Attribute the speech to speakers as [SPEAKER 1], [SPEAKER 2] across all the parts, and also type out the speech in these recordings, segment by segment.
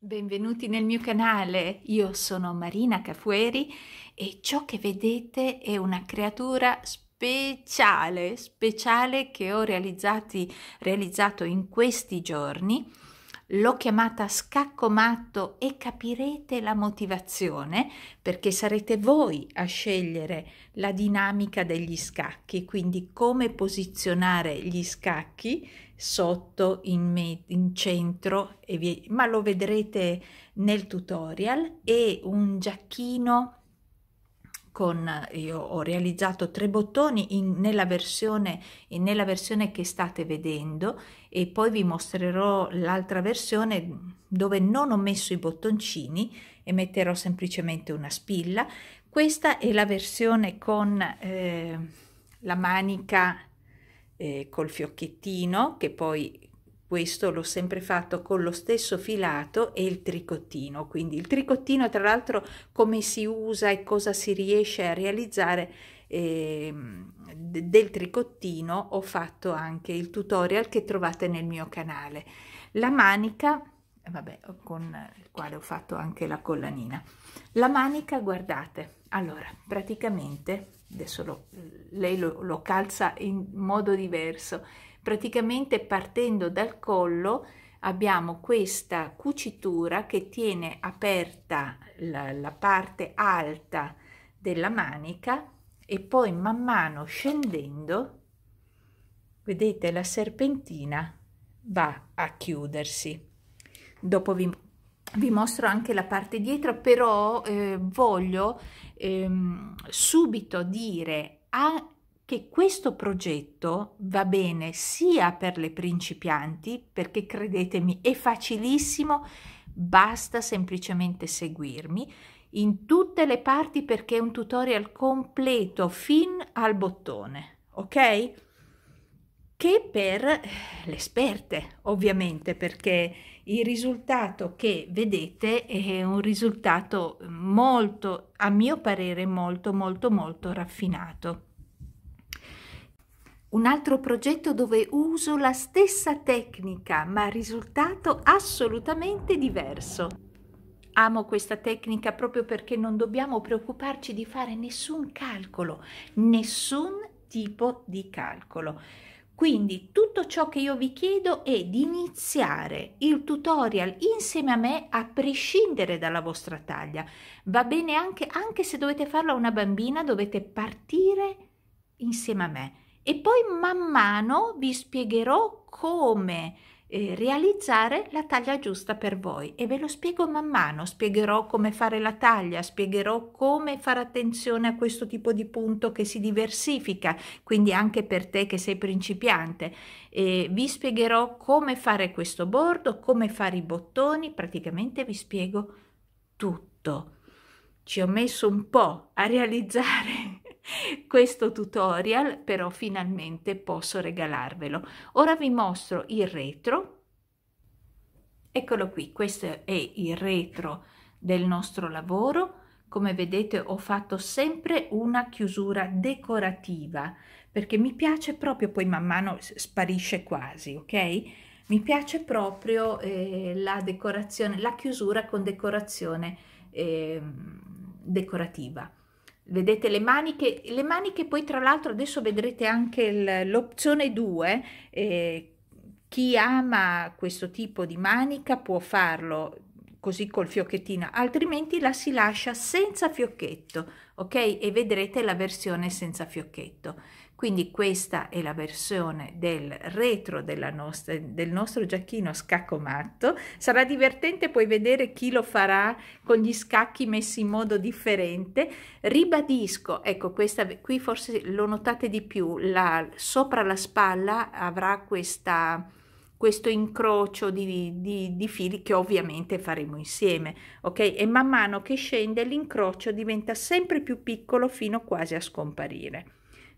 [SPEAKER 1] Benvenuti nel mio canale, io sono Marina Cafueri e ciò che vedete è una creatura speciale, speciale che ho realizzato in questi giorni l'ho chiamata scacco matto e capirete la motivazione perché sarete voi a scegliere la dinamica degli scacchi, quindi come posizionare gli scacchi sotto, in, me- in centro, e via, ma lo vedrete nel tutorial e un giacchino con eh, io ho realizzato tre bottoni in, nella, versione, in, nella versione che state vedendo e poi vi mostrerò l'altra versione dove non ho messo i bottoncini e metterò semplicemente una spilla questa è la versione con eh, la manica eh, col fiocchettino che poi questo l'ho sempre fatto con lo stesso filato e il tricottino quindi il tricottino tra l'altro come si usa e cosa si riesce a realizzare eh, del tricottino ho fatto anche il tutorial che trovate nel mio canale la manica eh, vabbè con il quale ho fatto anche la collanina la manica guardate allora praticamente adesso lo, lei lo, lo calza in modo diverso praticamente partendo dal collo abbiamo questa cucitura che tiene aperta la, la parte alta della manica e poi man mano scendendo vedete la serpentina va a chiudersi dopo vi, vi mostro anche la parte dietro però eh, voglio ehm, subito dire a, che questo progetto va bene sia per le principianti, perché credetemi è facilissimo, basta semplicemente seguirmi in tutte le parti perché è un tutorial completo fin al bottone, ok? Che per le esperte, ovviamente, perché il risultato che vedete è un risultato molto, a mio parere, molto, molto, molto raffinato un altro progetto dove uso la stessa tecnica ma risultato assolutamente diverso. Amo questa tecnica proprio perché non dobbiamo preoccuparci di fare nessun calcolo, nessun tipo di calcolo. Quindi tutto ciò che io vi chiedo è di iniziare il tutorial insieme a me a prescindere dalla vostra taglia. Va bene anche, anche se dovete farlo a una bambina, dovete partire insieme a me e poi man mano vi spiegherò come eh, realizzare la taglia giusta per voi e ve lo spiego man mano spiegherò come fare la taglia spiegherò come fare attenzione a questo tipo di punto che si diversifica quindi anche per te che sei principiante eh, vi spiegherò come fare questo bordo come fare i bottoni praticamente vi spiego tutto ci ho messo un po' a realizzare questo tutorial però finalmente posso regalarvelo. Ora vi mostro il retro. Eccolo qui, questo è il retro del nostro lavoro. Come vedete ho fatto sempre una chiusura decorativa perché mi piace proprio, poi man mano sparisce quasi, ok? Mi piace proprio eh, la decorazione, la chiusura con decorazione eh, decorativa vedete le maniche le maniche poi tra l'altro adesso vedrete anche l'opzione 2 eh, chi ama questo tipo di manica può farlo così col fiocchettino altrimenti la si lascia senza fiocchetto ok e vedrete la versione senza fiocchetto quindi questa è la versione del retro nostra, del nostro giacchino scacco matto. Sarà divertente poi vedere chi lo farà con gli scacchi messi in modo differente. Ribadisco, ecco questa qui forse lo notate di più, la, sopra la spalla avrà questa questo incrocio di, di, di, fili che ovviamente faremo insieme ok e man mano che scende l'incrocio diventa sempre più piccolo fino quasi a scomparire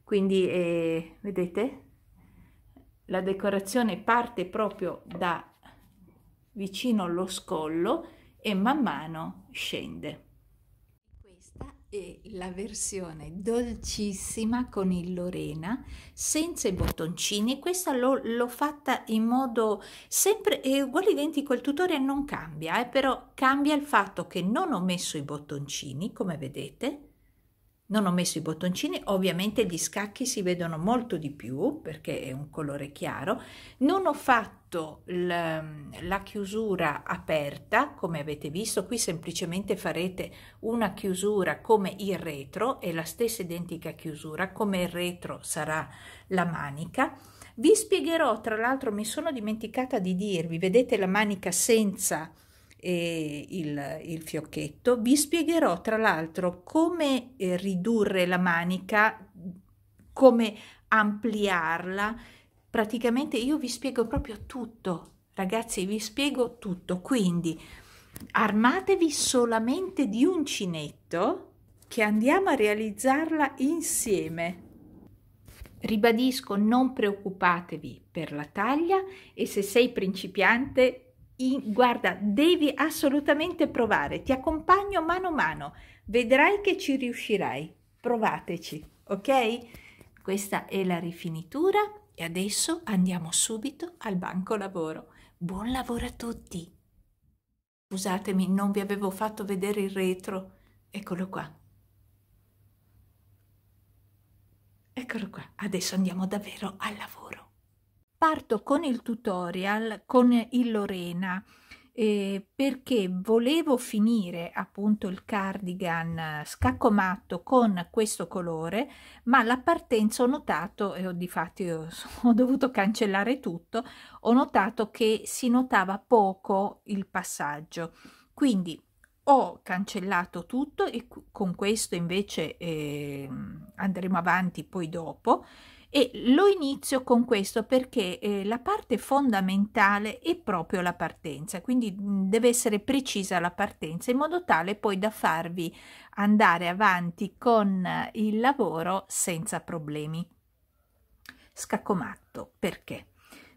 [SPEAKER 1] quindi eh, vedete la decorazione parte proprio da vicino allo scollo e man mano scende questa è la versione dolcissima con il Lorena senza i bottoncini questa l'ho fatta in modo sempre è uguale identico il tutorial non cambia eh, però cambia il fatto che non ho messo i bottoncini come vedete non ho messo i bottoncini, ovviamente gli scacchi si vedono molto di più perché è un colore chiaro, non ho fatto la, la chiusura aperta come avete visto, qui semplicemente farete una chiusura come il retro e la stessa identica chiusura come il retro sarà la manica. Vi spiegherò, tra l'altro mi sono dimenticata di dirvi, vedete la manica senza e il, il, fiocchetto. Vi spiegherò tra l'altro come eh, ridurre la manica, come ampliarla. Praticamente io vi spiego proprio tutto, ragazzi, vi spiego tutto. Quindi armatevi solamente di uncinetto che andiamo a realizzarla insieme. Ribadisco, non preoccupatevi per la taglia e se sei principiante in, guarda, devi assolutamente provare, ti accompagno mano a mano, vedrai che ci riuscirai, provateci, ok? Questa è la rifinitura e adesso andiamo subito al banco lavoro. Buon lavoro a tutti! Scusatemi, non vi avevo fatto vedere il retro. Eccolo qua. Eccolo qua, adesso andiamo davvero al lavoro parto con il tutorial con il Lorena eh, perché volevo finire appunto il cardigan eh, scaccomatto con questo colore ma alla partenza ho notato e ho di fatti ho, ho dovuto cancellare tutto ho notato che si notava poco il passaggio quindi ho cancellato tutto e con questo invece eh, andremo avanti poi dopo e lo inizio con questo perché eh, la parte fondamentale è proprio la partenza, quindi mm, deve essere precisa la partenza in modo tale poi da farvi andare avanti con il lavoro senza problemi. Scaccomatto, perché?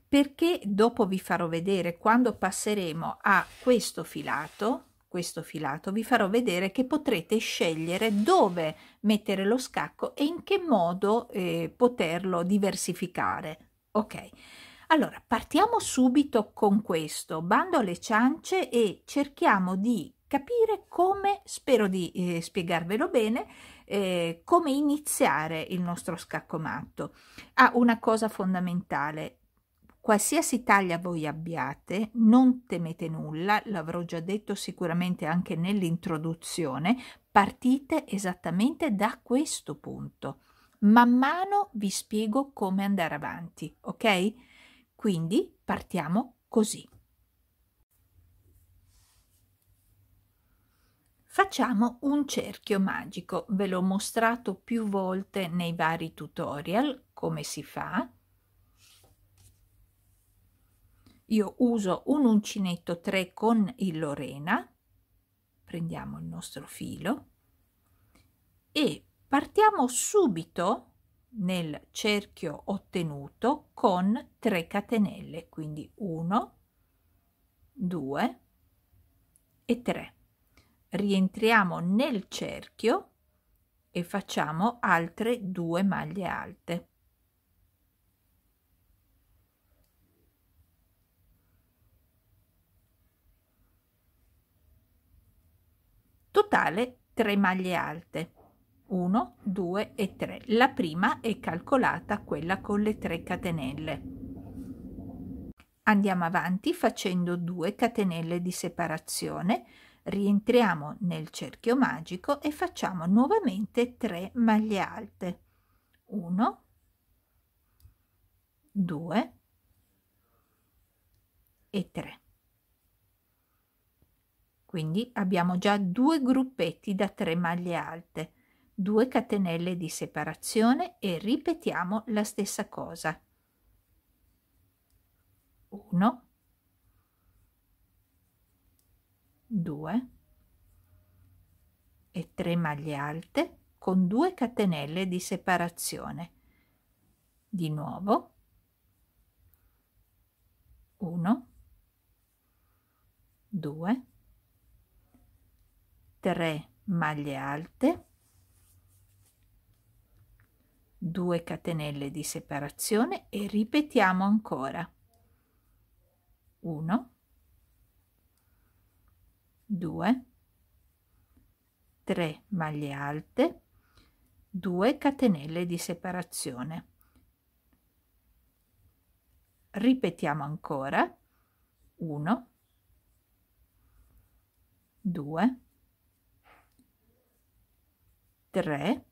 [SPEAKER 1] Perché dopo vi farò vedere quando passeremo a questo filato questo filato vi farò vedere che potrete scegliere dove mettere lo scacco e in che modo eh, poterlo diversificare ok allora partiamo subito con questo bando alle ciance e cerchiamo di capire come spero di eh, spiegarvelo bene eh, come iniziare il nostro scacco matto ah una cosa fondamentale Qualsiasi taglia voi abbiate, non temete nulla, l'avrò già detto sicuramente anche nell'introduzione, partite esattamente da questo punto. Man mano vi spiego come andare avanti, ok? Quindi partiamo così. Facciamo un cerchio magico, ve l'ho mostrato più volte nei vari tutorial come si fa io uso un uncinetto 3 con il Lorena prendiamo il nostro filo e partiamo subito nel cerchio ottenuto con 3 catenelle quindi 1 2 e 3 rientriamo nel cerchio e facciamo altre due maglie alte Totale 3 maglie alte. 1, 2 e 3. La prima è calcolata quella con le 3 catenelle. Andiamo avanti facendo 2 catenelle di separazione, rientriamo nel cerchio magico e facciamo nuovamente 3 maglie alte. 1, 2 e 3. Quindi abbiamo già due gruppetti da 3 maglie alte, 2 catenelle di separazione e ripetiamo la stessa cosa. 1 2 e 3 maglie alte con 2 catenelle di separazione. Di nuovo 1 2 3 maglie alte 2 catenelle di separazione e ripetiamo ancora 1 2 3 maglie alte 2 catenelle di separazione ripetiamo ancora 1 2 3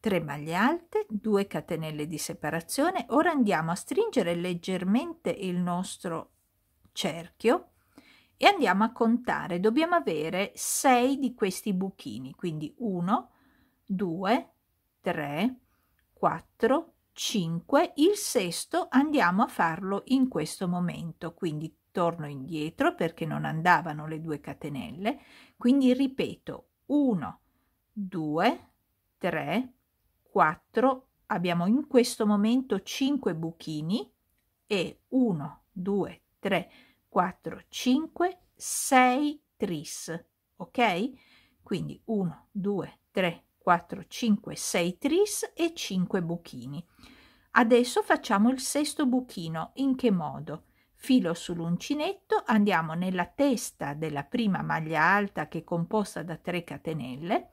[SPEAKER 1] 3 maglie alte 2 catenelle di separazione ora andiamo a stringere leggermente il nostro cerchio e andiamo a contare dobbiamo avere 6 di questi buchini quindi 1 2 3 4 5 il sesto andiamo a farlo in questo momento quindi ritorno indietro perché non andavano le due catenelle, quindi ripeto 1, 2, 3, 4, abbiamo in questo momento 5 buchini e 1, 2, 3, 4, 5, 6 tris, ok? Quindi 1, 2, 3, 4, 5, 6 tris e 5 buchini. Adesso facciamo il sesto buchino. In che modo? Filo sull'uncinetto, andiamo nella testa della prima maglia alta che è composta da 3 catenelle,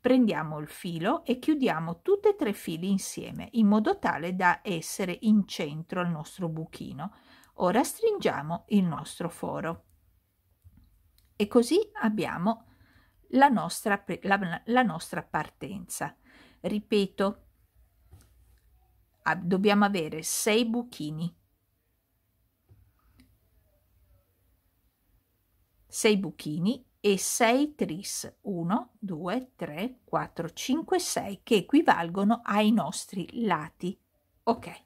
[SPEAKER 1] prendiamo il filo e chiudiamo tutte e tre fili insieme in modo tale da essere in centro al nostro buchino. Ora stringiamo il nostro foro e così abbiamo la nostra, la, la nostra partenza. Ripeto, dobbiamo avere 6 buchini 6 buchini e 6 tris 1 2 3 4 5 6 che equivalgono ai nostri lati ok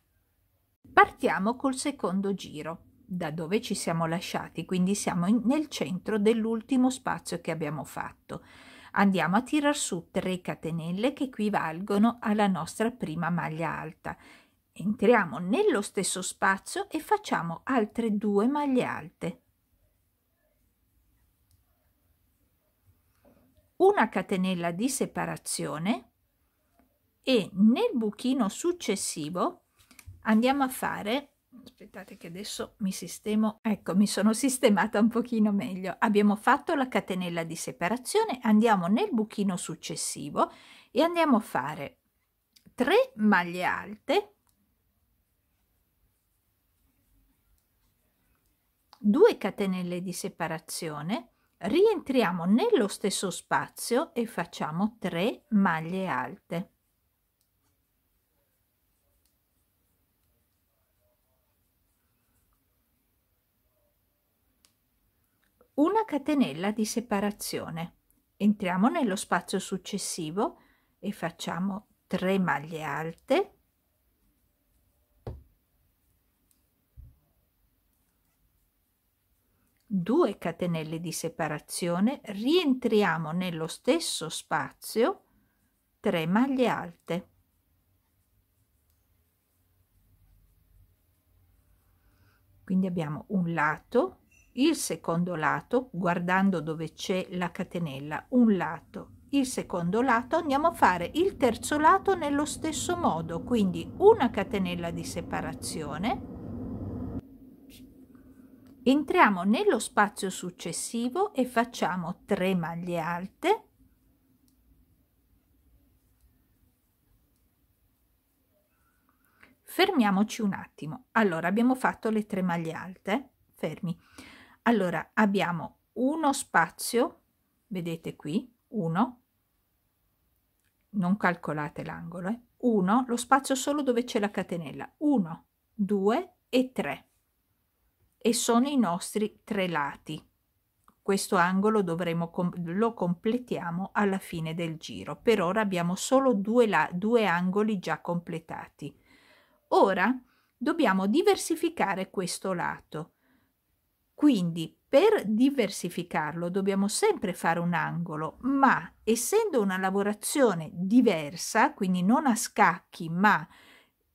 [SPEAKER 1] partiamo col secondo giro da dove ci siamo lasciati quindi siamo in, nel centro dell'ultimo spazio che abbiamo fatto andiamo a tirar su 3 catenelle che equivalgono alla nostra prima maglia alta entriamo nello stesso spazio e facciamo altre due maglie alte una catenella di separazione e nel buchino successivo andiamo a fare aspettate che adesso mi sistemo ecco mi sono sistemata un pochino meglio abbiamo fatto la catenella di separazione andiamo nel buchino successivo e andiamo a fare 3 maglie alte 2 catenelle di separazione rientriamo nello stesso spazio e facciamo 3 maglie alte una catenella di separazione entriamo nello spazio successivo e facciamo 3 maglie alte 2 catenelle di separazione rientriamo nello stesso spazio 3 maglie alte quindi abbiamo un lato il secondo lato guardando dove c'è la catenella un lato il secondo lato andiamo a fare il terzo lato nello stesso modo quindi una catenella di separazione entriamo nello spazio successivo e facciamo 3 maglie alte fermiamoci un attimo allora abbiamo fatto le 3 maglie alte fermi allora abbiamo uno spazio vedete qui 1 non calcolate l'angolo 1 eh? lo spazio solo dove c'è la catenella 1 2 e 3 e sono i nostri tre lati. Questo angolo dovremo, lo completiamo alla fine del giro. Per ora abbiamo solo due, la, due angoli già completati. Ora dobbiamo diversificare questo lato. Quindi per diversificarlo dobbiamo sempre fare un angolo, ma essendo una lavorazione diversa, quindi non a scacchi, ma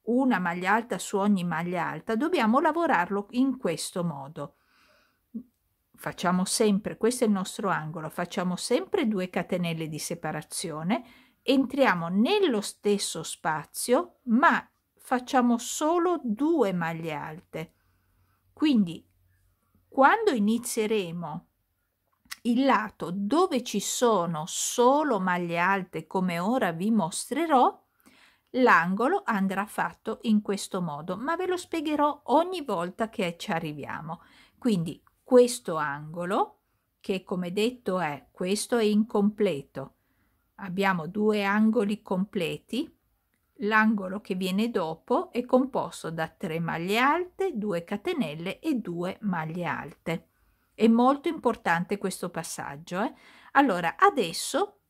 [SPEAKER 1] una maglia alta su ogni maglia alta, dobbiamo lavorarlo in questo modo. Facciamo sempre, questo è il nostro angolo, facciamo sempre due catenelle di separazione, entriamo nello stesso spazio ma facciamo solo due maglie alte. Quindi quando inizieremo il lato dove ci sono solo maglie alte come ora vi mostrerò, L'angolo andrà fatto in questo modo, ma ve lo spiegherò ogni volta che ci arriviamo. Quindi questo angolo, che come detto è, questo è incompleto. Abbiamo due angoli completi. L'angolo che viene dopo è composto da tre maglie alte, due catenelle e due maglie alte. È molto importante questo passaggio. Eh? Allora, adesso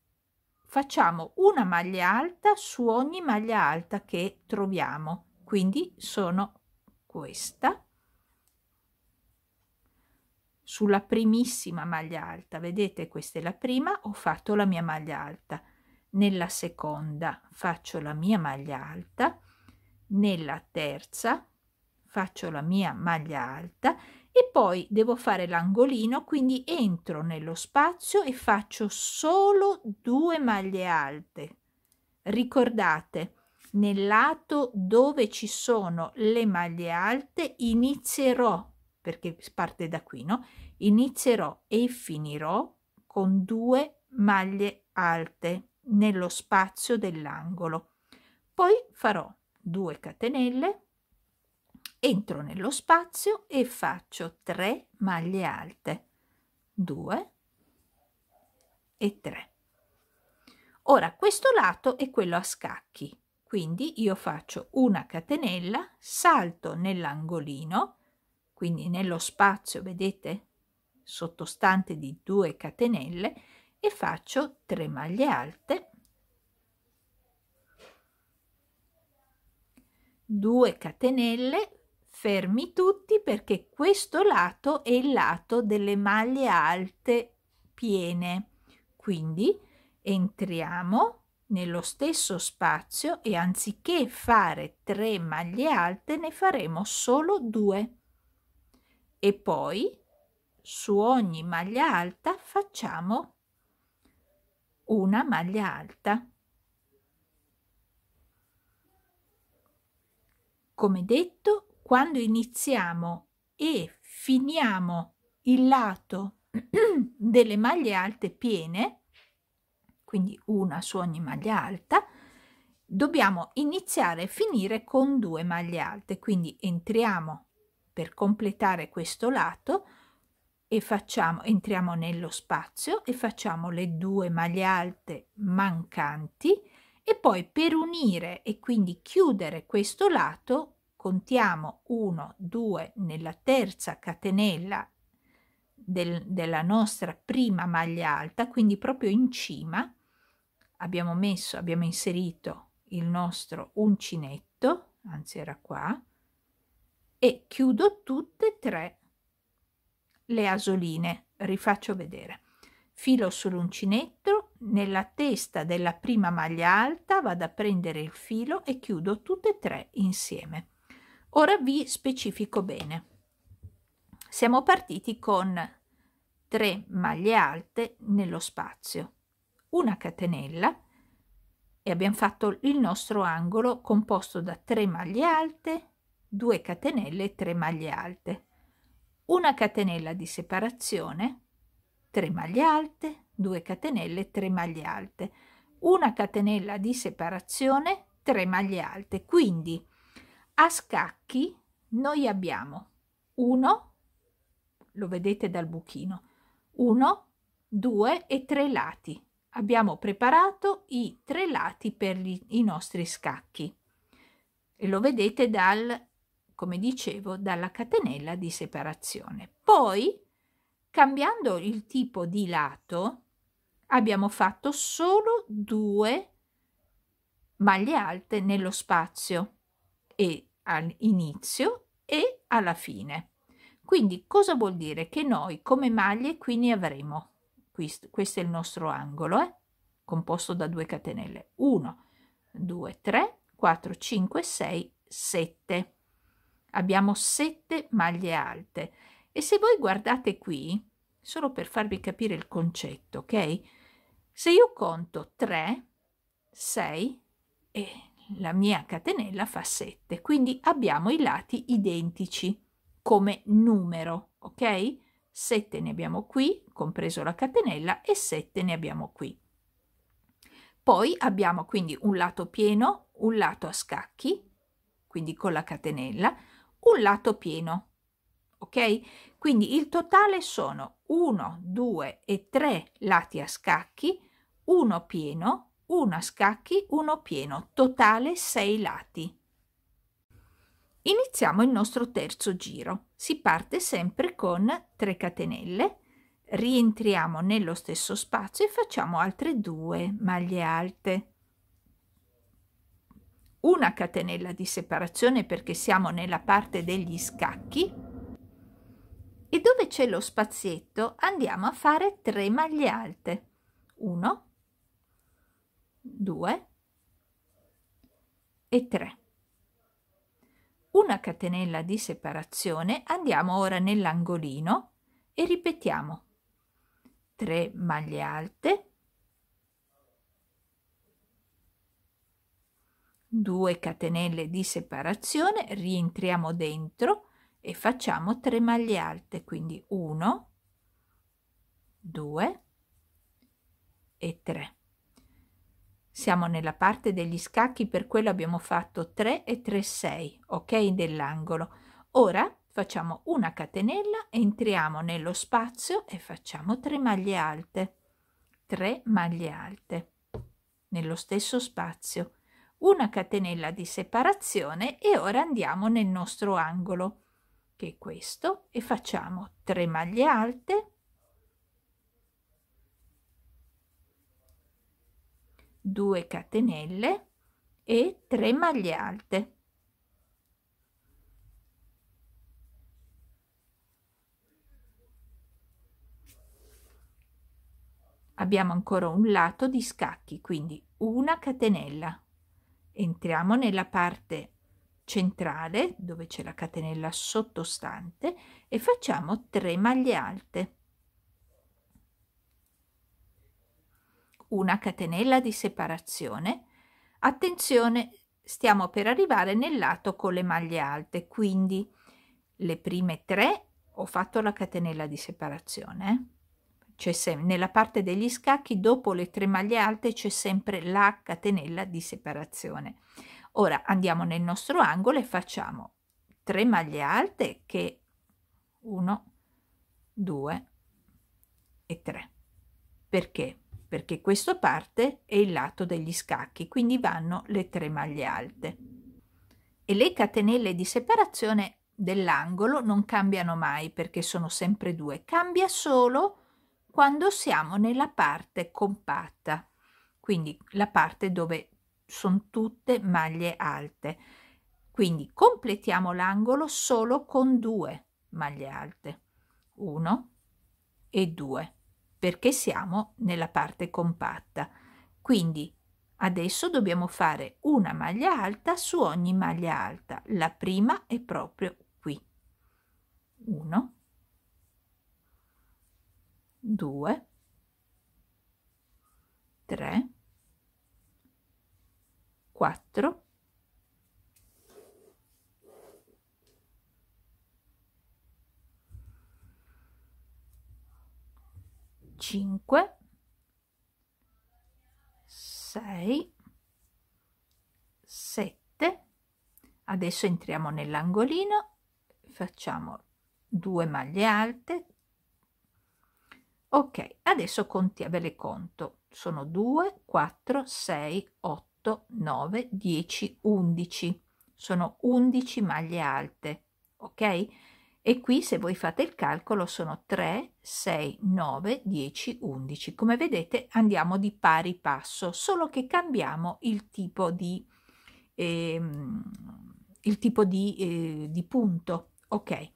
[SPEAKER 1] facciamo una maglia alta su ogni maglia alta che troviamo quindi sono questa sulla primissima maglia alta vedete questa è la prima ho fatto la mia maglia alta nella seconda faccio la mia maglia alta nella terza faccio la mia maglia alta e poi devo fare l'angolino quindi entro nello spazio e faccio solo due maglie alte ricordate nel lato dove ci sono le maglie alte inizierò perché parte da qui no inizierò e finirò con due maglie alte nello spazio dell'angolo poi farò 2 catenelle entro nello spazio e faccio 3 maglie alte 2 e 3 ora questo lato è quello a scacchi quindi io faccio una catenella salto nell'angolino quindi nello spazio vedete sottostante di 2 catenelle e faccio 3 maglie alte 2 catenelle fermi tutti perché questo lato è il lato delle maglie alte piene. Quindi entriamo nello stesso spazio e anziché fare 3 maglie alte ne faremo solo due. e poi su ogni maglia alta facciamo una maglia alta come detto quando iniziamo e finiamo il lato delle maglie alte piene, quindi una su ogni maglia alta, dobbiamo iniziare e finire con due maglie alte, quindi entriamo per completare questo lato e facciamo, entriamo nello spazio e facciamo le due maglie alte mancanti e poi per unire e quindi chiudere questo lato contiamo 1, 2 nella terza catenella del, della nostra prima maglia alta, quindi proprio in cima abbiamo messo, abbiamo inserito il nostro uncinetto, anzi era qua, e chiudo tutte e tre le asoline, rifaccio vedere. Filo sull'uncinetto, nella testa della prima maglia alta vado a prendere il filo e chiudo tutte e tre insieme. Ora vi specifico bene. Siamo partiti con 3 maglie alte nello spazio, una catenella e abbiamo fatto il nostro angolo composto da 3 maglie alte, 2 catenelle e 3 maglie alte. Una catenella di separazione, 3 maglie alte, 2 catenelle, 3 maglie alte. Una catenella di separazione, 3 maglie alte. Quindi a scacchi noi abbiamo 1, lo vedete dal buchino, 1, 2 e 3 lati. Abbiamo preparato i tre lati per gli, i nostri scacchi e lo vedete dal, come dicevo, dalla catenella di separazione. Poi, cambiando il tipo di lato, abbiamo fatto solo due maglie alte nello spazio e all'inizio e alla fine. Quindi cosa vuol dire? Che noi come maglie qui ne avremo, questo, questo è il nostro angolo, eh? composto da due catenelle, 1, 2, 3, 4, 5, 6, 7. Abbiamo 7 maglie alte e se voi guardate qui, solo per farvi capire il concetto, ok? Se io conto 3, 6 e la mia catenella fa 7, quindi abbiamo i lati identici come numero, ok? 7 ne abbiamo qui, compreso la catenella, e 7 ne abbiamo qui. Poi abbiamo quindi un lato pieno, un lato a scacchi, quindi con la catenella, un lato pieno, ok? Quindi il totale sono 1, 2 e 3 lati a scacchi, uno pieno, 1 a scacchi, 1 pieno, totale 6 lati. Iniziamo il nostro terzo giro. Si parte sempre con 3 catenelle, rientriamo nello stesso spazio e facciamo altre due maglie alte. Una catenella di separazione perché siamo nella parte degli scacchi e dove c'è lo spazietto andiamo a fare 3 maglie alte. 1, 2 e 3. Una catenella di separazione, andiamo ora nell'angolino e ripetiamo 3 maglie alte, 2 catenelle di separazione, rientriamo dentro e facciamo 3 maglie alte, quindi 1, 2 e 3. Siamo nella parte degli scacchi, per quello abbiamo fatto 3 e 3, 6, ok, dell'angolo. Ora facciamo una catenella, entriamo nello spazio e facciamo 3 maglie alte. 3 maglie alte nello stesso spazio. Una catenella di separazione e ora andiamo nel nostro angolo, che è questo, e facciamo 3 maglie alte, 2 catenelle e 3 maglie alte abbiamo ancora un lato di scacchi quindi una catenella entriamo nella parte centrale dove c'è la catenella sottostante e facciamo 3 maglie alte una catenella di separazione attenzione stiamo per arrivare nel lato con le maglie alte quindi le prime tre ho fatto la catenella di separazione eh? c'è sempre nella parte degli scacchi dopo le tre maglie alte c'è sempre la catenella di separazione ora andiamo nel nostro angolo e facciamo 3 maglie alte che 1 2 e 3 perché perché questo parte è il lato degli scacchi, quindi vanno le tre maglie alte. E le catenelle di separazione dell'angolo non cambiano mai perché sono sempre due, cambia solo quando siamo nella parte compatta, quindi la parte dove sono tutte maglie alte. Quindi completiamo l'angolo solo con due maglie alte, 1 e 2 perché siamo nella parte compatta. Quindi adesso dobbiamo fare una maglia alta su ogni maglia alta. La prima è proprio qui. 1, 2, 3, 4, 5 6 7 adesso entriamo nell'angolino facciamo 2 maglie alte ok adesso conti ve le conto sono 2 4 6 8 9 10 11 sono 11 maglie alte ok e qui se voi fate il calcolo sono 3, 6, 9, 10, 11. Come vedete andiamo di pari passo, solo che cambiamo il tipo di, eh, il tipo di, eh, di punto. Ok,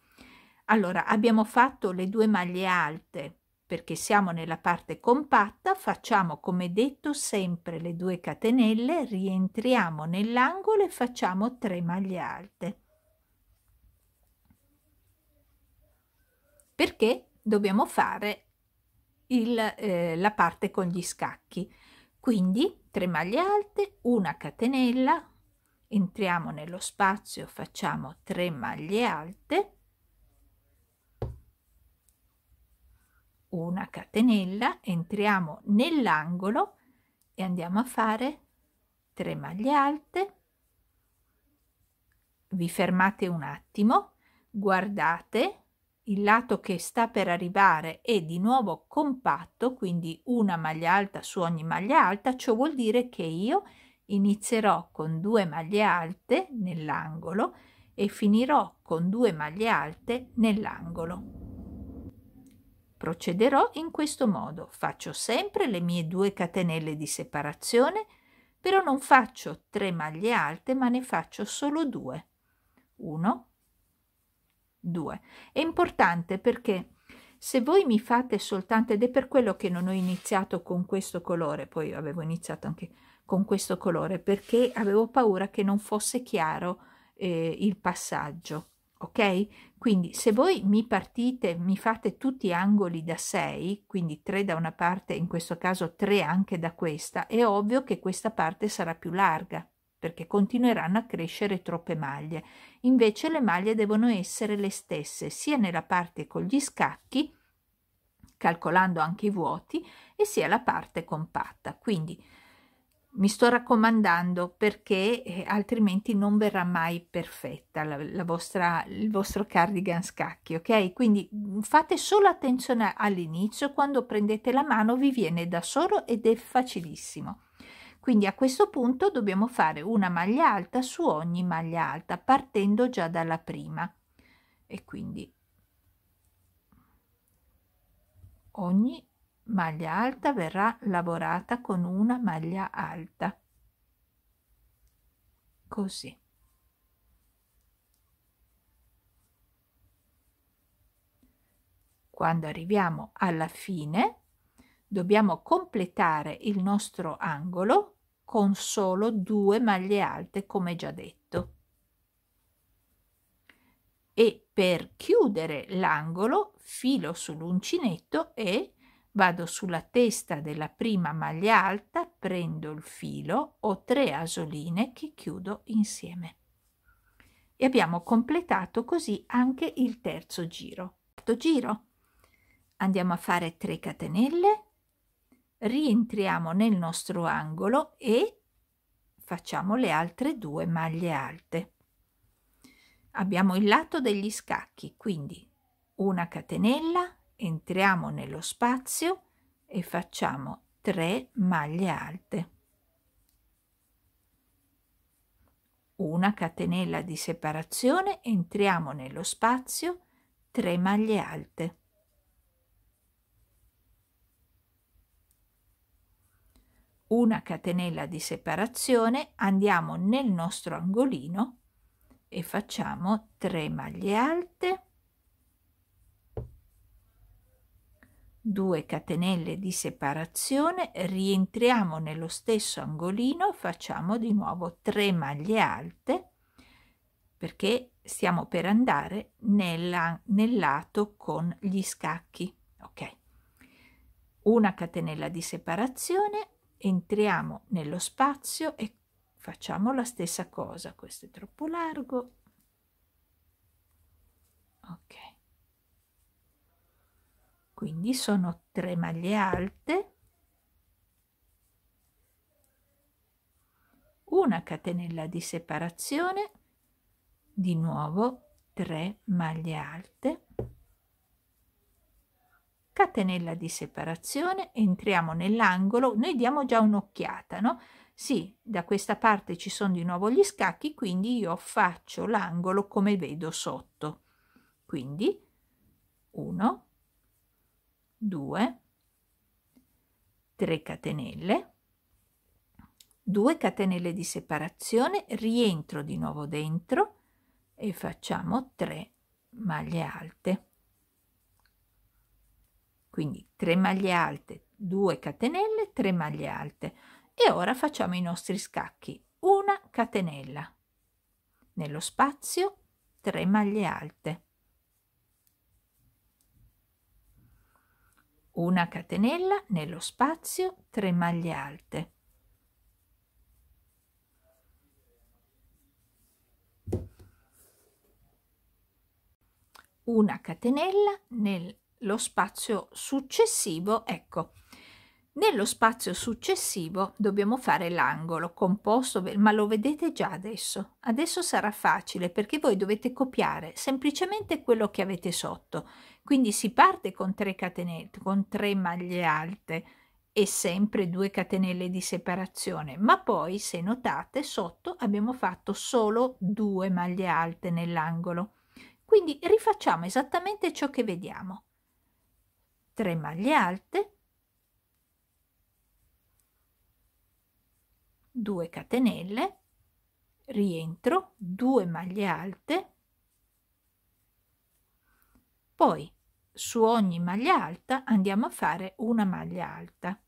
[SPEAKER 1] allora abbiamo fatto le due maglie alte perché siamo nella parte compatta, facciamo come detto sempre le due catenelle, rientriamo nell'angolo e facciamo 3 maglie alte. perché dobbiamo fare il, eh, la parte con gli scacchi. Quindi 3 maglie alte, una catenella, entriamo nello spazio, facciamo 3 maglie alte, una catenella, entriamo nell'angolo e andiamo a fare 3 maglie alte, vi fermate un attimo, guardate il lato che sta per arrivare è di nuovo compatto, quindi una maglia alta su ogni maglia alta, ciò vuol dire che io inizierò con due maglie alte nell'angolo e finirò con due maglie alte nell'angolo. Procederò in questo modo, faccio sempre le mie due catenelle di separazione, però non faccio tre maglie alte ma ne faccio solo due, 1, 2. È importante perché se voi mi fate soltanto, ed è per quello che non ho iniziato con questo colore, poi avevo iniziato anche con questo colore, perché avevo paura che non fosse chiaro eh, il passaggio, ok? Quindi se voi mi partite, mi fate tutti gli angoli da 6, quindi 3 da una parte, in questo caso 3 anche da questa, è ovvio che questa parte sarà più larga, perché continueranno a crescere troppe maglie. Invece le maglie devono essere le stesse sia nella parte con gli scacchi, calcolando anche i vuoti, e sia la parte compatta. Quindi mi sto raccomandando perché eh, altrimenti non verrà mai perfetta la, la vostra, il vostro cardigan scacchi, ok? Quindi mm, fate solo attenzione all'inizio, quando prendete la mano vi viene da solo ed è facilissimo. Quindi a questo punto dobbiamo fare una maglia alta su ogni maglia alta partendo già dalla prima e quindi ogni maglia alta verrà lavorata con una maglia alta così quando arriviamo alla fine dobbiamo completare il nostro angolo con solo due maglie alte come già detto e per chiudere l'angolo filo sull'uncinetto e vado sulla testa della prima maglia alta prendo il filo ho tre asoline che chiudo insieme e abbiamo completato così anche il terzo giro giro andiamo a fare 3 catenelle rientriamo nel nostro angolo e facciamo le altre due maglie alte abbiamo il lato degli scacchi quindi una catenella entriamo nello spazio e facciamo 3 maglie alte una catenella di separazione entriamo nello spazio 3 maglie alte una catenella di separazione, andiamo nel nostro angolino e facciamo 3 maglie alte, 2 catenelle di separazione, rientriamo nello stesso angolino, facciamo di nuovo 3 maglie alte perché stiamo per andare nella, nel lato con gli scacchi. Ok, una catenella di separazione, entriamo nello spazio e facciamo la stessa cosa questo è troppo largo ok quindi sono tre maglie alte una catenella di separazione di nuovo 3 maglie alte catenella di separazione, entriamo nell'angolo, noi diamo già un'occhiata, no? Sì, da questa parte ci sono di nuovo gli scacchi, quindi io faccio l'angolo come vedo sotto. Quindi 1, 2, 3 catenelle, 2 catenelle di separazione, rientro di nuovo dentro e facciamo 3 maglie alte. Quindi 3 maglie alte, 2 catenelle, 3 maglie alte. E ora facciamo i nostri scacchi. Una catenella. Nello spazio 3 maglie alte. Una catenella nello spazio 3 maglie alte. Una catenella nel lo spazio successivo, ecco, nello spazio successivo dobbiamo fare l'angolo composto, ma lo vedete già adesso. Adesso sarà facile perché voi dovete copiare semplicemente quello che avete sotto. Quindi si parte con 3 catenelle, con 3 maglie alte e sempre 2 catenelle di separazione, ma poi se notate sotto abbiamo fatto solo 2 maglie alte nell'angolo. Quindi rifacciamo esattamente ciò che vediamo. 3 maglie alte 2 catenelle rientro 2 maglie alte poi su ogni maglia alta andiamo a fare una maglia alta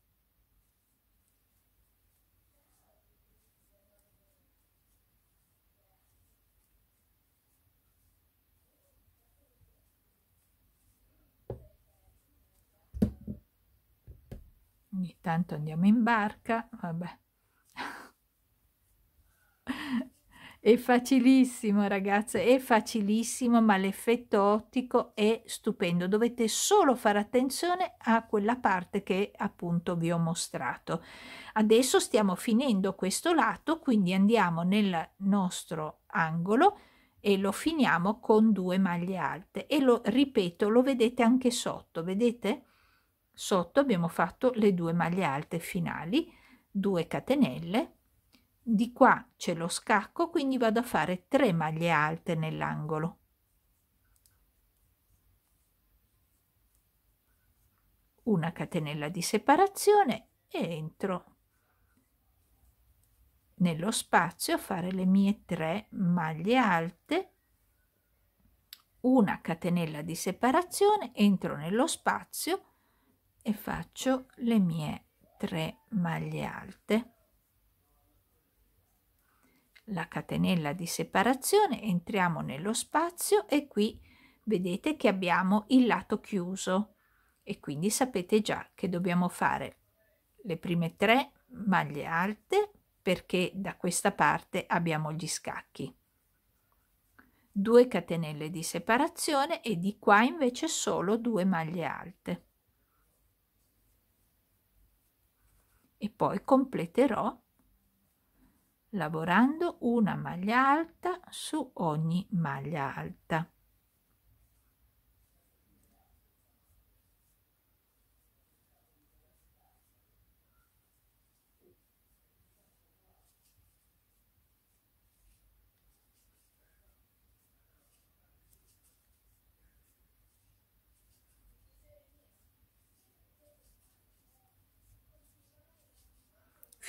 [SPEAKER 1] ogni tanto andiamo in barca, vabbè. è facilissimo ragazze, è facilissimo, ma l'effetto ottico è stupendo. Dovete solo fare attenzione a quella parte che appunto vi ho mostrato. Adesso stiamo finendo questo lato, quindi andiamo nel nostro angolo e lo finiamo con due maglie alte e lo ripeto lo vedete anche sotto vedete sotto abbiamo fatto le due maglie alte finali 2 catenelle di qua c'è lo scacco quindi vado a fare 3 maglie alte nell'angolo una catenella di separazione e entro nello spazio a fare le mie 3 maglie alte una catenella di separazione entro nello spazio e faccio le mie 3 maglie alte la catenella di separazione entriamo nello spazio e qui vedete che abbiamo il lato chiuso e quindi sapete già che dobbiamo fare le prime 3 maglie alte perché da questa parte abbiamo gli scacchi 2 catenelle di separazione e di qua invece solo 2 maglie alte e poi completerò lavorando una maglia alta su ogni maglia alta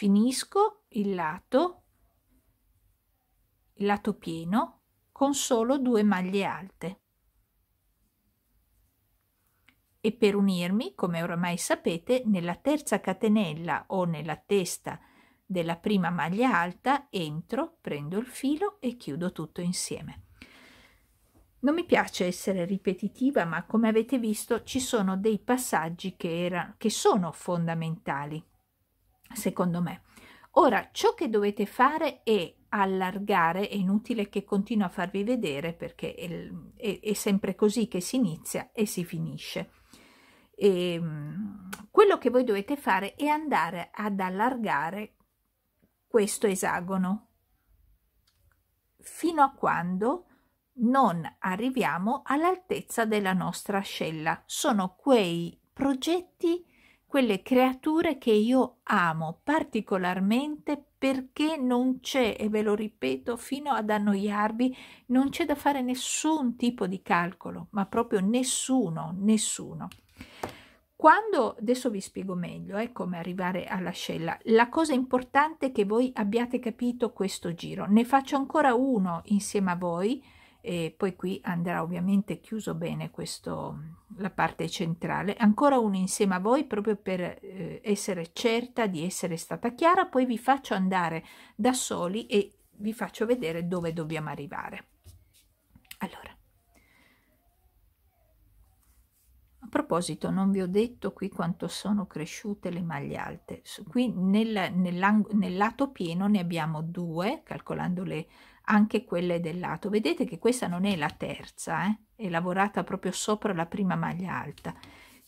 [SPEAKER 1] finisco il lato il lato pieno con solo due maglie alte e per unirmi come oramai sapete nella terza catenella o nella testa della prima maglia alta entro prendo il filo e chiudo tutto insieme non mi piace essere ripetitiva ma come avete visto ci sono dei passaggi che, era, che sono fondamentali secondo me. Ora, ciò che dovete fare è allargare, è inutile che continuo a farvi vedere perché è, è, è sempre così che si inizia e si finisce. E, ehm, quello che voi dovete fare è andare ad allargare questo esagono fino a quando non arriviamo all'altezza della nostra ascella. Sono quei progetti quelle creature che io amo particolarmente perché non c'è, e ve lo ripeto fino ad annoiarvi, non c'è da fare nessun tipo di calcolo, ma proprio nessuno, nessuno. Quando, adesso vi spiego meglio eh, come arrivare alla scella, la cosa importante è che voi abbiate capito questo giro. Ne faccio ancora uno insieme a voi, e poi qui andrà ovviamente chiuso bene questo, la parte centrale. Ancora uno insieme a voi proprio per eh, essere certa di essere stata chiara, poi vi faccio andare da soli e vi faccio vedere dove dobbiamo arrivare. Allora, a proposito, non vi ho detto qui quanto sono cresciute le maglie alte. Qui nel, nel, lato pieno ne abbiamo due, calcolando le anche quelle del lato. Vedete che questa non è la terza, eh? è lavorata proprio sopra la prima maglia alta.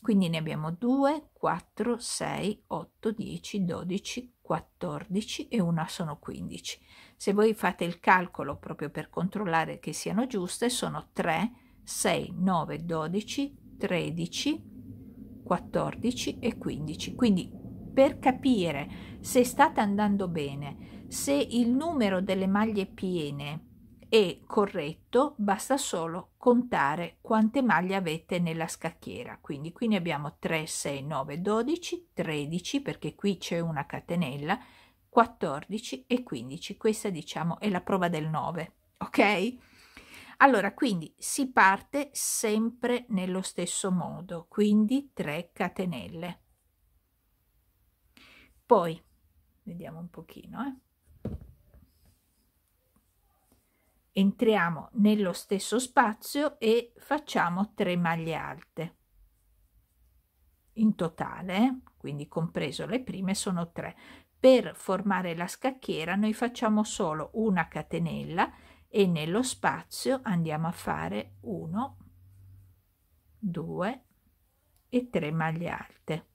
[SPEAKER 1] Quindi ne abbiamo 2, 4, 6, 8, 10, 12, 14 e una sono 15. Se voi fate il calcolo proprio per controllare che siano giuste, sono 3, 6, 9, 12, 13, 14 e 15. Quindi per capire se state andando bene, se il numero delle maglie piene è corretto, basta solo contare quante maglie avete nella scacchiera. Quindi qui ne abbiamo 3, 6, 9, 12, 13 perché qui c'è una catenella, 14 e 15. Questa diciamo è la prova del 9, ok? Allora, quindi si parte sempre nello stesso modo, quindi 3 catenelle. Poi, vediamo un pochino, eh. entriamo nello stesso spazio e facciamo 3 maglie alte in totale quindi compreso le prime sono 3 per formare la scacchiera noi facciamo solo una catenella e nello spazio andiamo a fare 1 2 e 3 maglie alte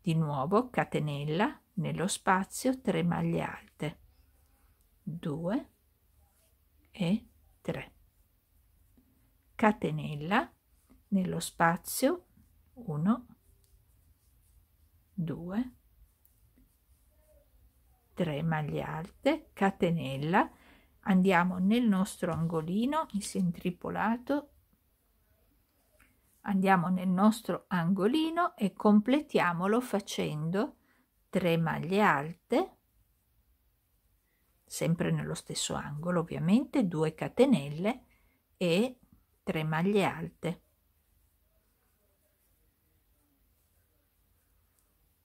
[SPEAKER 1] di nuovo catenella nello spazio 3 maglie alte 2 e 3. Catenella nello spazio 1, 2, 3 maglie alte, catenella, andiamo nel nostro angolino in centripolato, andiamo nel nostro angolino e completiamolo facendo 3 maglie alte, sempre nello stesso angolo ovviamente, 2 catenelle e 3 maglie alte.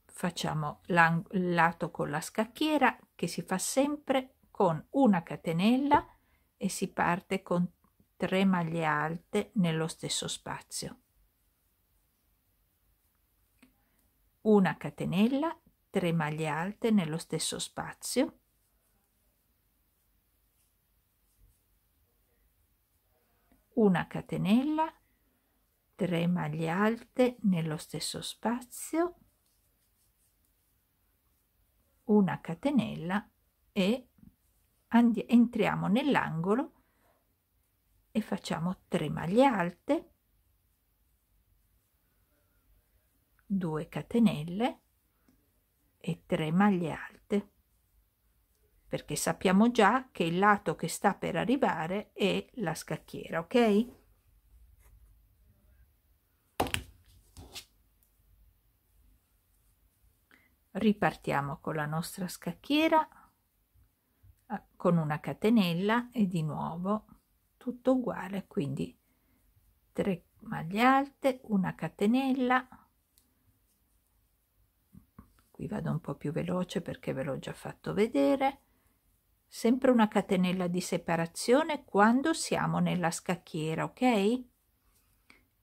[SPEAKER 1] Facciamo il lato con la scacchiera che si fa sempre con una catenella e si parte con 3 maglie alte nello stesso spazio. Una catenella, 3 maglie alte nello stesso spazio una catenella, 3 maglie alte nello stesso spazio, una catenella e entriamo nell'angolo e facciamo 3 maglie alte, 2 catenelle e 3 maglie alte perché sappiamo già che il lato che sta per arrivare è la scacchiera, ok? Ripartiamo con la nostra scacchiera ah, con una catenella e di nuovo tutto uguale, quindi 3 maglie alte, una catenella, qui vado un po' più veloce perché ve l'ho già fatto vedere, sempre una catenella di separazione quando siamo nella scacchiera ok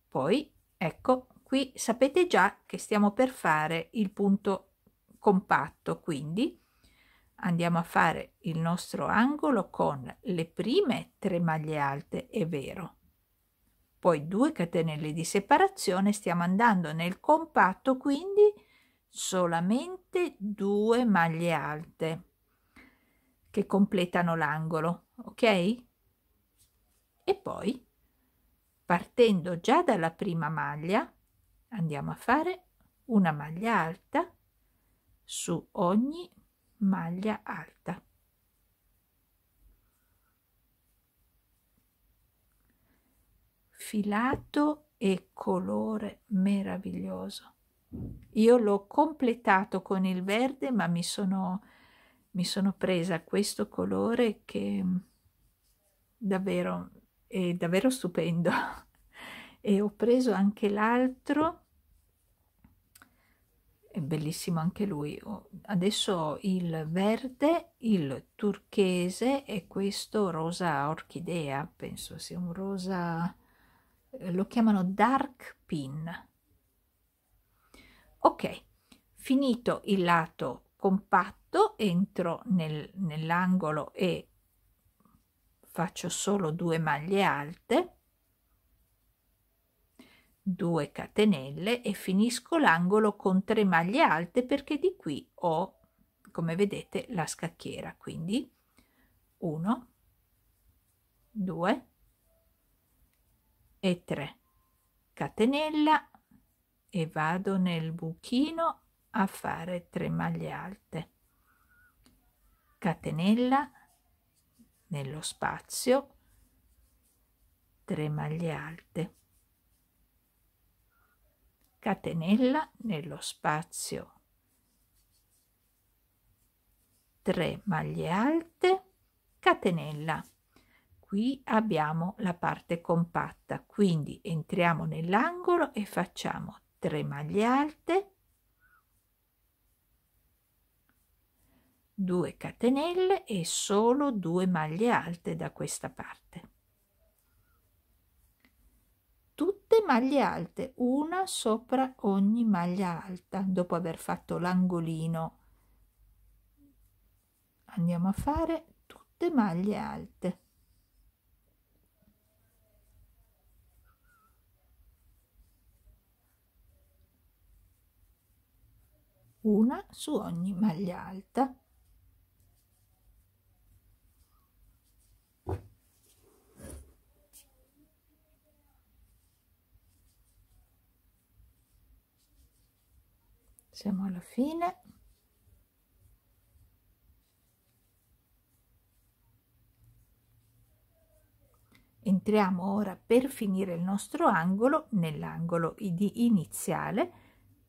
[SPEAKER 1] poi ecco qui sapete già che stiamo per fare il punto compatto quindi andiamo a fare il nostro angolo con le prime tre maglie alte è vero poi 2 catenelle di separazione stiamo andando nel compatto quindi solamente 2 maglie alte che completano l'angolo, ok? E poi, partendo già dalla prima maglia, andiamo a fare una maglia alta su ogni maglia alta. Filato e colore meraviglioso. Io l'ho completato con il verde, ma mi sono mi sono presa questo colore che mm, davvero è davvero stupendo e ho preso anche l'altro è bellissimo anche lui adesso ho il verde il turchese e questo rosa orchidea penso sia un rosa eh, lo chiamano dark pin ok finito il lato compatto questo entro nel, nell'angolo e faccio solo due maglie alte 2 catenelle e finisco l'angolo con 3 maglie alte perché di qui ho come vedete la scacchiera quindi 1 2 e 3 catenella e vado nel buchino a fare 3 maglie alte catenella nello spazio 3 maglie alte catenella nello spazio 3 maglie alte catenella qui abbiamo la parte compatta quindi entriamo nell'angolo e facciamo 3 maglie alte 2 catenelle e solo 2 maglie alte da questa parte tutte maglie alte una sopra ogni maglia alta dopo aver fatto l'angolino andiamo a fare tutte maglie alte una su ogni maglia alta siamo alla fine entriamo ora per finire il nostro angolo nell'angolo di iniziale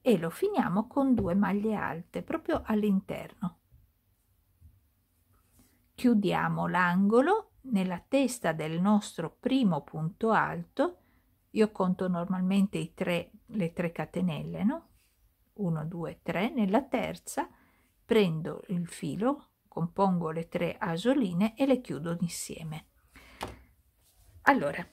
[SPEAKER 1] e lo finiamo con due maglie alte proprio all'interno chiudiamo l'angolo nella testa del nostro primo punto alto io conto normalmente i tre le tre catenelle no 1 2 3 nella terza prendo il filo compongo le tre asoline e le chiudo insieme allora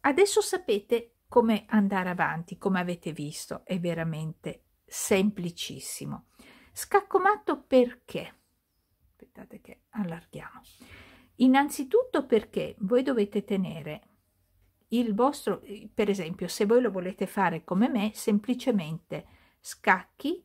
[SPEAKER 1] adesso sapete come andare avanti come avete visto è veramente semplicissimo scacco matto perché aspettate che allarghiamo innanzitutto perché voi dovete tenere il vostro eh, per esempio se voi lo volete fare come me semplicemente scacchi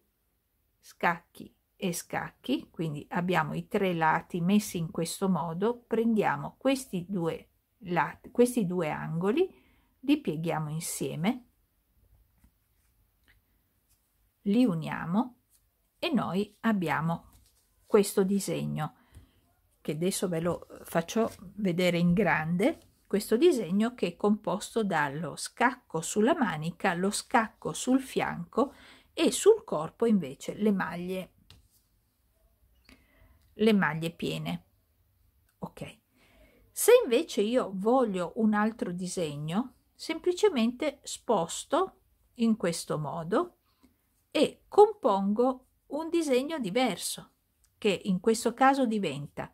[SPEAKER 1] scacchi e scacchi quindi abbiamo i tre lati messi in questo modo prendiamo questi due lati questi due angoli li pieghiamo insieme li uniamo e noi abbiamo questo disegno che adesso ve lo faccio vedere in grande questo disegno che è composto dallo scacco sulla manica, lo scacco sul fianco e sul corpo invece le maglie, le maglie piene. Ok. Se invece io voglio un altro disegno, semplicemente sposto in questo modo e compongo un disegno diverso che in questo caso diventa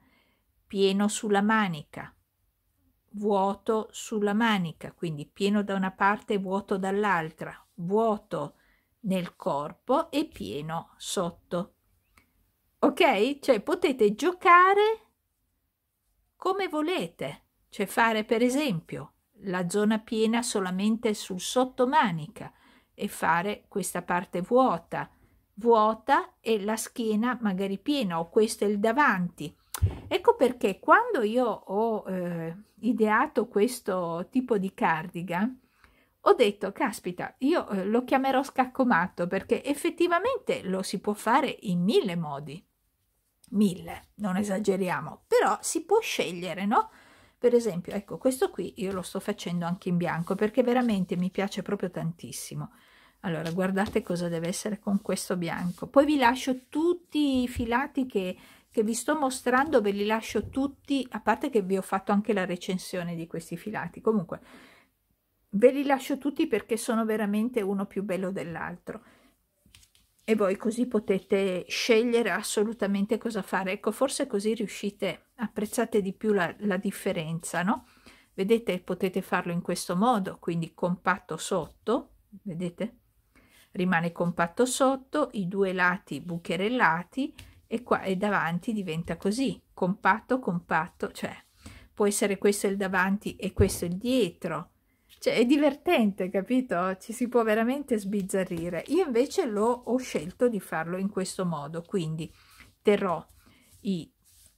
[SPEAKER 1] pieno sulla manica, vuoto sulla manica, quindi pieno da una parte e vuoto dall'altra, vuoto nel corpo e pieno sotto. Ok? Cioè potete giocare come volete, cioè fare per esempio la zona piena solamente sul sottomanica e fare questa parte vuota, vuota e la schiena magari piena o questo è il davanti. Ecco perché quando io ho eh, ideato questo tipo di cardigan, ho detto, caspita, io eh, lo chiamerò scaccomatto perché effettivamente lo si può fare in mille modi. Mille, non esageriamo, però si può scegliere, no? Per esempio, ecco, questo qui io lo sto facendo anche in bianco perché veramente mi piace proprio tantissimo. Allora, guardate cosa deve essere con questo bianco. Poi vi lascio tutti i filati che che vi sto mostrando ve li lascio tutti a parte che vi ho fatto anche la recensione di questi filati comunque ve li lascio tutti perché sono veramente uno più bello dell'altro e voi così potete scegliere assolutamente cosa fare ecco forse così riuscite apprezzate di più la, la differenza no vedete potete farlo in questo modo quindi compatto sotto vedete rimane compatto sotto i due lati bucherellati e qua e davanti diventa così, compatto, compatto, cioè può essere questo il davanti e questo il dietro. Cioè è divertente, capito? Ci si può veramente sbizzarrire. Io invece l'ho ho scelto di farlo in questo modo, quindi terrò i,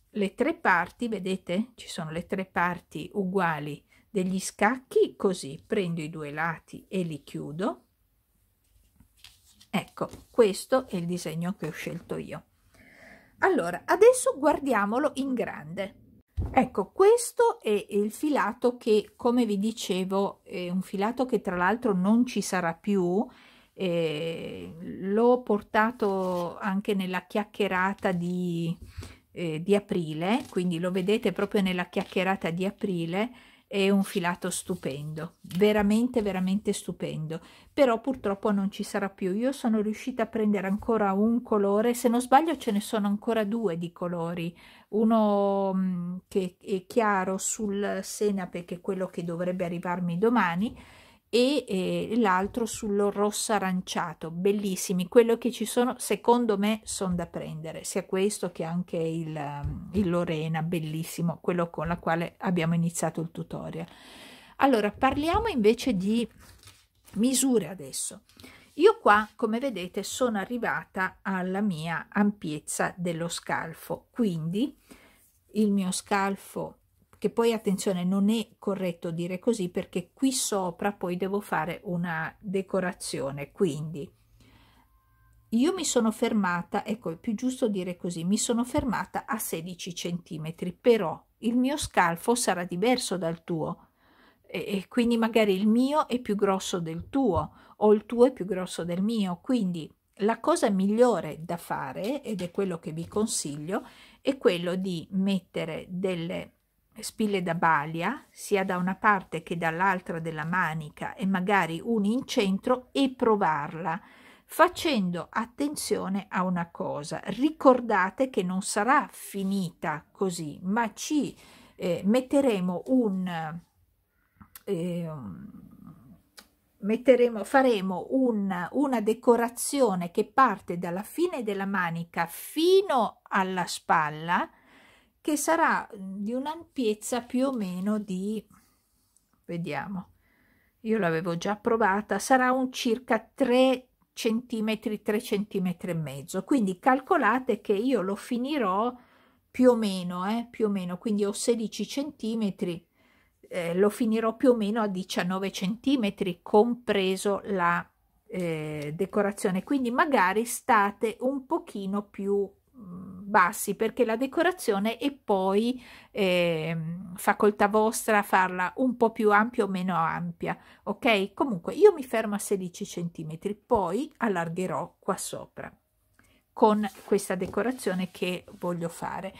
[SPEAKER 1] le tre parti, vedete? Ci sono le tre parti uguali degli scacchi, così prendo i due lati e li chiudo. Ecco, questo è il disegno che ho scelto io. Allora, adesso guardiamolo in grande. Ecco, questo è il filato che, come vi dicevo, è un filato che tra l'altro non ci sarà più. Eh, l'ho portato anche nella chiacchierata di, eh, di aprile, quindi lo vedete proprio nella chiacchierata di aprile è un filato stupendo veramente veramente stupendo però purtroppo non ci sarà più io sono riuscita a prendere ancora un colore se non sbaglio ce ne sono ancora due di colori uno mm, che è chiaro sul senape che è quello che dovrebbe arrivarmi domani e eh, l'altro sullo rosso aranciato bellissimi quello che ci sono secondo me sono da prendere sia questo che anche il, ehm, il Lorena bellissimo quello con la quale abbiamo iniziato il tutorial allora parliamo invece di misure adesso io qua, come vedete, sono arrivata alla mia ampiezza dello scalfo, quindi il mio scalfo che poi attenzione non è corretto dire così perché qui sopra poi devo fare una decorazione quindi io mi sono fermata ecco è più giusto dire così mi sono fermata a 16 centimetri però il mio scalfo sarà diverso dal tuo e, e quindi magari il mio è più grosso del tuo o il tuo è più grosso del mio quindi la cosa migliore da fare ed è quello che vi consiglio è quello di mettere delle spille da balia, sia da una parte che dall'altra della manica e magari un in centro e provarla, facendo attenzione a una cosa. Ricordate che non sarà finita così, ma ci eh, metteremo un... Eh, metteremo, faremo un, una decorazione che parte dalla fine della manica fino alla spalla che sarà mm, di un'ampiezza più o meno di vediamo io l'avevo già provata sarà un circa 3 centimetri 3 centimetri e mezzo quindi calcolate che io lo finirò più o meno eh, più o meno quindi ho 16 centimetri eh, lo finirò più o meno a 19 centimetri compreso la eh, decorazione quindi magari state un pochino più bassi perché la decorazione è poi eh, facoltà vostra farla un po' più ampia o meno ampia ok comunque io mi fermo a 16 centimetri poi allargherò qua sopra con questa decorazione che voglio fare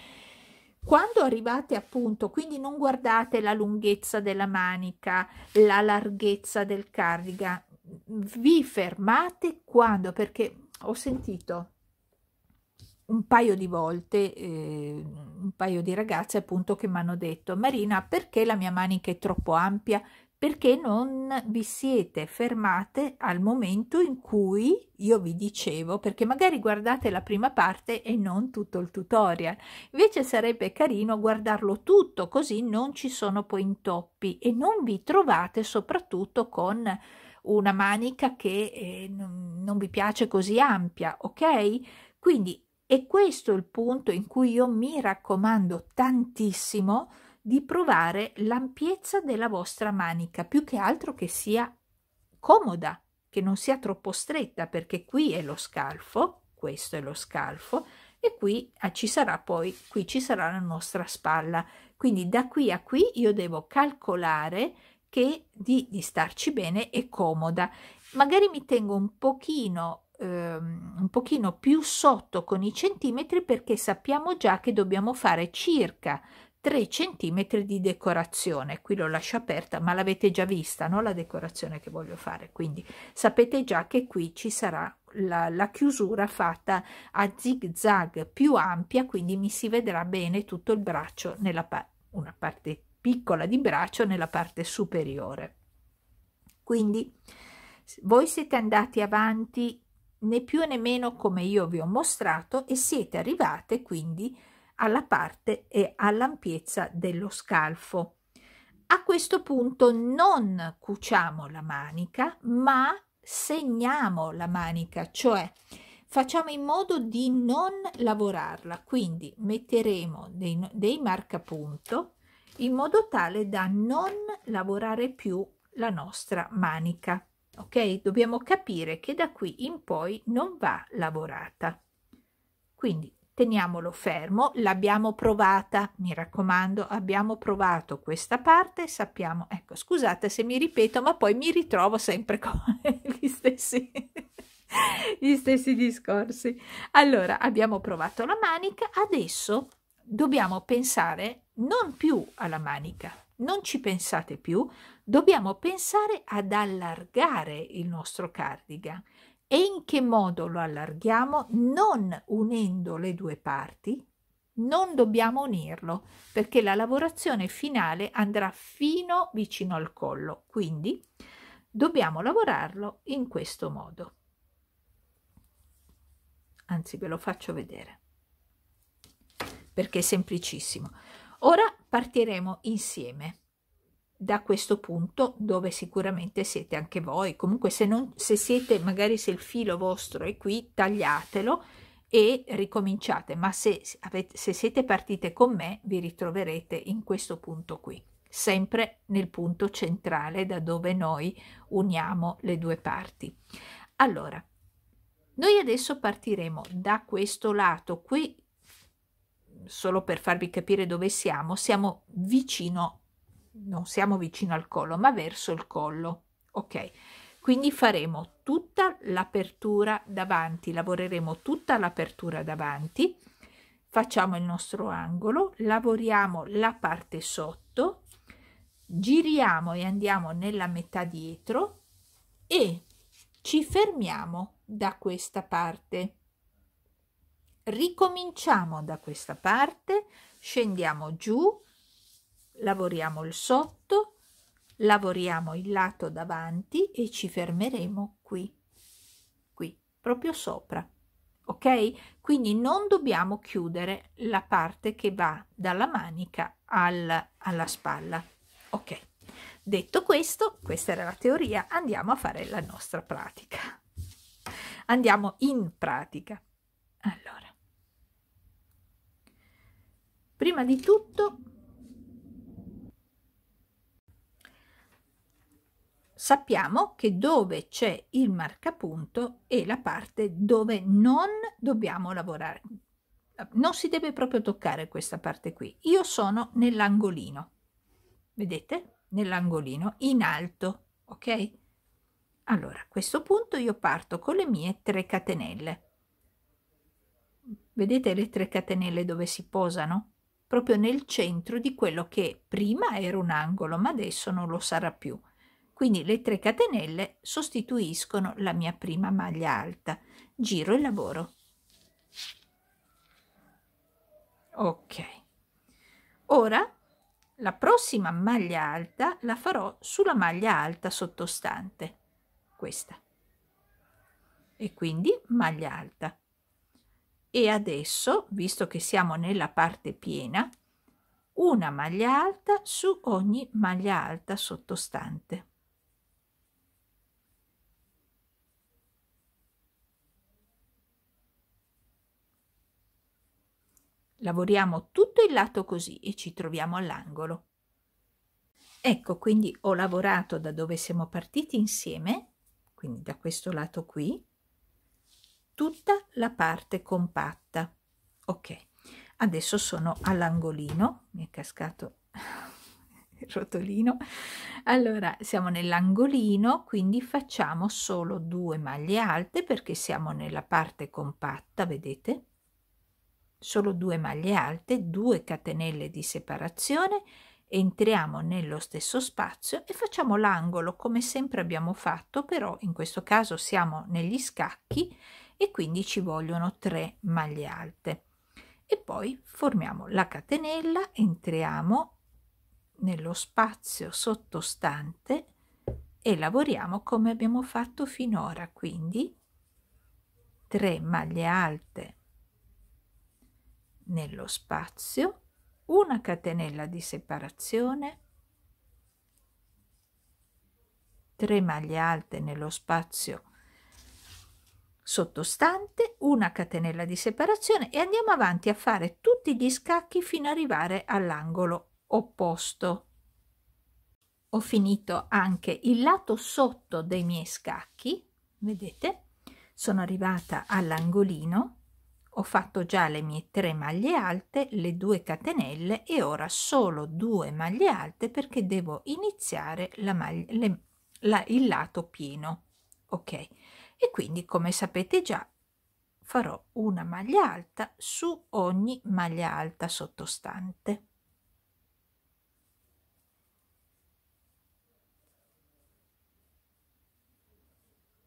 [SPEAKER 1] quando arrivate appunto quindi non guardate la lunghezza della manica la larghezza del cardigan vi fermate quando perché ho sentito un paio di volte eh, un paio di ragazze appunto che mi hanno detto Marina perché la mia manica è troppo ampia perché non vi siete fermate al momento in cui io vi dicevo perché magari guardate la prima parte e non tutto il tutorial invece sarebbe carino guardarlo tutto così non ci sono poi intoppi e non vi trovate soprattutto con una manica che eh, non vi piace così ampia ok quindi e questo è il punto in cui io mi raccomando tantissimo di provare l'ampiezza della vostra manica, più che altro che sia comoda, che non sia troppo stretta, perché qui è lo scalfo, questo è lo scalfo, e qui ah, ci sarà poi, qui ci sarà la nostra spalla. Quindi da qui a qui io devo calcolare che di, di starci bene e comoda. Magari mi tengo un pochino ehm, un pochino più sotto con i centimetri perché sappiamo già che dobbiamo fare circa 3 centimetri di decorazione. Qui lo lascio aperta, ma l'avete già vista, no? La decorazione che voglio fare, quindi sapete già che qui ci sarà la, la, chiusura fatta a zig zag più ampia, quindi mi si vedrà bene tutto il braccio nella pa una parte piccola di braccio nella parte superiore. Quindi voi siete andati avanti né più né meno come io vi ho mostrato e siete arrivate quindi alla parte e all'ampiezza dello scalfo. A questo punto non cuciamo la manica ma segniamo la manica, cioè facciamo in modo di non lavorarla, quindi metteremo dei, dei marcapunto in modo tale da non lavorare più la nostra manica ok? Dobbiamo capire che da qui in poi non va lavorata. Quindi teniamolo fermo, l'abbiamo provata, mi raccomando, abbiamo provato questa parte, sappiamo, ecco, scusate se mi ripeto, ma poi mi ritrovo sempre con gli stessi, gli stessi discorsi. Allora, abbiamo provato la manica, adesso dobbiamo pensare non più alla manica, non ci pensate più, dobbiamo pensare ad allargare il nostro cardigan. E in che modo lo allarghiamo? Non unendo le due parti, non dobbiamo unirlo perché la lavorazione finale andrà fino vicino al collo, quindi dobbiamo lavorarlo in questo modo. Anzi, ve lo faccio vedere perché è semplicissimo. Ora partiremo insieme da questo punto dove sicuramente siete anche voi. Comunque se, non, se siete, magari se il filo vostro è qui, tagliatelo e ricominciate. Ma se, avete, se siete partite con me, vi ritroverete in questo punto qui, sempre nel punto centrale da dove noi uniamo le due parti. Allora, noi adesso partiremo da questo lato qui solo per farvi capire dove siamo, siamo vicino, non siamo vicino al collo, ma verso il collo, ok? Quindi faremo tutta l'apertura davanti, lavoreremo tutta l'apertura davanti, facciamo il nostro angolo, lavoriamo la parte sotto, giriamo e andiamo nella metà dietro e ci fermiamo da questa parte ricominciamo da questa parte scendiamo giù lavoriamo il sotto lavoriamo il lato davanti e ci fermeremo qui qui proprio sopra ok quindi non dobbiamo chiudere la parte che va dalla manica al, alla spalla ok detto questo questa era la teoria andiamo a fare la nostra pratica andiamo in pratica allora prima di tutto sappiamo che dove c'è il marcapunto è la parte dove non dobbiamo lavorare non si deve proprio toccare questa parte qui io sono nell'angolino vedete nell'angolino in alto ok allora a questo punto io parto con le mie 3 catenelle vedete le 3 catenelle dove si posano proprio nel centro di quello che prima era un angolo, ma adesso non lo sarà più. Quindi le tre catenelle sostituiscono la mia prima maglia alta. Giro il lavoro. Ok. Ora la prossima maglia alta la farò sulla maglia alta sottostante, questa. E quindi maglia alta e adesso visto che siamo nella parte piena una maglia alta su ogni maglia alta sottostante lavoriamo tutto il lato così e ci troviamo all'angolo ecco quindi ho lavorato da dove siamo partiti insieme quindi da questo lato qui tutta la parte compatta ok adesso sono all'angolino mi è cascato il rotolino allora siamo nell'angolino quindi facciamo solo due maglie alte perché siamo nella parte compatta vedete solo due maglie alte 2 catenelle di separazione entriamo nello stesso spazio e facciamo l'angolo come sempre abbiamo fatto però in questo caso siamo negli scacchi e quindi ci vogliono 3 maglie alte e poi formiamo la catenella entriamo nello spazio sottostante e lavoriamo come abbiamo fatto finora quindi 3 maglie alte nello spazio una catenella di separazione 3 maglie alte nello spazio sottostante, una catenella di separazione e andiamo avanti a fare tutti gli scacchi fino ad arrivare all'angolo opposto. Ho finito anche il lato sotto dei miei scacchi, vedete? Sono arrivata all'angolino, ho fatto già le mie tre maglie alte, le due catenelle e ora solo due maglie alte perché devo iniziare la maglia, le, la, il lato pieno. Ok e quindi come sapete già farò una maglia alta su ogni maglia alta sottostante.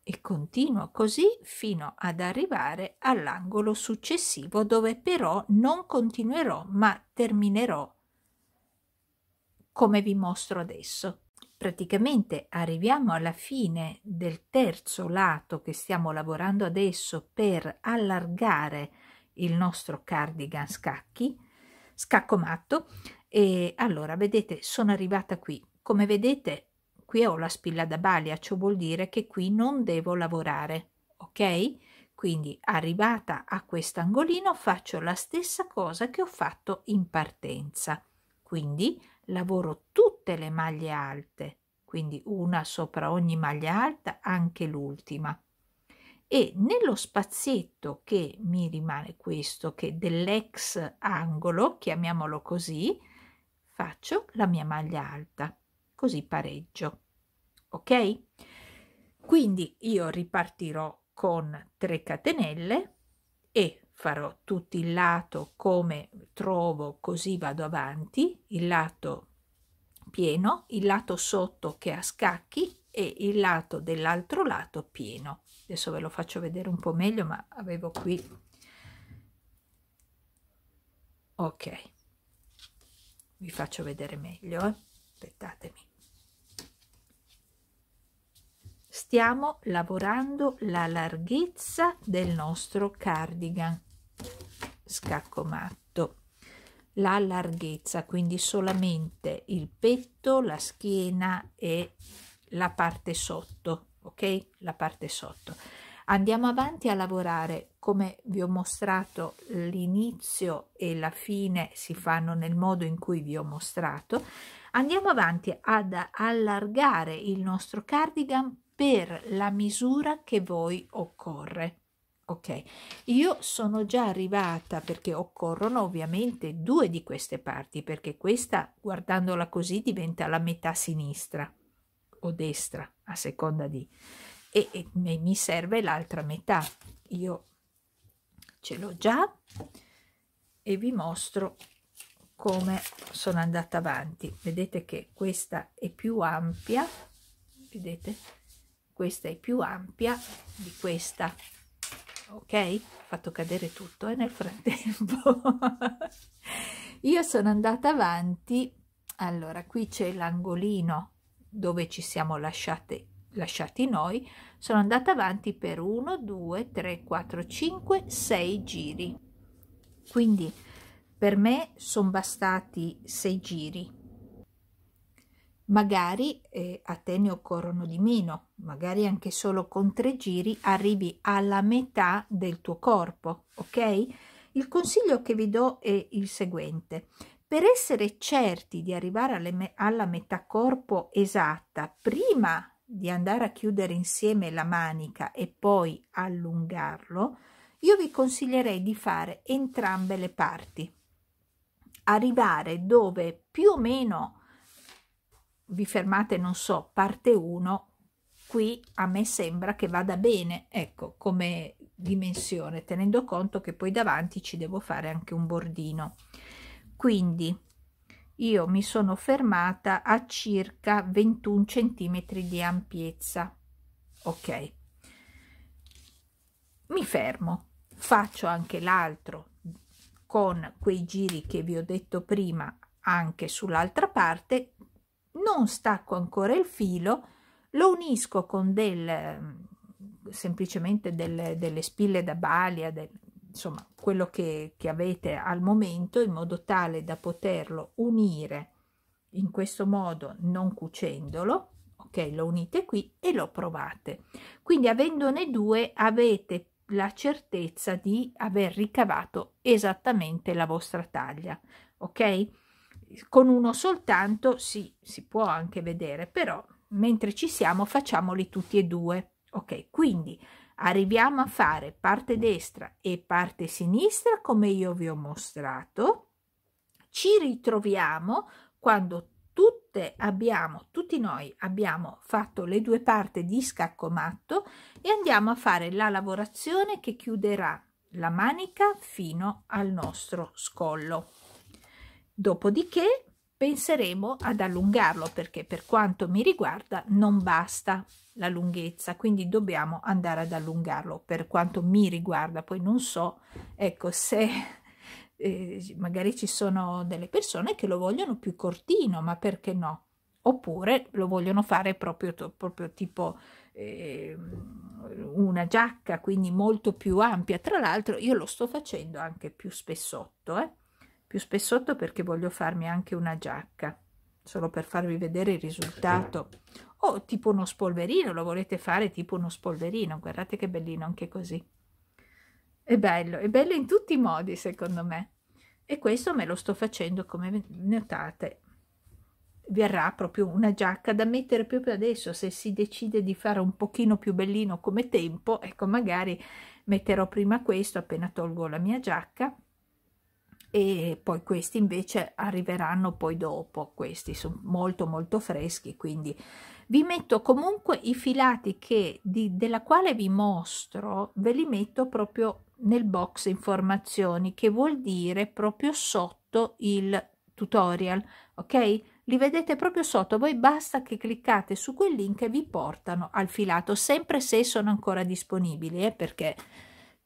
[SPEAKER 1] E continuo così fino ad arrivare all'angolo successivo dove però non continuerò ma terminerò come vi mostro adesso praticamente arriviamo alla fine del terzo lato che stiamo lavorando adesso per allargare il nostro cardigan scacchi scacco matto e allora vedete sono arrivata qui come vedete qui ho la spilla da balia ciò vuol dire che qui non devo lavorare ok quindi arrivata a quest'angolino faccio la stessa cosa che ho fatto in partenza quindi lavoro tutte le maglie alte, quindi una sopra ogni maglia alta, anche l'ultima. E nello spazietto che mi rimane questo, che dell'ex angolo, chiamiamolo così, faccio la mia maglia alta, così pareggio. Ok? Quindi io ripartirò con 3 catenelle e farò tutto il lato come trovo così vado avanti il lato pieno il lato sotto che a scacchi e il lato dell'altro lato pieno adesso ve lo faccio vedere un po meglio ma avevo qui ok vi faccio vedere meglio eh? aspettatemi stiamo lavorando la larghezza del nostro cardigan scacco matto la larghezza quindi solamente il petto la schiena e la parte sotto ok la parte sotto andiamo avanti a lavorare come vi ho mostrato l'inizio e la fine si fanno nel modo in cui vi ho mostrato andiamo avanti ad allargare il nostro cardigan per la misura che voi occorre ok io sono già arrivata perché occorrono ovviamente due di queste parti perché questa guardandola così diventa la metà sinistra o destra a seconda di e, e mi serve l'altra metà io ce l'ho già e vi mostro come sono andata avanti vedete che questa è più ampia vedete questa è più ampia di questa ok? Ho fatto cadere tutto e eh, nel frattempo io sono andata avanti allora qui c'è l'angolino dove ci siamo lasciate lasciati noi sono andata avanti per 1 2 3 4 5 6 giri quindi per me sono bastati 6 giri Magari eh, a te ne occorrono di meno, magari anche solo con tre giri arrivi alla metà del tuo corpo, ok? Il consiglio che vi do è il seguente. Per essere certi di arrivare me alla metà corpo esatta prima di andare a chiudere insieme la manica e poi allungarlo, io vi consiglierei di fare entrambe le parti. Arrivare dove più o meno vi fermate, non so, parte 1, qui a me sembra che vada bene, ecco, come dimensione, tenendo conto che poi davanti ci devo fare anche un bordino. Quindi io mi sono fermata a circa 21 centimetri di ampiezza, ok? Mi fermo, faccio anche l'altro con quei giri che vi ho detto prima anche sull'altra parte non stacco ancora il filo lo unisco con del mm, semplicemente delle, delle spille da balia del, insomma quello che, che avete al momento in modo tale da poterlo unire in questo modo non cucendolo ok lo unite qui e lo provate quindi avendone due avete la certezza di aver ricavato esattamente la vostra taglia ok con uno soltanto sì, si può anche vedere, però mentre ci siamo facciamoli tutti e due. Ok, quindi arriviamo a fare parte destra e parte sinistra come io vi ho mostrato. Ci ritroviamo quando tutte abbiamo, tutti noi abbiamo fatto le due parti di scacco matto e andiamo a fare la lavorazione che chiuderà la manica fino al nostro scollo. Dopodiché penseremo ad allungarlo perché per quanto mi riguarda non basta la lunghezza, quindi dobbiamo andare ad allungarlo per quanto mi riguarda. Poi non so, ecco, se eh, magari ci sono delle persone che lo vogliono più cortino, ma perché no? Oppure lo vogliono fare proprio, proprio tipo eh, una giacca, quindi molto più ampia. Tra l'altro io lo sto facendo anche più spessotto, eh? più spessotto perché voglio farmi anche una giacca solo per farvi vedere il risultato o oh, tipo uno spolverino lo volete fare tipo uno spolverino guardate che bellino anche così è bello è bello in tutti i modi secondo me e questo me lo sto facendo come notate verrà proprio una giacca da mettere proprio adesso se si decide di fare un pochino più bellino come tempo ecco magari metterò prima questo appena tolgo la mia giacca e poi questi invece arriveranno poi dopo questi sono molto molto freschi quindi vi metto comunque i filati che di, della quale vi mostro ve li metto proprio nel box informazioni che vuol dire proprio sotto il tutorial ok li vedete proprio sotto voi basta che cliccate su quel link e vi portano al filato sempre se sono ancora disponibili eh, perché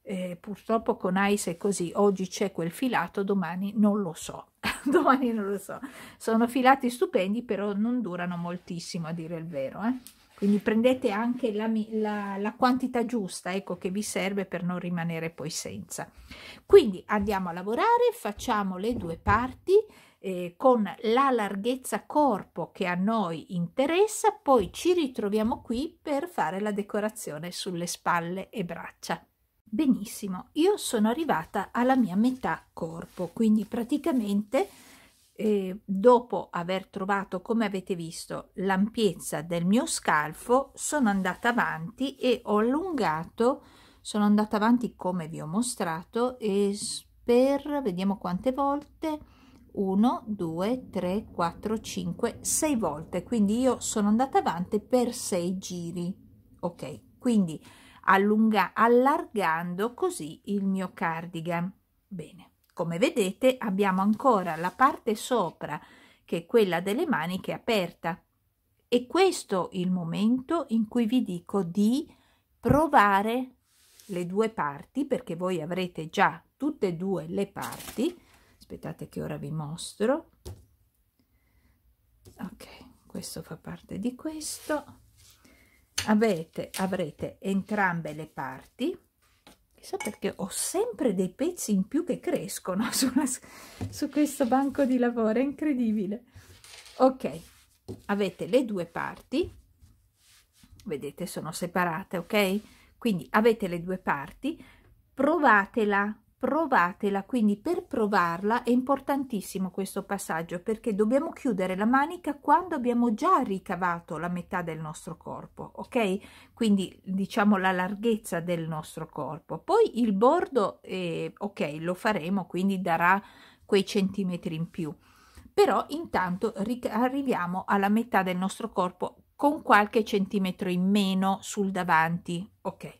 [SPEAKER 1] eh, purtroppo con ICE è così, oggi c'è quel filato, domani non lo so, domani non lo so. Sono filati stupendi, però non durano moltissimo a dire il vero. Eh? Quindi prendete anche la, la, la quantità giusta, ecco, che vi serve per non rimanere poi senza. Quindi andiamo a lavorare, facciamo le due parti. Eh, con la larghezza corpo che a noi interessa, poi ci ritroviamo qui per fare la decorazione sulle spalle e braccia benissimo io sono arrivata alla mia metà corpo quindi praticamente eh, dopo aver trovato come avete visto l'ampiezza del mio scalfo sono andata avanti e ho allungato sono andata avanti come vi ho mostrato e per vediamo quante volte 1 2 3 4 5 6 volte quindi io sono andata avanti per 6 giri ok quindi allunga, allargando così il mio cardigan. Bene, come vedete abbiamo ancora la parte sopra, che è quella delle maniche, aperta. E questo è il momento in cui vi dico di provare le due parti, perché voi avrete già tutte e due le parti. Aspettate che ora vi mostro. Ok, questo fa parte di questo Avete, avrete entrambe le parti chissà perché ho sempre dei pezzi in più che crescono sulla, su questo banco di lavoro, è incredibile. Ok, avete le due parti, vedete sono separate, ok? Quindi avete le due parti, provatela, provatela quindi per provarla è importantissimo questo passaggio perché dobbiamo chiudere la manica quando abbiamo già ricavato la metà del nostro corpo ok quindi diciamo la larghezza del nostro corpo poi il bordo eh, ok lo faremo quindi darà quei centimetri in più però intanto arriviamo alla metà del nostro corpo con qualche centimetro in meno sul davanti ok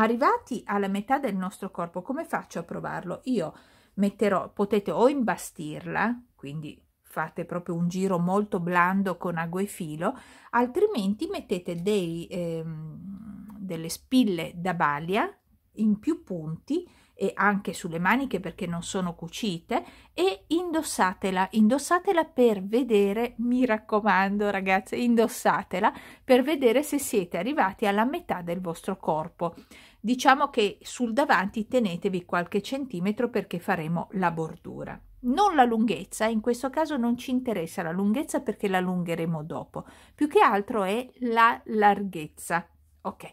[SPEAKER 1] arrivati alla metà del nostro corpo come faccio a provarlo io metterò potete o imbastirla quindi fate proprio un giro molto blando con ago e filo altrimenti mettete dei, ehm, delle spille da balia in più punti e anche sulle maniche perché non sono cucite e indossatela indossatela per vedere mi raccomando ragazze indossatela per vedere se siete arrivati alla metà del vostro corpo diciamo che sul davanti tenetevi qualche centimetro perché faremo la bordura non la lunghezza in questo caso non ci interessa la lunghezza perché la allungheremo dopo più che altro è la larghezza ok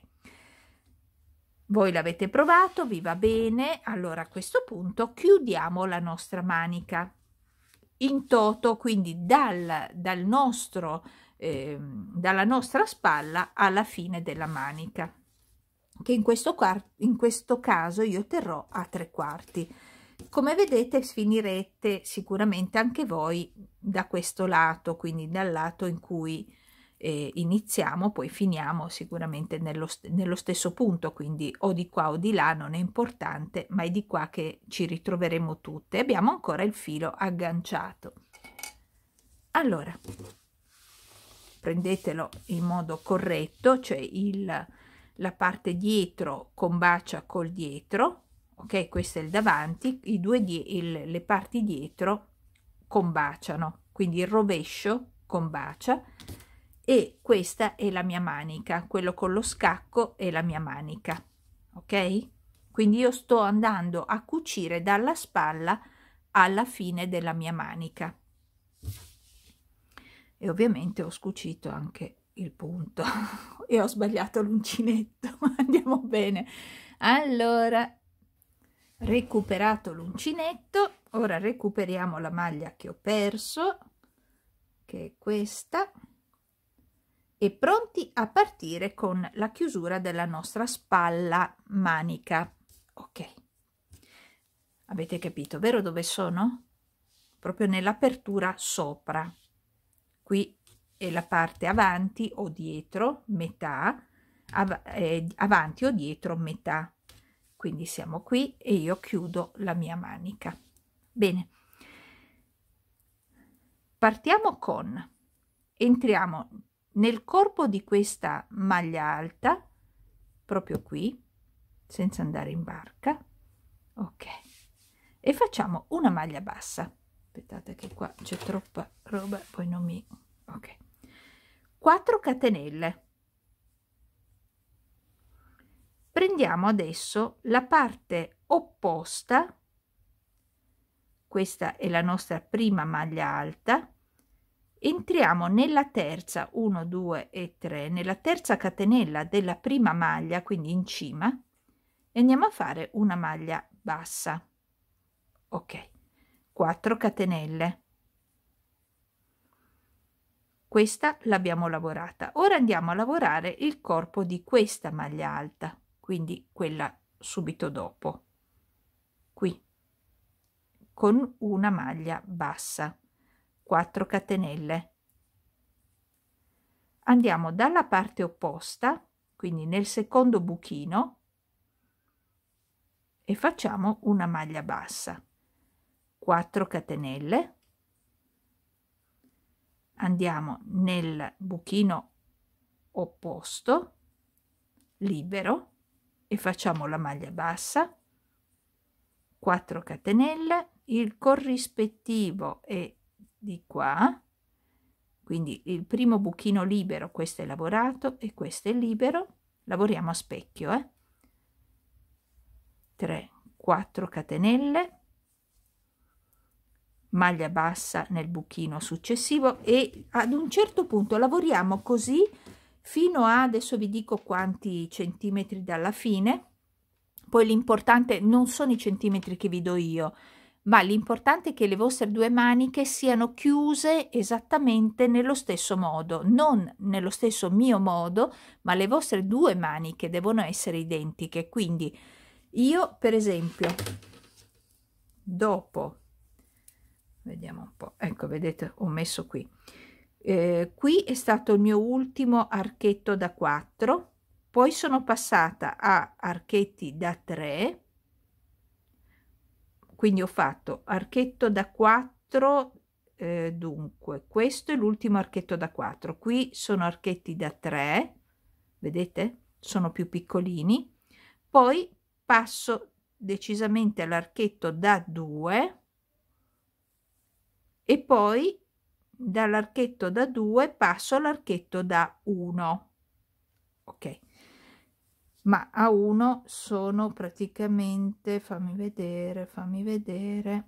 [SPEAKER 1] voi l'avete provato vi va bene allora a questo punto chiudiamo la nostra manica in toto quindi dal, dal nostro eh, dalla nostra spalla alla fine della manica che in questo, in questo caso io terrò a tre quarti come vedete finirete sicuramente anche voi da questo lato quindi dal lato in cui eh, iniziamo poi finiamo sicuramente nello, st nello, stesso punto quindi o di qua o di là non è importante ma è di qua che ci ritroveremo tutte abbiamo ancora il filo agganciato allora prendetelo in modo corretto cioè il la parte dietro combacia col dietro, ok? Questo è il davanti, i due die il, le parti dietro combaciano, quindi il rovescio combacia e questa è la mia manica, quello con lo scacco è la mia manica, ok? Quindi io sto andando a cucire dalla spalla alla fine della mia manica e ovviamente ho scucito anche il punto e ho sbagliato l'uncinetto andiamo bene allora recuperato l'uncinetto ora recuperiamo la maglia che ho perso che è questa e pronti a partire con la chiusura della nostra spalla manica ok avete capito vero dove sono proprio nell'apertura sopra qui e la parte avanti o dietro metà av eh, avanti o dietro metà quindi siamo qui e io chiudo la mia manica bene partiamo con entriamo nel corpo di questa maglia alta proprio qui senza andare in barca ok e facciamo una maglia bassa aspettate che qua c'è troppa roba poi non mi ok 4 catenelle. Prendiamo adesso la parte opposta, questa è la nostra prima maglia alta, entriamo nella terza 1 2 e 3 nella terza catenella della prima maglia quindi in cima e andiamo a fare una maglia bassa ok 4 catenelle questa l'abbiamo lavorata. Ora andiamo a lavorare il corpo di questa maglia alta, quindi quella subito dopo, qui, con una maglia bassa, 4 catenelle. Andiamo dalla parte opposta, quindi nel secondo buchino, e facciamo una maglia bassa, 4 catenelle andiamo nel buchino opposto libero e facciamo la maglia bassa 4 catenelle il corrispettivo è di qua quindi il primo buchino libero questo è lavorato e questo è libero lavoriamo a specchio eh? 3 4 catenelle maglia bassa nel buchino successivo e ad un certo punto lavoriamo così fino a adesso vi dico quanti centimetri dalla fine poi l'importante non sono i centimetri che vi do io ma l'importante è che le vostre due maniche siano chiuse esattamente nello stesso modo, non nello stesso mio modo, ma le vostre due maniche devono essere identiche. Quindi io, per esempio, dopo vediamo un po' ecco vedete ho messo qui eh, qui è stato il mio ultimo archetto da 4 poi sono passata a archetti da 3 quindi ho fatto archetto da 4 eh, dunque questo è l'ultimo archetto da 4 qui sono archetti da 3 vedete sono più piccolini poi passo decisamente all'archetto da 2 e poi dall'archetto da 2 passo all'archetto da 1 ok ma a 1 sono praticamente fammi vedere fammi vedere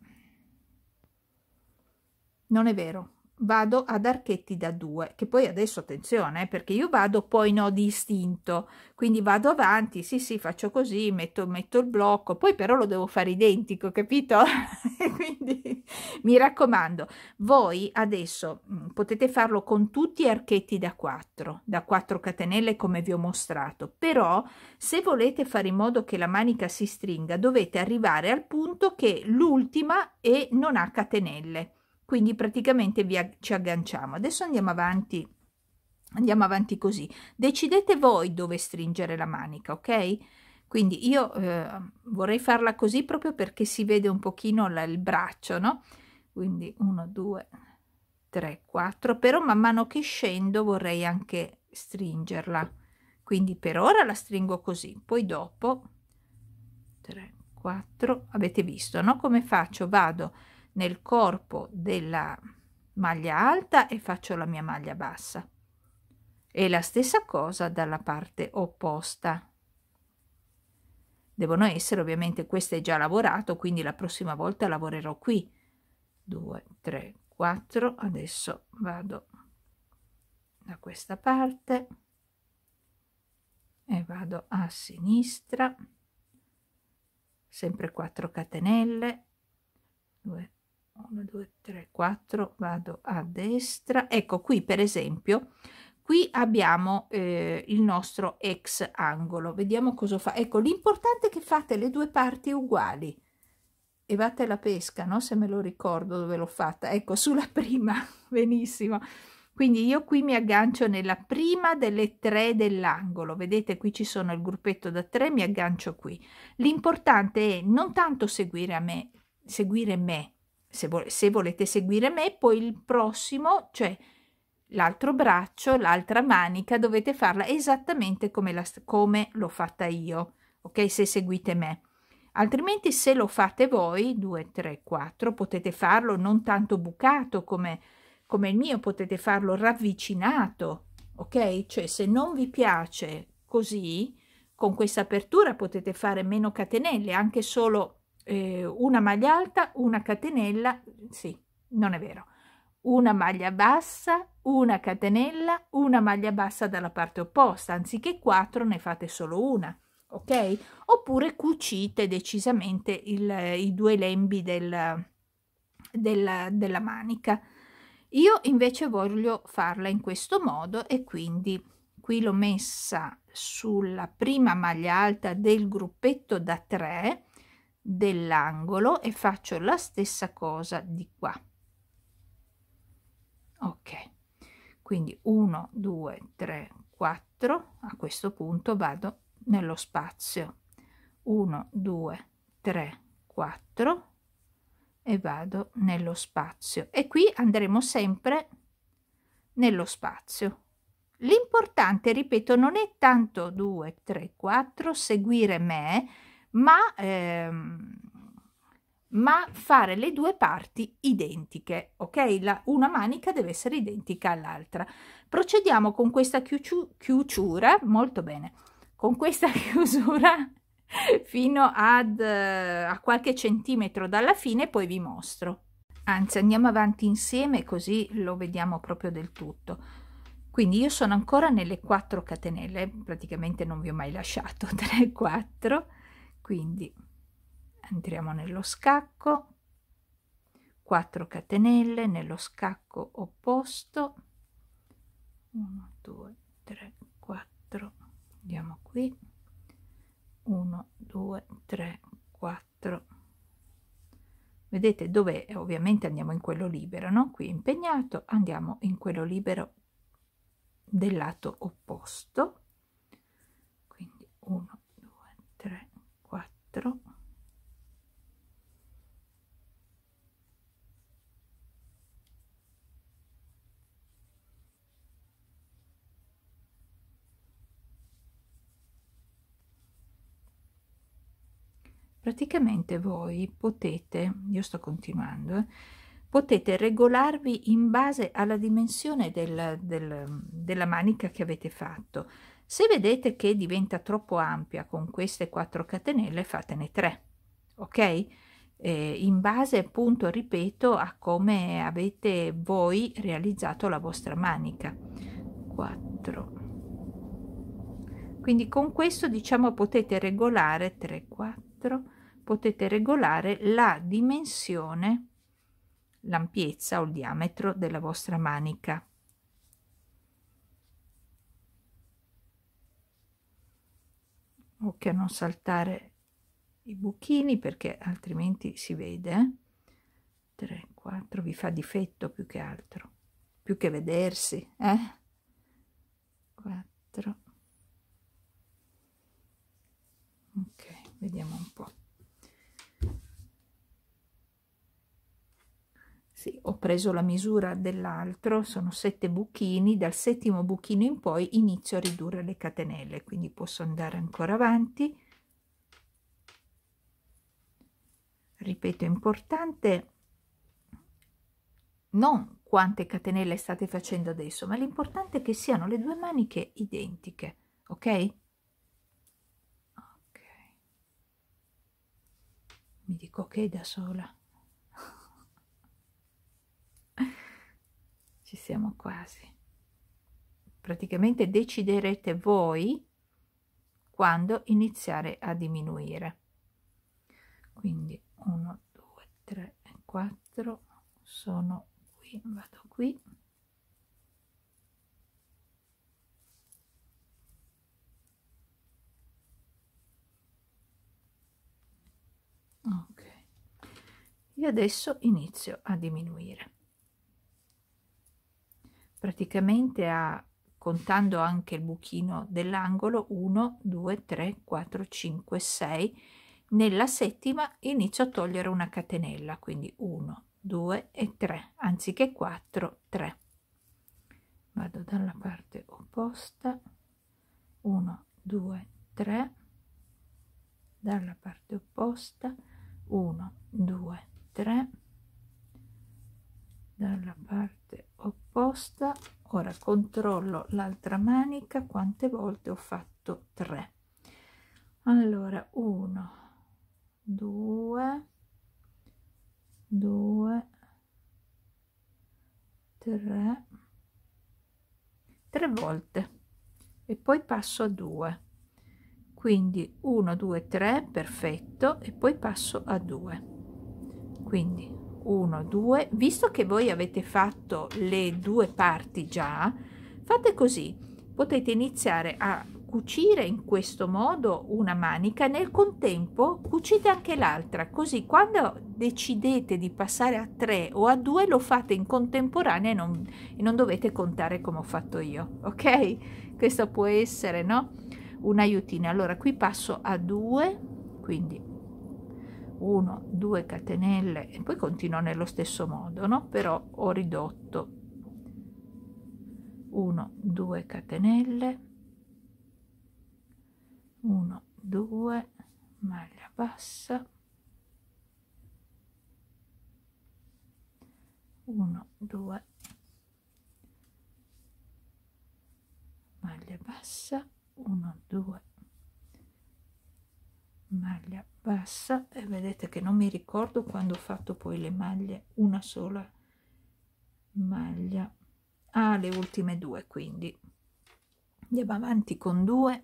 [SPEAKER 1] non è vero vado ad archetti da 2 che poi adesso attenzione eh, perché io vado poi no di istinto quindi vado avanti sì sì faccio così metto, metto il blocco poi però lo devo fare identico capito quindi mi raccomando voi adesso mm, potete farlo con tutti gli archetti da 4 da 4 catenelle come vi ho mostrato però se volete fare in modo che la manica si stringa dovete arrivare al punto che l'ultima e non ha catenelle quindi praticamente via, ci agganciamo adesso andiamo avanti andiamo avanti così decidete voi dove stringere la manica ok quindi io eh, vorrei farla così proprio perché si vede un pochino la, il braccio no quindi 1 2 3 4 però man mano che scendo vorrei anche stringerla quindi per ora la stringo così poi dopo 3 4 avete visto no come faccio vado nel corpo della maglia alta e faccio la mia maglia bassa e la stessa cosa dalla parte opposta devono essere ovviamente questa è già lavorato quindi la prossima volta lavorerò qui 2 3 4 adesso vado da questa parte e vado a sinistra sempre 4 catenelle 2 1 2 3 4 vado a destra ecco qui per esempio qui abbiamo eh, il nostro ex angolo vediamo cosa fa ecco l'importante è che fate le due parti uguali E vate la pesca no se me lo ricordo dove l'ho fatta ecco sulla prima benissimo quindi io qui mi aggancio nella prima delle tre dell'angolo vedete qui ci sono il gruppetto da tre mi aggancio qui l'importante è non tanto seguire a me seguire me se, vo se volete seguire me, poi il prossimo, cioè l'altro braccio, l'altra manica, dovete farla esattamente come, la, come l'ho fatta io, ok? Se seguite me. Altrimenti se lo fate voi, 2, 3, 4, potete farlo non tanto bucato come, come il mio, potete farlo ravvicinato, ok? Cioè se non vi piace così, con questa apertura potete fare meno catenelle, anche solo eh, una maglia alta, una catenella, sì, non è vero, una maglia bassa, una catenella, una maglia bassa dalla parte opposta, anziché 4 ne fate solo una, ok? Oppure cucite decisamente il, i due lembi del, della, della manica. Io invece voglio farla in questo modo e quindi qui l'ho messa sulla prima maglia alta del gruppetto da 3 dell'angolo e faccio la stessa cosa di qua ok quindi 1 2 3 4 a questo punto vado nello spazio 1 2 3 4 e vado nello spazio e qui andremo sempre nello spazio l'importante ripeto non è tanto 2 3 4 seguire me ma, ehm, ma fare le due parti identiche, ok? La, una manica deve essere identica all'altra. Procediamo con questa chiusura, molto bene, con questa chiusura fino ad, eh, a qualche centimetro dalla fine, poi vi mostro. Anzi, andiamo avanti insieme così lo vediamo proprio del tutto quindi io sono ancora nelle 4 catenelle praticamente non vi ho mai lasciato 3 4 quindi entriamo nello scacco 4 catenelle nello scacco opposto 1 2 3 4 andiamo qui 1 2 3 4 vedete dove eh, ovviamente andiamo in quello libero non qui impegnato andiamo in quello libero del lato opposto quindi 1 dentro praticamente voi potete io sto continuando eh, potete regolarvi in base alla dimensione del, del, della manica che avete fatto se vedete che diventa troppo ampia con queste 4 catenelle, fatene 3, ok? Eh, in base appunto, ripeto, a come avete voi realizzato la vostra manica. 4. Quindi con questo diciamo potete regolare 3, 4, potete regolare la dimensione l'ampiezza o il diametro della vostra manica. occhio a non saltare i buchini perché altrimenti si vede 3 eh? 4 vi fa difetto più che altro più che vedersi eh 4 ok vediamo un po sì, ho preso la misura dell'altro sono sette buchini dal settimo buchino in poi inizio a ridurre le catenelle quindi posso andare ancora avanti ripeto è importante non quante catenelle state facendo adesso ma l'importante è che siano le due maniche identiche ok ok mi dico che okay da sola ci siamo quasi praticamente deciderete voi quando iniziare a diminuire quindi 1 2 3 4 sono qui vado qui ok io adesso inizio a diminuire praticamente a contando anche il buchino dell'angolo 1 2 3 4 5 6 nella settima inizio a togliere una catenella quindi 1 2 e 3 anziché 4 3 vado dalla parte opposta 1 2 3 dalla parte opposta 1 2 3 dalla parte opposta ora controllo l'altra manica quante volte ho fatto 3 allora 1 2 2 3 3 volte e poi passo a 2 quindi 1 2 3 perfetto e poi passo a 2 quindi 1 2 visto che voi avete fatto le due parti già fate così potete iniziare a cucire in questo modo una manica nel contempo cucite anche l'altra così quando decidete di passare a 3 o a 2 lo fate in contemporanea e non, e non dovete contare come ho fatto io ok questo può essere no un aiutino allora qui passo a 2 quindi 1 2 catenelle e poi continuo nello stesso modo no però ho ridotto 1 2 catenelle 1 2 maglia bassa 1 2 maglia bassa 1 2 maglia bassa e vedete che non mi ricordo quando ho fatto poi le maglie una sola maglia a ah, le ultime due quindi andiamo avanti con due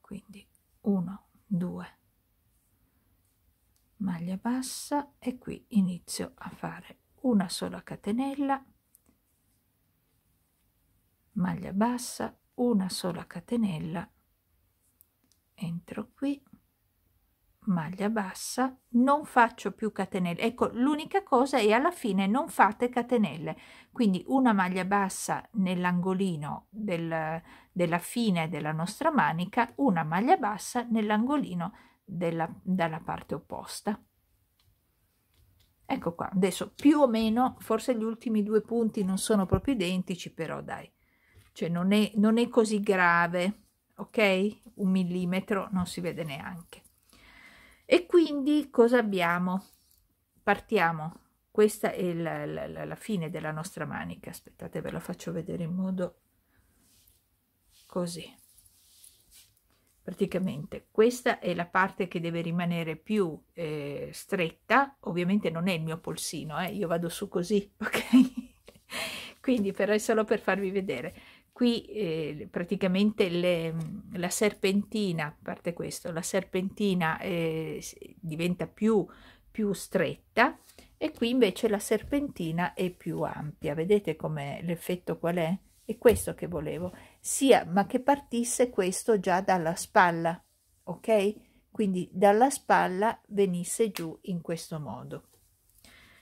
[SPEAKER 1] quindi 1 2 maglia bassa e qui inizio a fare una sola catenella maglia bassa una sola catenella entro qui maglia bassa non faccio più catenelle ecco l'unica cosa è alla fine non fate catenelle quindi una maglia bassa nell'angolino del, della fine della nostra manica una maglia bassa nell'angolino della, dalla parte opposta ecco qua adesso più o meno forse gli ultimi due punti non sono proprio identici però dai cioè non è, non è così grave ok un millimetro non si vede neanche e quindi cosa abbiamo partiamo questa è la, la, la fine della nostra manica aspettate ve la faccio vedere in modo così praticamente questa è la parte che deve rimanere più eh, stretta ovviamente non è il mio polsino eh? io vado su così ok quindi però è solo per farvi vedere qui eh, praticamente le, la serpentina, a parte questo, la serpentina eh, diventa più, più stretta e qui invece la serpentina è più ampia. Vedete come l'effetto qual è? È questo che volevo, sia ma che partisse questo già dalla spalla, ok? Quindi dalla spalla venisse giù in questo modo.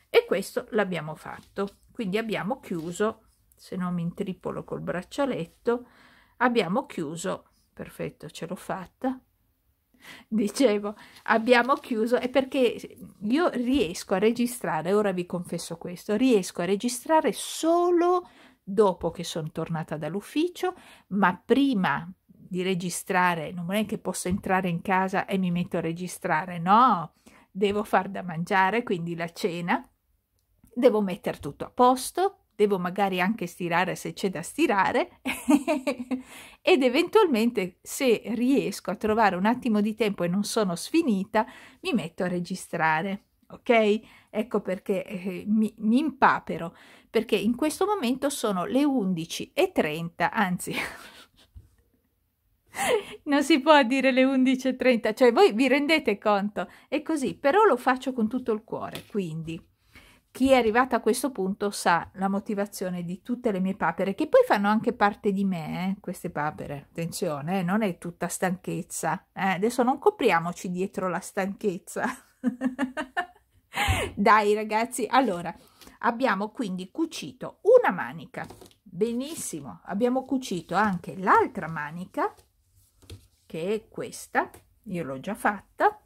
[SPEAKER 1] E questo l'abbiamo fatto, quindi abbiamo chiuso se no mi intripolo col braccialetto abbiamo chiuso perfetto ce l'ho fatta dicevo abbiamo chiuso è perché io riesco a registrare ora vi confesso questo riesco a registrare solo dopo che sono tornata dall'ufficio ma prima di registrare non è che posso entrare in casa e mi metto a registrare no devo far da mangiare quindi la cena devo mettere tutto a posto devo magari anche stirare se c'è da stirare ed eventualmente se riesco a trovare un attimo di tempo e non sono sfinita mi metto a registrare ok ecco perché eh, mi, mi, impapero perché in questo momento sono le 11.30 anzi non si può dire le 11.30 cioè voi vi rendete conto è così però lo faccio con tutto il cuore quindi chi è arrivato a questo punto sa la motivazione di tutte le mie papere, che poi fanno anche parte di me, eh, queste papere. Attenzione, eh, non è tutta stanchezza. Eh. Adesso non copriamoci dietro la stanchezza. Dai ragazzi, allora, abbiamo quindi cucito una manica. Benissimo, abbiamo cucito anche l'altra manica, che è questa. Io l'ho già fatta.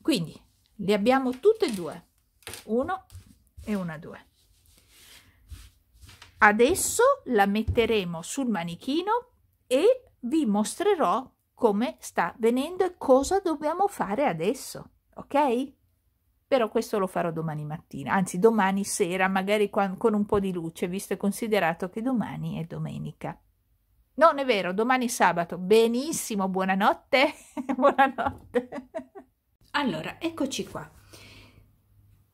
[SPEAKER 1] Quindi, le abbiamo tutte e due uno e una 2 adesso la metteremo sul manichino e vi mostrerò come sta venendo e cosa dobbiamo fare adesso ok però questo lo farò domani mattina anzi domani sera magari con un po di luce visto e considerato che domani è domenica non è vero domani sabato benissimo buonanotte buonanotte allora eccoci qua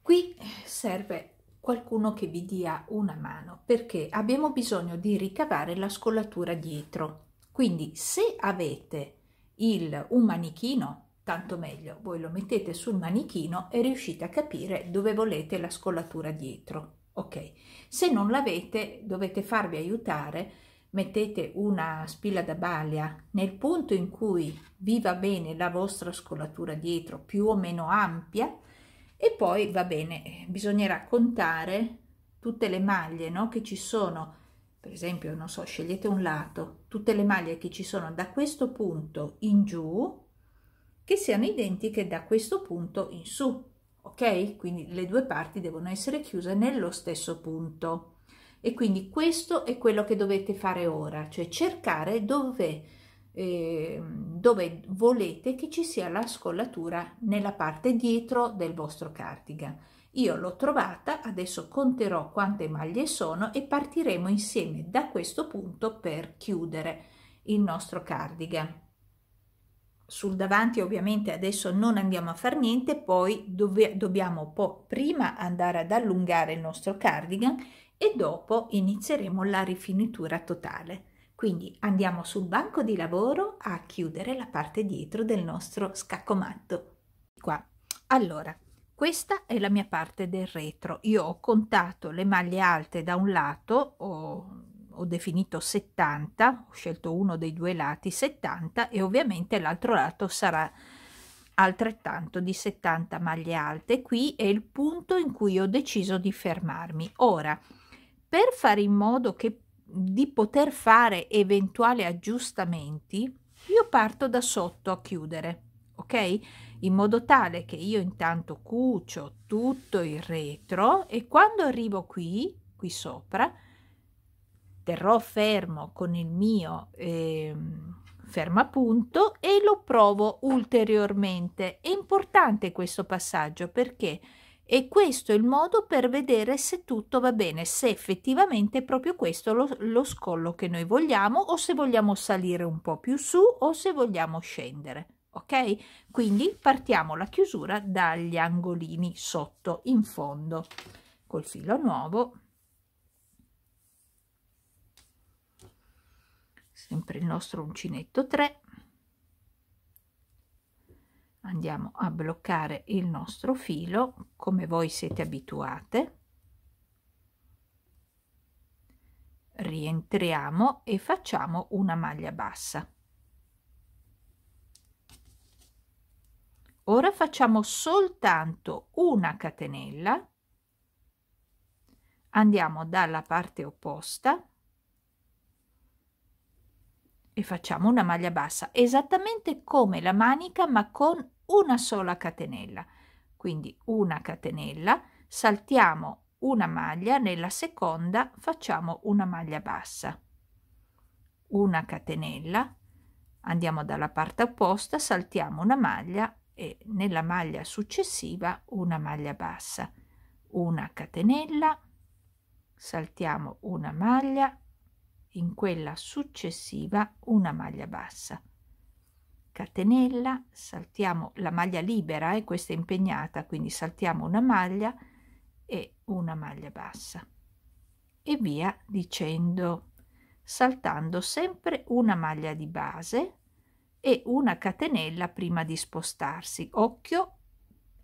[SPEAKER 1] Qui eh, serve qualcuno che vi dia una mano perché abbiamo bisogno di ricavare la scollatura dietro. Quindi se avete il, un manichino, tanto meglio, voi lo mettete sul manichino e riuscite a capire dove volete la scollatura dietro. Ok, se non l'avete dovete farvi aiutare, mettete una spilla da balia nel punto in cui vi va bene la vostra scollatura dietro più o meno ampia, e poi va bene, eh, bisognerà contare tutte le maglie no, che ci sono, per esempio, non so, scegliete un lato, tutte le maglie che ci sono da questo punto in giù che siano identiche da questo punto in su, ok? Quindi le due parti devono essere chiuse nello stesso punto. E quindi questo è quello che dovete fare ora, cioè cercare dove eh, dove volete che ci sia la scollatura nella parte dietro del vostro cardigan. Io l'ho trovata, adesso conterò quante maglie sono e partiremo insieme da questo punto per chiudere il nostro cardigan. Sul davanti ovviamente adesso non andiamo a fare niente, poi dobbiamo po prima andare ad allungare il nostro cardigan e dopo inizieremo la rifinitura totale. Quindi andiamo sul banco di lavoro a chiudere la parte dietro del nostro scaccomatto. Qua. Allora, questa è la mia parte del retro. Io ho contato le maglie alte da un lato, ho, ho definito 70, ho scelto uno dei due lati 70 e ovviamente l'altro lato sarà altrettanto di 70 maglie alte. Qui è il punto in cui ho deciso di fermarmi. Ora, per fare in modo che di poter fare eventuali aggiustamenti, io parto da sotto a chiudere, ok? In modo tale che io intanto cucio tutto il retro e quando arrivo qui, qui sopra, terrò fermo con il mio eh, fermapunto e lo provo ulteriormente. È importante questo passaggio perché e questo è il modo per vedere se tutto va bene, se effettivamente è proprio questo lo, lo scollo che noi vogliamo o se vogliamo salire un po' più su o se vogliamo scendere. Ok? Quindi partiamo la chiusura dagli angolini sotto in fondo col filo nuovo. Sempre il nostro uncinetto 3 andiamo a bloccare il nostro filo come voi siete abituate rientriamo e facciamo una maglia bassa ora facciamo soltanto una catenella andiamo dalla parte opposta e facciamo una maglia bassa esattamente come la manica ma con una sola catenella. Quindi una catenella, saltiamo una maglia, nella seconda facciamo una maglia bassa. Una catenella, andiamo dalla parte opposta, saltiamo una maglia e nella maglia successiva una maglia bassa. Una catenella, saltiamo una maglia, in quella successiva una maglia bassa catenella, saltiamo la maglia libera e eh, questa è impegnata, quindi saltiamo una maglia e una maglia bassa e via dicendo, saltando sempre una maglia di base e una catenella prima di spostarsi. Occhio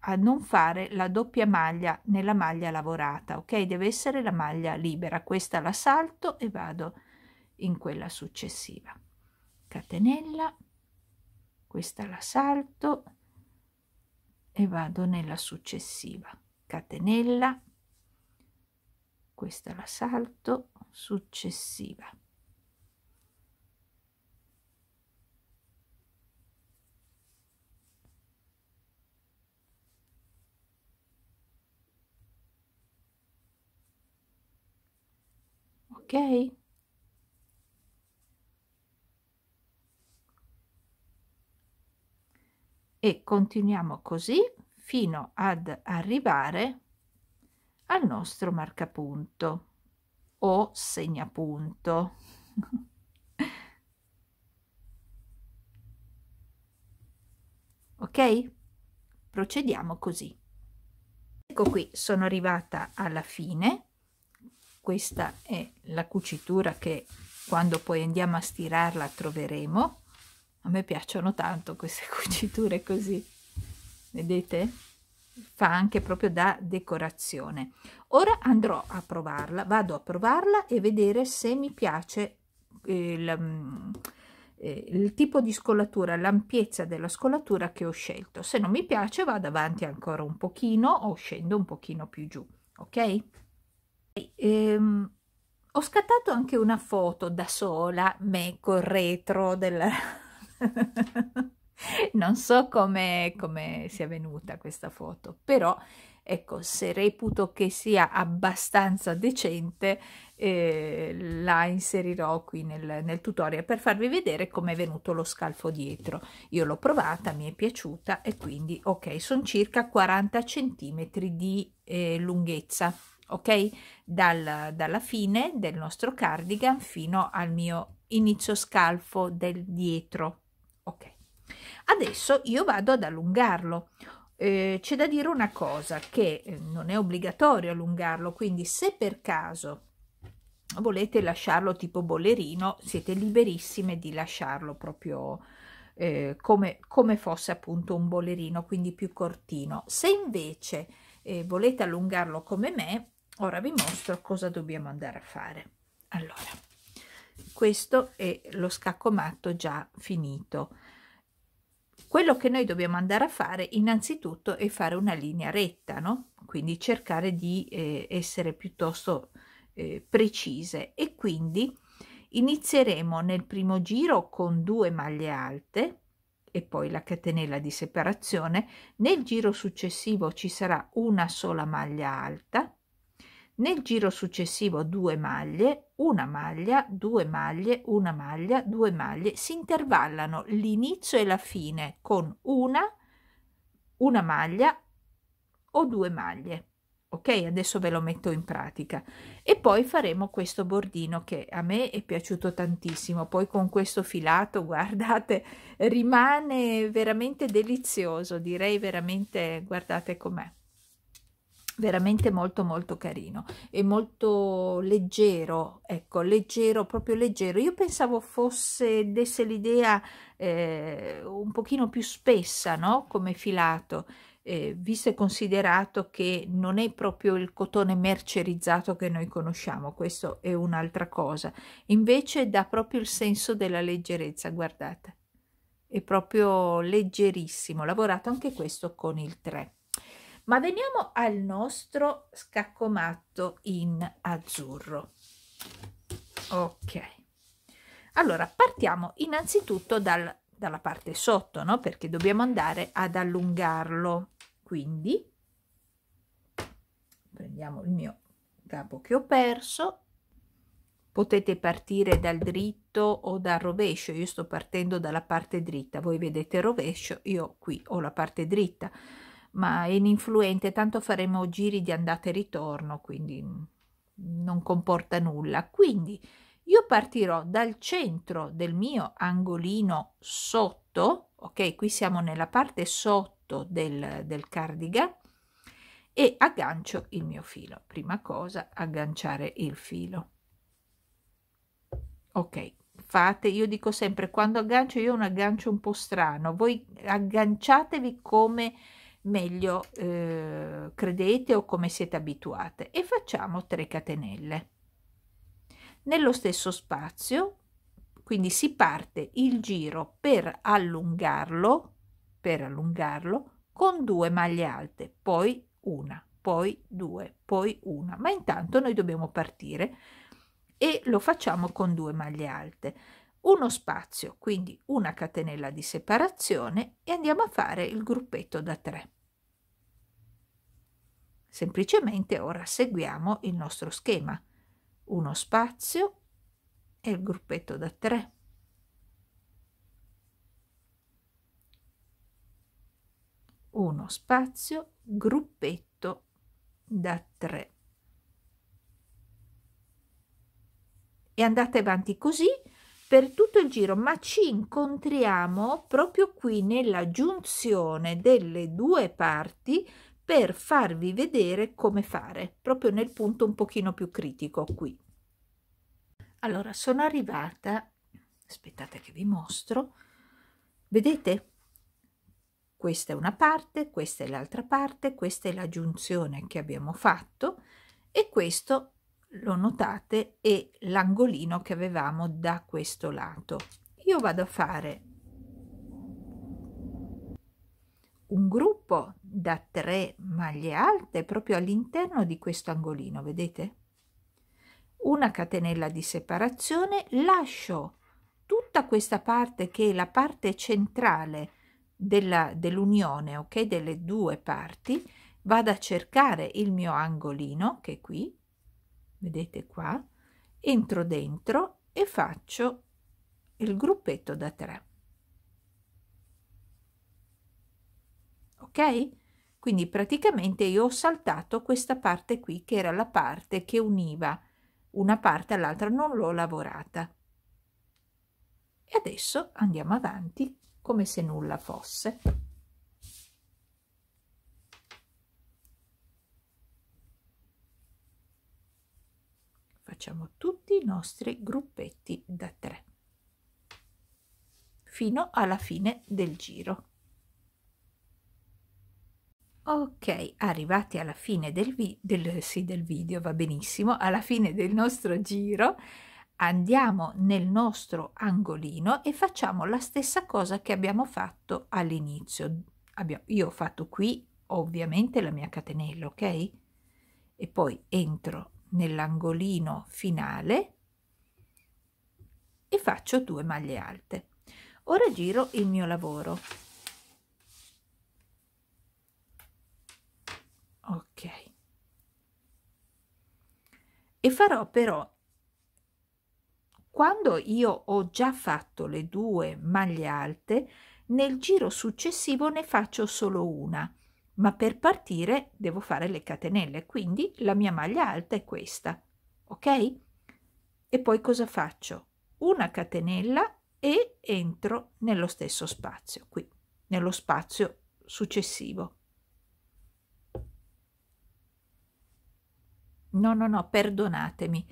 [SPEAKER 1] a non fare la doppia maglia nella maglia lavorata, ok? Deve essere la maglia libera. Questa la salto e vado in quella successiva. Catenella questa la salto e vado nella successiva catenella questa la salto successiva ok e continuiamo così fino ad arrivare al nostro marcapunto o segnapunto. ok? Procediamo così. Ecco qui, sono arrivata alla fine. Questa è la cucitura che quando poi andiamo a stirarla troveremo a me piacciono tanto queste cuciture così, vedete? Fa anche proprio da decorazione. Ora andrò a provarla, vado a provarla e vedere se mi piace il, mm, eh, il tipo di scolatura, l'ampiezza della scolatura che ho scelto. Se non mi piace vado avanti ancora un pochino o scendo un pochino più giù, ok? Ehm, ho scattato anche una foto da sola, me col retro della non so come sia venuta questa foto, però ecco, se reputo che sia abbastanza decente, eh, la inserirò qui nel, nel, tutorial per farvi vedere come è venuto lo scalfo dietro. Io l'ho provata, mi è piaciuta e quindi, ok, sono circa 40 centimetri di eh, lunghezza, ok? Dal, dalla fine del nostro cardigan fino al mio inizio scalfo del dietro ok adesso io vado ad allungarlo eh, c'è da dire una cosa che eh, non è obbligatorio allungarlo quindi se per caso volete lasciarlo tipo bollerino siete liberissime di lasciarlo proprio eh, come, come fosse appunto un bollerino quindi più cortino se invece eh, volete allungarlo come me ora vi mostro cosa dobbiamo andare a fare allora questo è lo scacco matto già finito quello che noi dobbiamo andare a fare innanzitutto è fare una linea retta no quindi cercare di eh, essere piuttosto eh, precise e quindi inizieremo nel primo giro con due maglie alte e poi la catenella di separazione nel giro successivo ci sarà una sola maglia alta nel giro successivo 2 maglie, una maglia, 2 maglie, una maglia, 2 maglie, si intervallano l'inizio e la fine con una, una maglia o due maglie. Ok, adesso ve lo metto in pratica e poi faremo questo bordino che a me è piaciuto tantissimo. Poi con questo filato, guardate, rimane veramente delizioso, direi veramente, guardate com'è veramente molto molto carino e molto leggero ecco leggero proprio leggero io pensavo fosse desse l'idea eh, un pochino più spessa no come filato eh, visto e considerato che non è proprio il cotone mercerizzato che noi conosciamo questo è un'altra cosa invece dà proprio il senso della leggerezza guardate è proprio leggerissimo lavorato anche questo con il 3 ma veniamo al nostro scaccomatto in azzurro. Ok. Allora, partiamo innanzitutto dal, dalla parte sotto, no? Perché dobbiamo andare ad allungarlo. Quindi prendiamo il mio capo che ho perso. Potete partire dal dritto o dal rovescio, io sto partendo dalla parte dritta, voi vedete il rovescio, io qui ho la parte dritta ma è ininfluente, tanto faremo giri di andata e ritorno, quindi non comporta nulla. Quindi io partirò dal centro del mio angolino sotto, ok, qui siamo nella parte sotto del, del cardigan, e aggancio il mio filo. Prima cosa, agganciare il filo. Ok, fate, io dico sempre, quando aggancio io un aggancio un po' strano, voi agganciatevi come meglio eh, credete o come siete abituate e facciamo 3 catenelle nello stesso spazio quindi si parte il giro per allungarlo per allungarlo con due maglie alte poi una poi due poi una ma intanto noi dobbiamo partire e lo facciamo con due maglie alte uno spazio, quindi una catenella di separazione e andiamo a fare il gruppetto da 3. Semplicemente ora seguiamo il nostro schema. Uno spazio e il gruppetto da 3. Uno spazio, gruppetto da 3. E andate avanti così per tutto il giro ma ci incontriamo proprio qui nella giunzione delle due parti per farvi vedere come fare proprio nel punto un pochino più critico qui allora sono arrivata aspettate che vi mostro vedete questa è una parte questa è l'altra parte questa è la giunzione che abbiamo fatto e questo lo notate, e l'angolino che avevamo da questo lato. Io vado a fare un gruppo da tre maglie alte proprio all'interno di questo angolino, vedete? Una catenella di separazione, lascio tutta questa parte che è la parte centrale dell'unione, dell ok, delle due parti, vado a cercare il mio angolino che è qui vedete qua entro dentro e faccio il gruppetto da 3 ok quindi praticamente io ho saltato questa parte qui che era la parte che univa una parte all'altra non l'ho lavorata e adesso andiamo avanti come se nulla fosse facciamo tutti i nostri gruppetti da 3 fino alla fine del giro ok arrivati alla fine del, vi del, sì, del video va benissimo alla fine del nostro giro andiamo nel nostro angolino e facciamo la stessa cosa che abbiamo fatto all'inizio io ho fatto qui ovviamente la mia catenella ok e poi entro nell'angolino finale e faccio due maglie alte ora giro il mio lavoro ok e farò però quando io ho già fatto le due maglie alte nel giro successivo ne faccio solo una ma per partire devo fare le catenelle, quindi la mia maglia alta è questa, ok? E poi cosa faccio? Una catenella e entro nello stesso spazio, qui, nello spazio successivo. No, no, no, perdonatemi.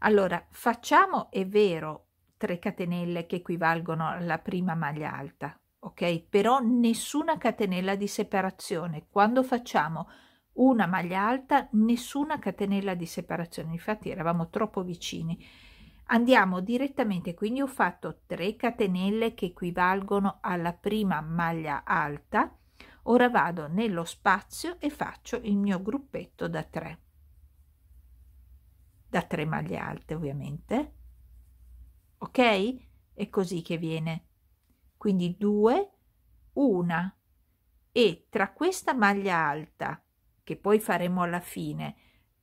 [SPEAKER 1] Allora, facciamo, è vero, 3 catenelle che equivalgono alla prima maglia alta, ok? Però nessuna catenella di separazione. Quando facciamo una maglia alta, nessuna catenella di separazione. Infatti eravamo troppo vicini. Andiamo direttamente, quindi ho fatto 3 catenelle che equivalgono alla prima maglia alta. Ora vado nello spazio e faccio il mio gruppetto da 3. Da 3 maglie alte, ovviamente. Ok? È così che viene quindi 2, 1 e tra questa maglia alta che poi faremo alla fine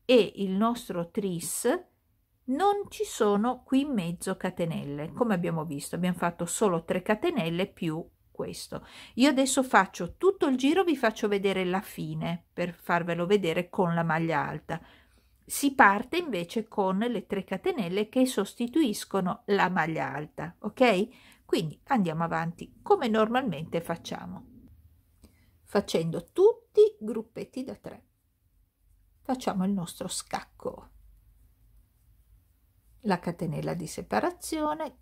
[SPEAKER 1] e il nostro tris non ci sono qui in mezzo catenelle come abbiamo visto abbiamo fatto solo 3 catenelle più questo io adesso faccio tutto il giro vi faccio vedere la fine per farvelo vedere con la maglia alta si parte invece con le 3 catenelle che sostituiscono la maglia alta ok quindi andiamo avanti come normalmente facciamo, facendo tutti gruppetti da 3. Facciamo il nostro scacco, la catenella di separazione,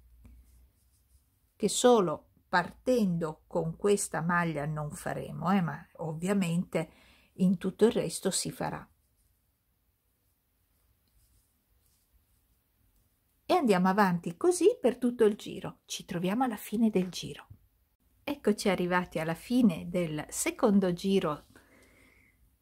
[SPEAKER 1] che solo partendo con questa maglia non faremo, eh, ma ovviamente in tutto il resto si farà. e andiamo avanti così per tutto il giro. Ci troviamo alla fine del giro. Eccoci arrivati alla fine del secondo giro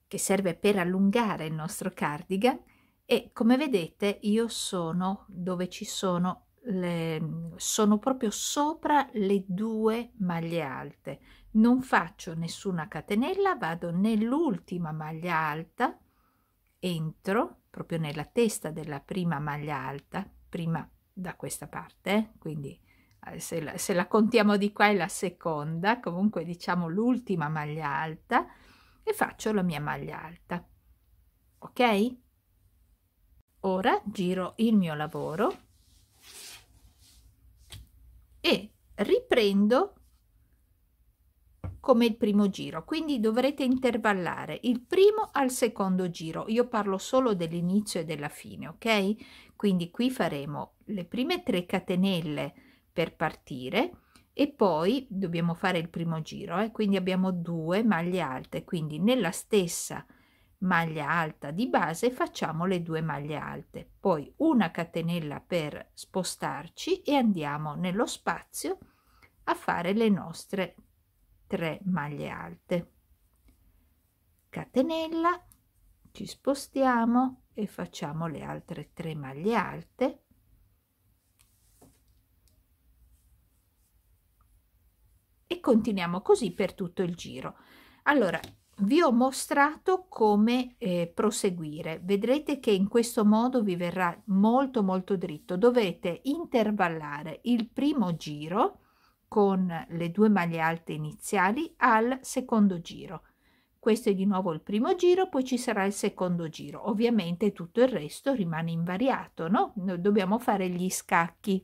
[SPEAKER 1] che serve per allungare il nostro cardigan e come vedete io sono dove ci sono le, sono proprio sopra le due maglie alte non faccio nessuna catenella vado nell'ultima maglia alta entro proprio nella testa della prima maglia alta prima da questa parte, quindi eh, se la, se la contiamo di qua è la seconda, comunque diciamo l'ultima maglia alta e faccio la mia maglia alta. Ok? Ora giro il mio lavoro e riprendo come il primo giro, quindi dovrete intervallare il primo al secondo giro. Io parlo solo dell'inizio e della fine, ok? Quindi qui faremo le prime 3 catenelle per partire e poi dobbiamo fare il primo giro e eh? quindi abbiamo due maglie alte quindi nella stessa maglia alta di base facciamo le due maglie alte poi una catenella per spostarci e andiamo nello spazio a fare le nostre 3 maglie alte catenella ci spostiamo e facciamo le altre tre maglie alte e continuiamo così per tutto il giro allora vi ho mostrato come eh, proseguire vedrete che in questo modo vi verrà molto molto dritto dovete intervallare il primo giro con le due maglie alte iniziali al secondo giro questo è di nuovo il primo giro, poi ci sarà il secondo giro. Ovviamente tutto il resto rimane invariato, no? Noi dobbiamo fare gli scacchi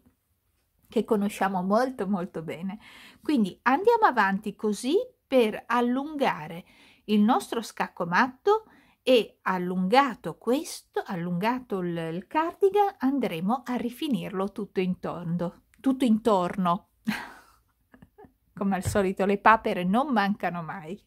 [SPEAKER 1] che conosciamo molto molto bene. Quindi andiamo avanti così per allungare il nostro scacco matto e allungato questo, allungato il, il cardigan, andremo a rifinirlo tutto intorno, tutto intorno. Come al solito le papere non mancano mai.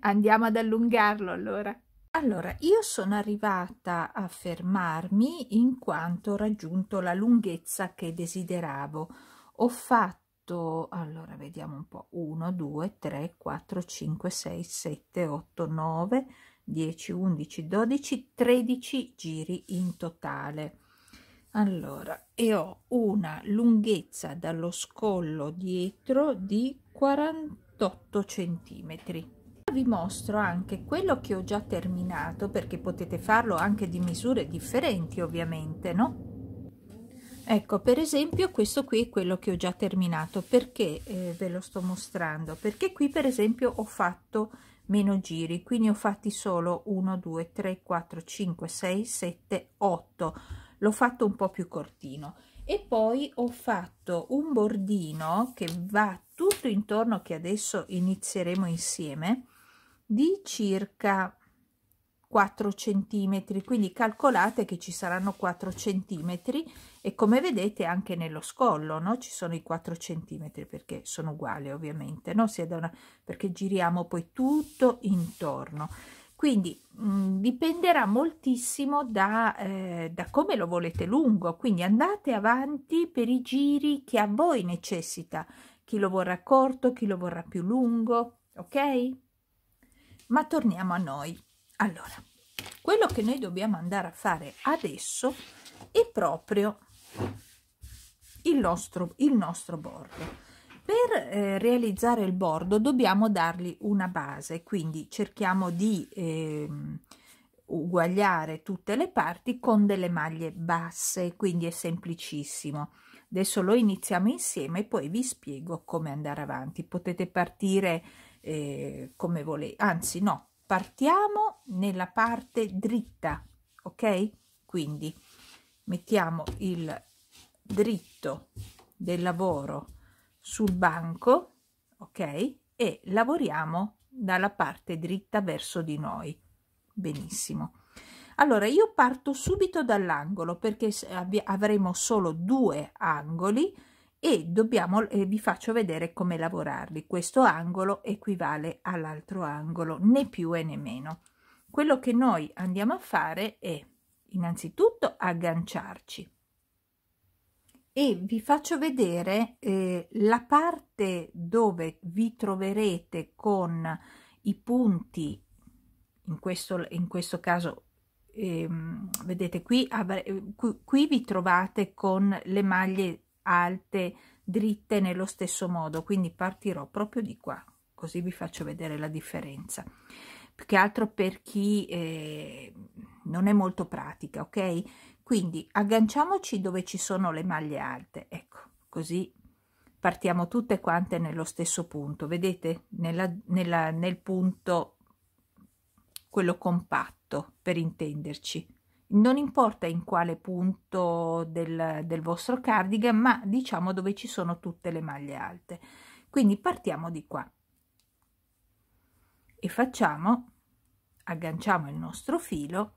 [SPEAKER 1] Andiamo ad allungarlo allora. Allora, io sono arrivata a fermarmi in quanto ho raggiunto la lunghezza che desideravo. Ho fatto, allora vediamo un po', 1, 2, 3, 4, 5, 6, 7, 8, 9, 10, 11, 12, 13 giri in totale. Allora, e ho una lunghezza dallo scollo dietro di 48 centimetri vi mostro anche quello che ho già terminato perché potete farlo anche di misure differenti ovviamente no ecco per esempio questo qui è quello che ho già terminato perché eh, ve lo sto mostrando perché qui per esempio ho fatto meno giri quindi ho fatti solo 1 2 3 4 5 6 7 8 l'ho fatto un po più cortino e poi ho fatto un bordino che va tutto intorno che adesso inizieremo insieme di circa 4 centimetri quindi calcolate che ci saranno 4 centimetri e come vedete anche nello scollo no ci sono i 4 centimetri perché sono uguali ovviamente no sia da una perché giriamo poi tutto intorno quindi mh, mm, dipenderà moltissimo da, eh, da come lo volete lungo quindi andate avanti per i giri che a voi necessita chi lo vorrà corto chi lo vorrà più lungo ok ma torniamo a noi allora quello che noi dobbiamo andare a fare adesso è proprio il nostro, il nostro bordo per eh, realizzare il bordo dobbiamo dargli una base quindi cerchiamo di eh, uguagliare tutte le parti con delle maglie basse quindi è semplicissimo adesso lo iniziamo insieme e poi vi spiego come andare avanti potete partire eh, come volete anzi no partiamo nella parte dritta ok quindi mettiamo il dritto del lavoro sul banco ok e lavoriamo dalla parte dritta verso di noi benissimo allora io parto subito dall'angolo perché avremo solo due angoli e dobbiamo, eh, vi faccio vedere come lavorarli. Questo angolo equivale all'altro angolo, né più e né meno. Quello che noi andiamo a fare è innanzitutto agganciarci e vi faccio vedere eh, la parte dove vi troverete con i punti, in questo, in questo caso ehm, vedete qui, qui vi trovate con le maglie alte dritte nello stesso modo quindi partirò proprio di qua così vi faccio vedere la differenza più che altro per chi eh, non è molto pratica ok quindi agganciamoci dove ci sono le maglie alte ecco così partiamo tutte quante nello stesso punto vedete nella, nella, nel punto quello compatto per intenderci non importa in quale punto del, del vostro cardigan ma diciamo dove ci sono tutte le maglie alte quindi partiamo di qua e facciamo agganciamo il nostro filo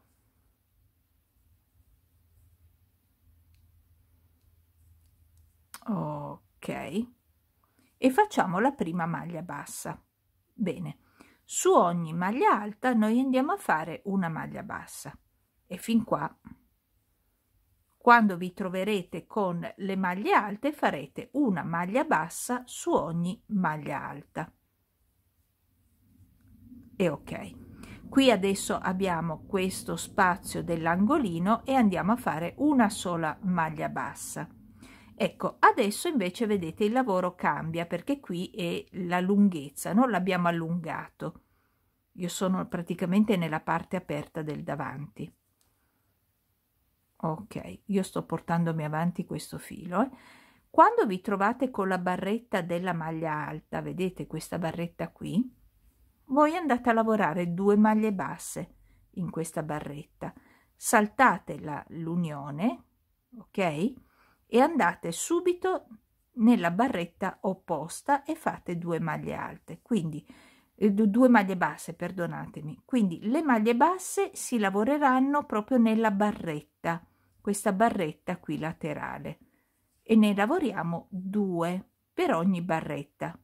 [SPEAKER 1] ok e facciamo la prima maglia bassa bene su ogni maglia alta noi andiamo a fare una maglia bassa e fin qua quando vi troverete con le maglie alte farete una maglia bassa su ogni maglia alta e ok qui adesso abbiamo questo spazio dell'angolino e andiamo a fare una sola maglia bassa ecco adesso invece vedete il lavoro cambia perché qui è la lunghezza non l'abbiamo allungato io sono praticamente nella parte aperta del davanti ok io sto portandomi avanti questo filo eh. quando vi trovate con la barretta della maglia alta vedete questa barretta qui voi andate a lavorare due maglie basse in questa barretta saltate l'unione ok e andate subito nella barretta opposta e fate due maglie alte quindi eh, due maglie basse perdonatemi quindi le maglie basse si lavoreranno proprio nella barretta questa barretta qui laterale e ne lavoriamo due per ogni barretta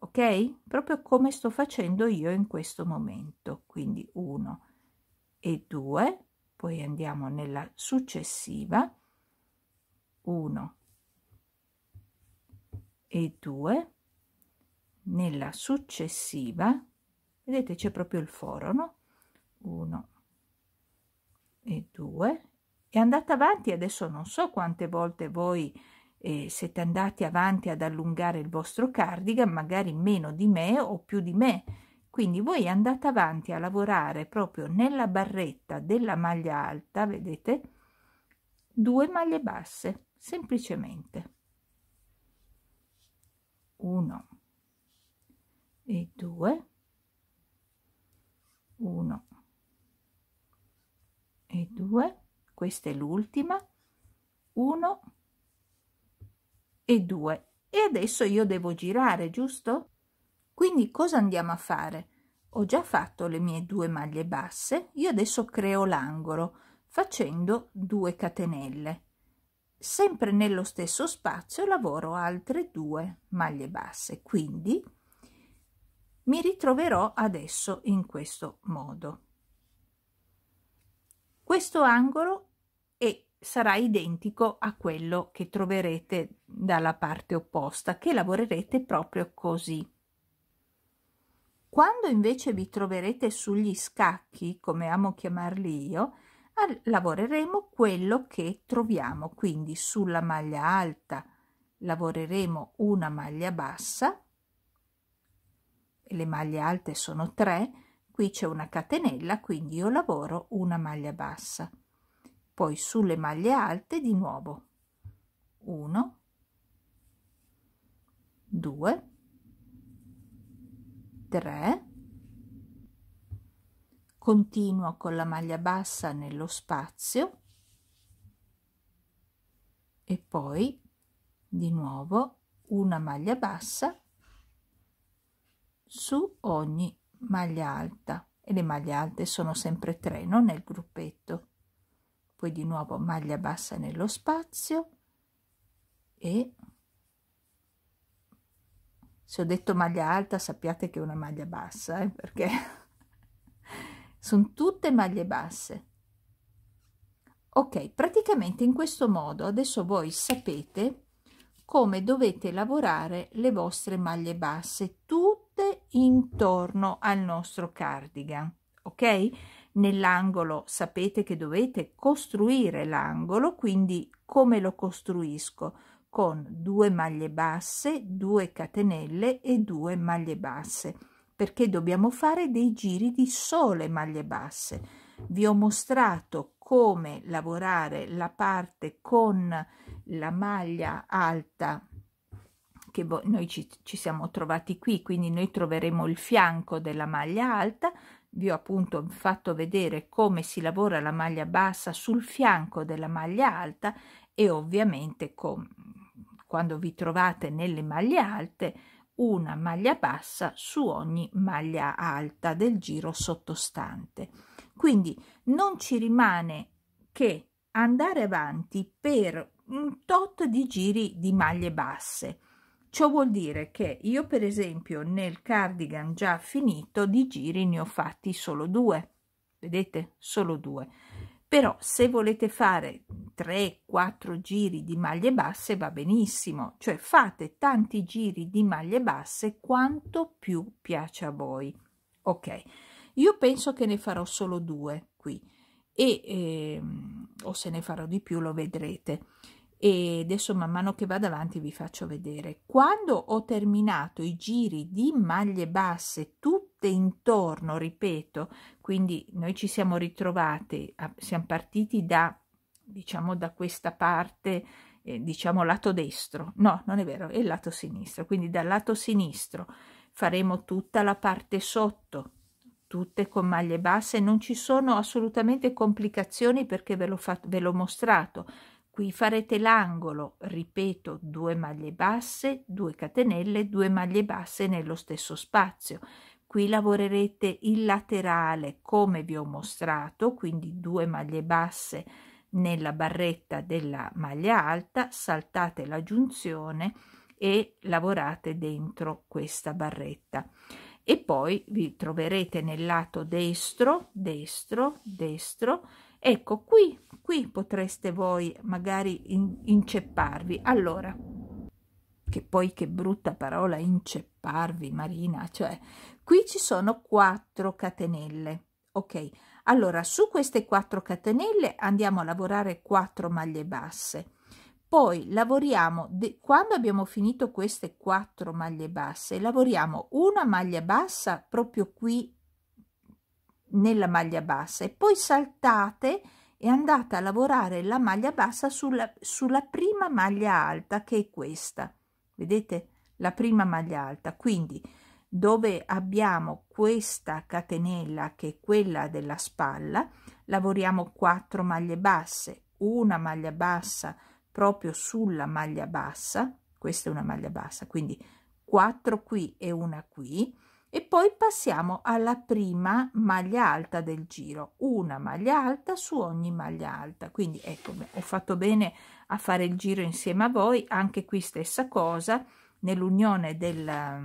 [SPEAKER 1] ok proprio come sto facendo io in questo momento quindi 1 e 2 poi andiamo nella successiva 1 e 2 nella successiva vedete c'è proprio il foro no 1 e 2 è andata avanti, adesso non so quante volte voi eh, siete andati avanti ad allungare il vostro cardigan, magari meno di me o più di me. Quindi voi andate avanti a lavorare proprio nella barretta della maglia alta, vedete, due maglie basse, semplicemente. Uno e due. Uno e due questa è l'ultima 1 e 2 e adesso io devo girare giusto quindi cosa andiamo a fare ho già fatto le mie due maglie basse io adesso creo l'angolo facendo 2 catenelle sempre nello stesso spazio lavoro altre due maglie basse quindi mi ritroverò adesso in questo modo questo angolo e sarà identico a quello che troverete dalla parte opposta che lavorerete proprio così quando invece vi troverete sugli scacchi come amo chiamarli io lavoreremo quello che troviamo quindi sulla maglia alta lavoreremo una maglia bassa le maglie alte sono 3 qui c'è una catenella quindi io lavoro una maglia bassa poi sulle maglie alte di nuovo 1 2 3 continuo con la maglia bassa nello spazio e poi di nuovo una maglia bassa su ogni maglia alta e le maglie alte sono sempre tre non nel gruppetto poi di nuovo maglia bassa nello spazio e se ho detto maglia alta sappiate che è una maglia bassa eh, perché sono tutte maglie basse ok praticamente in questo modo adesso voi sapete come dovete lavorare le vostre maglie basse tutte intorno al nostro cardigan ok nell'angolo sapete che dovete costruire l'angolo quindi come lo costruisco con due maglie basse due catenelle e due maglie basse perché dobbiamo fare dei giri di sole maglie basse vi ho mostrato come lavorare la parte con la maglia alta che noi ci, ci siamo trovati qui quindi noi troveremo il fianco della maglia alta vi ho appunto fatto vedere come si lavora la maglia bassa sul fianco della maglia alta e ovviamente con, quando vi trovate nelle maglie alte una maglia bassa su ogni maglia alta del giro sottostante. Quindi non ci rimane che andare avanti per un tot di giri di maglie basse Ciò vuol dire che io per esempio nel cardigan già finito di giri ne ho fatti solo due, vedete? Solo due. Però se volete fare 3-4 giri di maglie basse va benissimo, cioè fate tanti giri di maglie basse quanto più piace a voi. Ok, io penso che ne farò solo due qui e, eh, o se ne farò di più lo vedrete e adesso man mano che vado avanti vi faccio vedere quando ho terminato i giri di maglie basse tutte intorno ripeto quindi noi ci siamo ritrovate siamo partiti da diciamo da questa parte eh, diciamo lato destro no non è vero è il lato sinistro quindi dal lato sinistro faremo tutta la parte sotto tutte con maglie basse non ci sono assolutamente complicazioni perché ve l'ho fatto ve l'ho mostrato Qui farete l'angolo, ripeto, 2 maglie basse, 2 catenelle, 2 maglie basse nello stesso spazio. Qui lavorerete il laterale come vi ho mostrato, quindi 2 maglie basse nella barretta della maglia alta, saltate la giunzione e lavorate dentro questa barretta e poi vi troverete nel lato destro, destro, destro Ecco, qui, qui potreste voi magari in, incepparvi. Allora, che poi che brutta parola incepparvi, Marina, cioè qui ci sono quattro catenelle. Ok, allora su queste quattro catenelle andiamo a lavorare quattro maglie basse. Poi lavoriamo, quando abbiamo finito queste quattro maglie basse, lavoriamo una maglia bassa proprio qui nella maglia bassa e poi saltate e andate a lavorare la maglia bassa sulla, sulla prima maglia alta che è questa vedete la prima maglia alta quindi dove abbiamo questa catenella che è quella della spalla lavoriamo 4 maglie basse una maglia bassa proprio sulla maglia bassa questa è una maglia bassa quindi 4 qui e una qui e poi passiamo alla prima maglia alta del giro una maglia alta su ogni maglia alta quindi ecco ho fatto bene a fare il giro insieme a voi anche qui stessa cosa nell'unione della,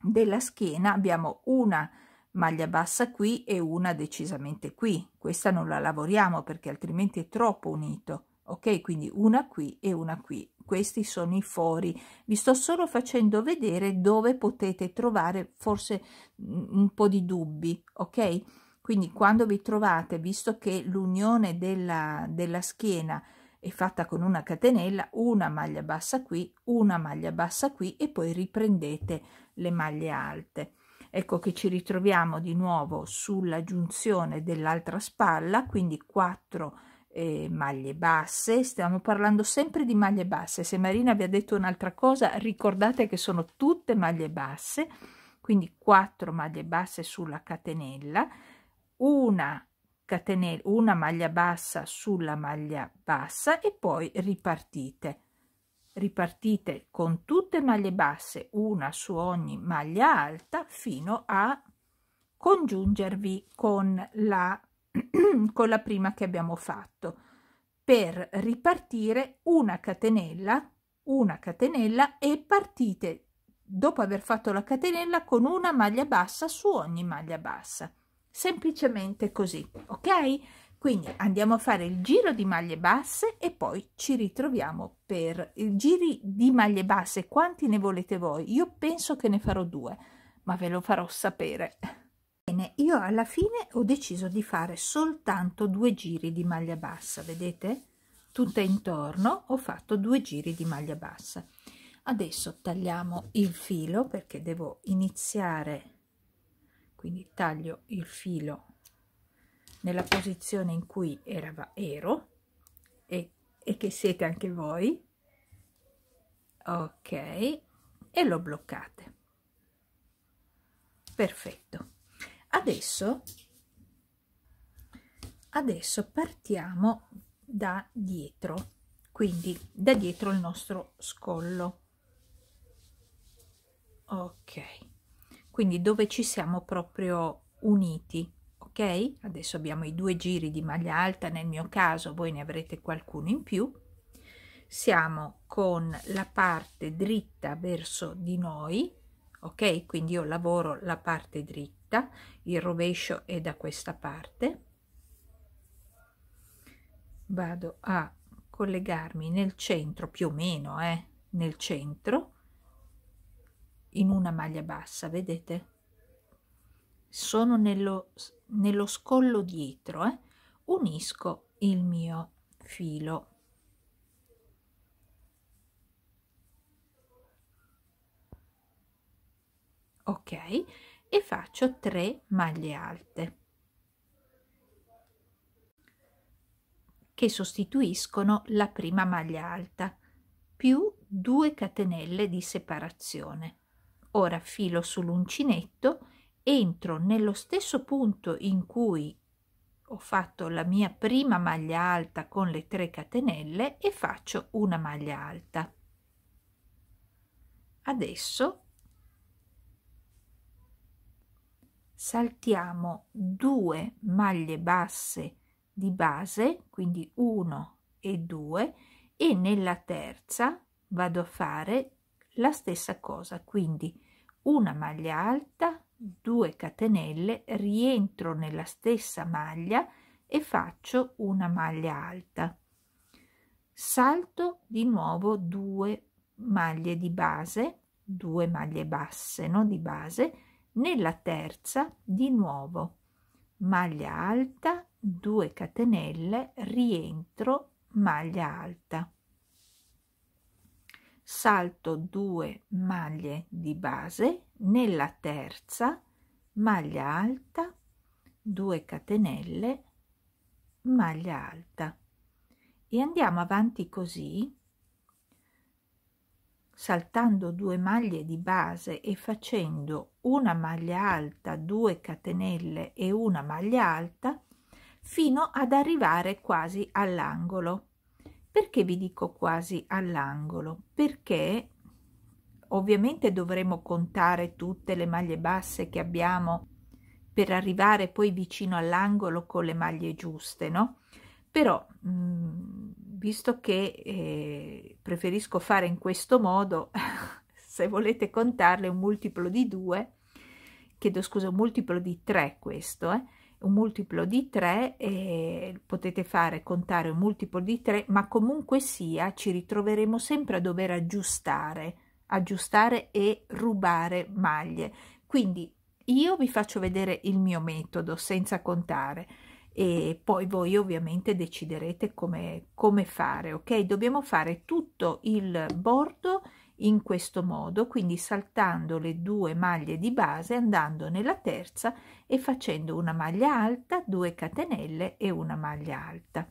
[SPEAKER 1] della schiena abbiamo una maglia bassa qui e una decisamente qui questa non la lavoriamo perché altrimenti è troppo unito ok quindi una qui e una qui questi sono i fori vi sto solo facendo vedere dove potete trovare forse mm, un po di dubbi ok quindi quando vi trovate visto che l'unione della, della schiena è fatta con una catenella una maglia bassa qui una maglia bassa qui e poi riprendete le maglie alte ecco che ci ritroviamo di nuovo sulla giunzione dell'altra spalla quindi 4 eh, maglie basse, stiamo parlando sempre di maglie basse, se Marina vi ha detto un'altra cosa ricordate che sono tutte maglie basse, quindi 4 maglie basse sulla catenella, una, catenella, una maglia bassa sulla maglia bassa e poi ripartite. Ripartite con tutte maglie basse, una su ogni maglia alta, fino a congiungervi con la con la prima che abbiamo fatto per ripartire una catenella una catenella e partite dopo aver fatto la catenella con una maglia bassa su ogni maglia bassa semplicemente così ok quindi andiamo a fare il giro di maglie basse e poi ci ritroviamo per i giri di maglie basse quanti ne volete voi io penso che ne farò due ma ve lo farò sapere bene io alla fine ho deciso di fare soltanto due giri di maglia bassa vedete tutta intorno ho fatto due giri di maglia bassa adesso tagliamo il filo perché devo iniziare quindi taglio il filo nella posizione in cui era, ero e, e che siete anche voi ok e lo bloccate perfetto adesso adesso partiamo da dietro quindi da dietro il nostro scollo ok quindi dove ci siamo proprio uniti ok adesso abbiamo i due giri di maglia alta nel mio caso voi ne avrete qualcuno in più siamo con la parte dritta verso di noi ok quindi io lavoro la parte dritta diritta il rovescio è da questa parte vado a collegarmi nel centro più o meno eh, nel centro in una maglia bassa vedete sono nello, nello scollo dietro eh, unisco il mio filo ok e faccio 3 maglie alte che sostituiscono la prima maglia alta più 2 catenelle di separazione ora filo sull'uncinetto entro nello stesso punto in cui ho fatto la mia prima maglia alta con le 3 catenelle e faccio una maglia alta adesso saltiamo 2 maglie basse di base quindi 1 e 2 e nella terza vado a fare la stessa cosa quindi una maglia alta 2 catenelle rientro nella stessa maglia e faccio una maglia alta salto di nuovo 2 maglie di base 2 maglie basse no di base nella terza di nuovo maglia alta 2 catenelle rientro maglia alta salto 2 maglie di base nella terza maglia alta 2 catenelle maglia alta e andiamo avanti così saltando due maglie di base e facendo una maglia alta, due catenelle e una maglia alta fino ad arrivare quasi all'angolo. Perché vi dico quasi all'angolo? Perché ovviamente dovremo contare tutte le maglie basse che abbiamo per arrivare poi vicino all'angolo con le maglie giuste, no? Però mh, mm, visto che eh, preferisco fare in questo modo, se volete contarle un multiplo di 2, chiedo scusa, un multiplo di 3 questo, eh, un multiplo di 3 eh, potete fare contare un multiplo di 3, ma comunque sia ci ritroveremo sempre a dover aggiustare, aggiustare e rubare maglie. Quindi io vi faccio vedere il mio metodo senza contare e poi voi ovviamente deciderete come, come fare ok dobbiamo fare tutto il bordo in questo modo quindi saltando le due maglie di base andando nella terza e facendo una maglia alta 2 catenelle e una maglia alta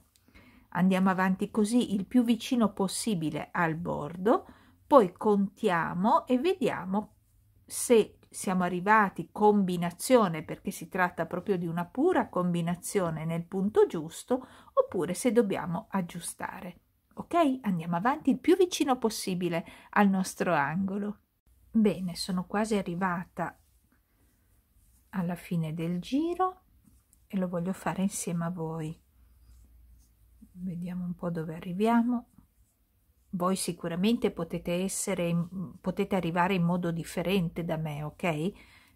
[SPEAKER 1] andiamo avanti così il più vicino possibile al bordo poi contiamo e vediamo se siamo arrivati combinazione perché si tratta proprio di una pura combinazione nel punto giusto oppure se dobbiamo aggiustare. Ok? Andiamo avanti il più vicino possibile al nostro angolo. Bene, sono quasi arrivata alla fine del giro e lo voglio fare insieme a voi. Vediamo un po' dove arriviamo voi sicuramente potete essere potete arrivare in modo differente da me ok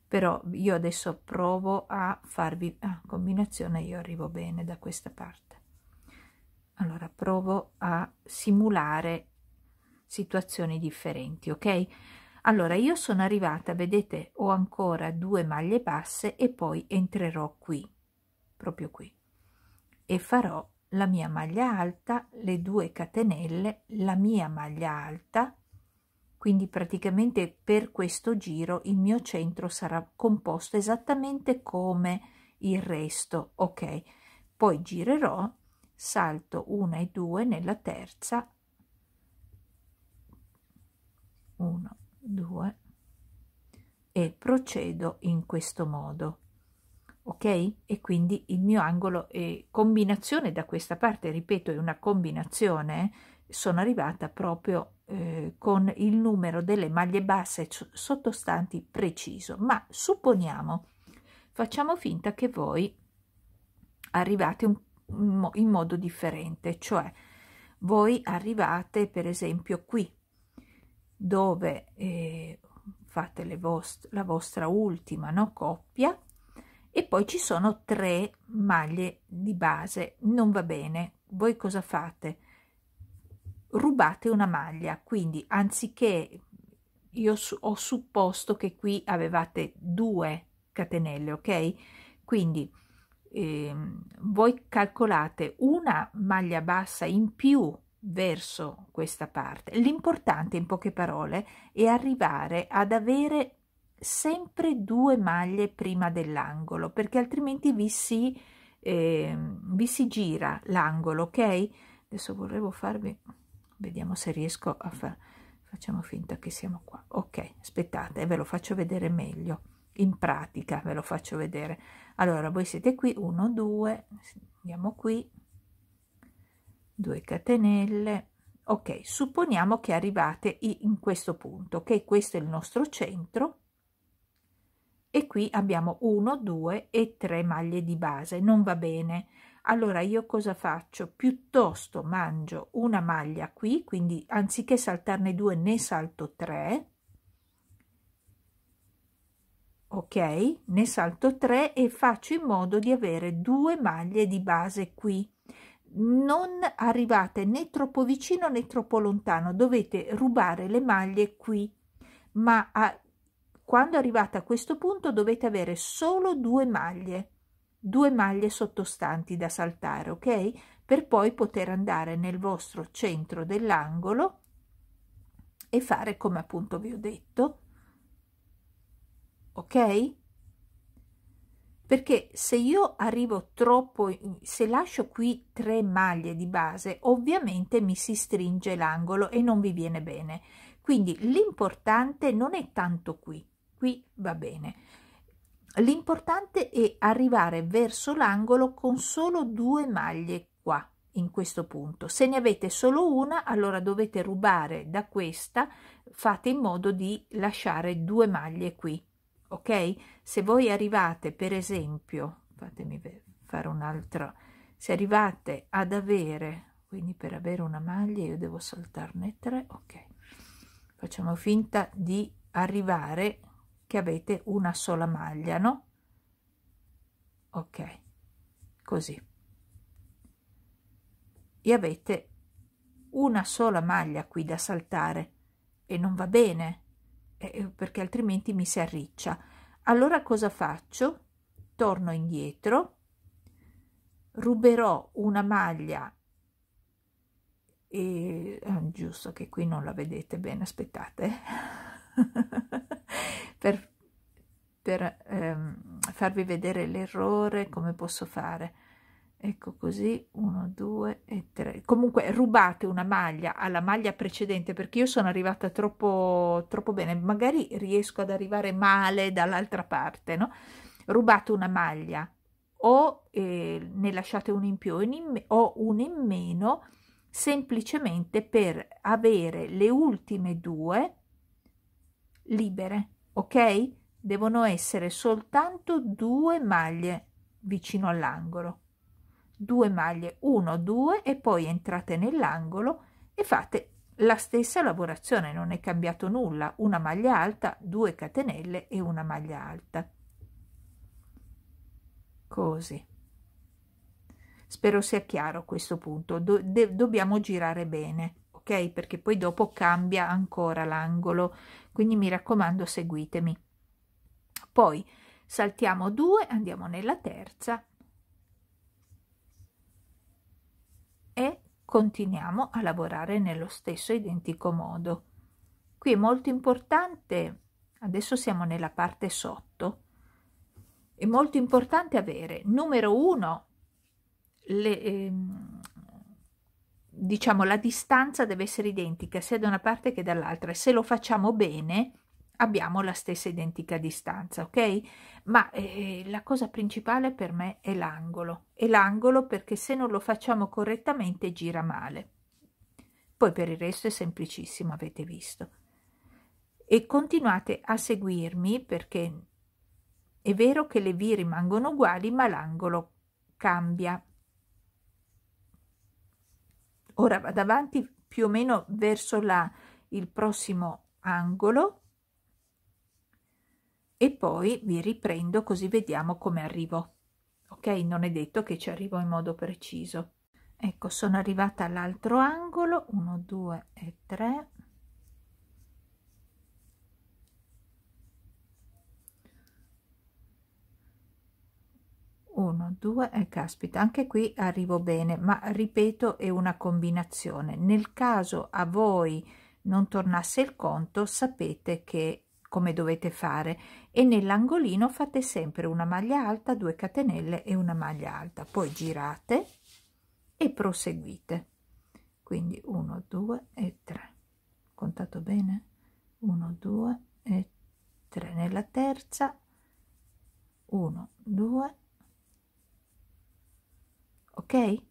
[SPEAKER 1] però io adesso provo a farvi ah, combinazione io arrivo bene da questa parte allora provo a simulare situazioni differenti ok allora io sono arrivata vedete ho ancora due maglie basse e poi entrerò qui proprio qui e farò la mia maglia alta, le due catenelle, la mia maglia alta, quindi praticamente per questo giro il mio centro sarà composto esattamente come il resto, ok? Poi girerò, salto una e due nella terza, uno, due, e procedo in questo modo ok? E quindi il mio angolo è combinazione da questa parte, ripeto, è una combinazione, sono arrivata proprio eh, con il numero delle maglie basse sottostanti preciso, ma supponiamo, facciamo finta che voi arrivate un, in modo differente, cioè voi arrivate per esempio qui dove eh, fate vostre, la vostra ultima no, coppia e poi ci sono tre maglie di base non va bene voi cosa fate rubate una maglia quindi anziché io su ho supposto che qui avevate due catenelle ok quindi ehm, voi calcolate una maglia bassa in più verso questa parte l'importante in poche parole è arrivare ad avere sempre due maglie prima dell'angolo perché altrimenti vi si, eh, vi si gira l'angolo ok adesso volevo farvi vediamo se riesco a fare facciamo finta che siamo qua ok aspettate ve lo faccio vedere meglio in pratica ve lo faccio vedere allora voi siete qui 1 2 andiamo qui 2 catenelle ok supponiamo che arrivate in questo punto ok questo è il nostro centro e qui abbiamo 1 2 e 3 maglie di base non va bene allora io cosa faccio piuttosto mangio una maglia qui quindi anziché saltarne due ne salto 3 ok ne salto 3 e faccio in modo di avere due maglie di base qui non arrivate né troppo vicino né troppo lontano dovete rubare le maglie qui ma a, quando arrivate a questo punto dovete avere solo due maglie, due maglie sottostanti da saltare, ok? Per poi poter andare nel vostro centro dell'angolo e fare come appunto vi ho detto, ok? Perché se io arrivo troppo, se lascio qui tre maglie di base, ovviamente mi si stringe l'angolo e non vi viene bene. Quindi l'importante non è tanto qui, qui va bene. L'importante è arrivare verso l'angolo con solo due maglie qua, in questo punto. Se ne avete solo una, allora dovete rubare da questa, fate in modo di lasciare due maglie qui, ok? Se voi arrivate, per esempio, fatemi fare un'altra, se arrivate ad avere, quindi per avere una maglia io devo saltarne tre, ok? Facciamo finta di arrivare che avete una sola maglia no ok così e avete una sola maglia qui da saltare e non va bene eh, eh perché altrimenti mi si arriccia allora cosa faccio torno indietro ruberò una maglia e, ah, giusto che qui non la vedete bene aspettate eh. per, per ehm, farvi vedere l'errore come posso fare ecco così 1 2 e 3 comunque rubate una maglia alla maglia precedente perché io sono arrivata troppo troppo bene magari riesco ad arrivare male dall'altra parte no rubate una maglia o eh, ne lasciate un in più in o un in meno semplicemente per avere le ultime due libere, ok? Devono essere soltanto due maglie vicino all'angolo. Due maglie, uno, due e poi entrate nell'angolo e fate la stessa lavorazione, non è cambiato nulla, una maglia alta, due catenelle e una maglia alta. Così. Spero sia chiaro questo punto, Do dobbiamo girare bene perché poi dopo cambia ancora l'angolo quindi mi raccomando seguitemi poi saltiamo 2 andiamo nella terza e continuiamo a lavorare nello stesso identico modo qui è molto importante adesso siamo nella parte sotto è molto importante avere numero 1 le, ehm, diciamo la distanza deve essere identica sia da una parte che dall'altra e se lo facciamo bene abbiamo la stessa identica distanza ok ma eh, la cosa principale per me è l'angolo e l'angolo perché se non lo facciamo correttamente gira male poi per il resto è semplicissimo avete visto e continuate a seguirmi perché è vero che le vie rimangono uguali ma l'angolo cambia ora vado avanti più o meno verso là il prossimo angolo e poi vi riprendo così vediamo come arrivo ok non è detto che ci arrivo in modo preciso ecco sono arrivata all'altro angolo 1 2 e 3 1 2 e caspita anche qui arrivo bene ma ripeto è una combinazione nel caso a voi non tornasse il conto sapete che come dovete fare e nell'angolino fate sempre una maglia alta 2 catenelle e una maglia alta poi girate e proseguite quindi 1 2 e 3 contato bene 1 2 e 3 nella terza 1 2 ok?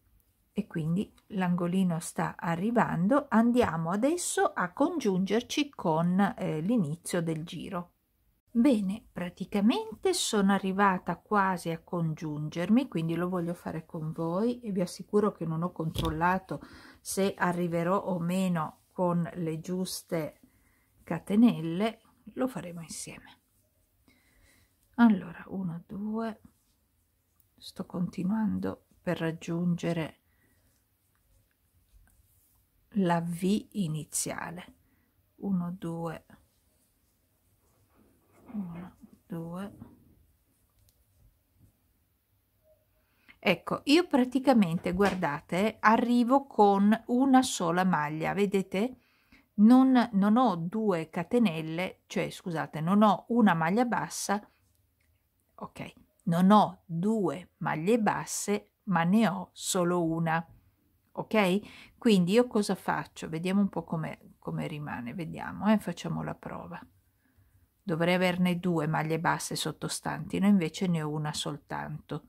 [SPEAKER 1] E quindi l'angolino sta arrivando, andiamo adesso a congiungerci con eh, l'inizio del giro. Bene, praticamente sono arrivata quasi a congiungermi, quindi lo voglio fare con voi e vi assicuro che non ho controllato se arriverò o meno con le giuste catenelle, lo faremo insieme. Allora, 1, 2, sto continuando per raggiungere la V iniziale. 1, 2, 1, 2. Ecco, io praticamente, guardate, arrivo con una sola maglia, vedete? Non, non ho due catenelle, cioè scusate, non ho una maglia bassa, ok, non ho due maglie basse ma ne ho solo una. Ok? Quindi io cosa faccio? Vediamo un po' come, come rimane, vediamo, eh? facciamo la prova. Dovrei averne due maglie basse sottostanti, no invece ne ho una soltanto.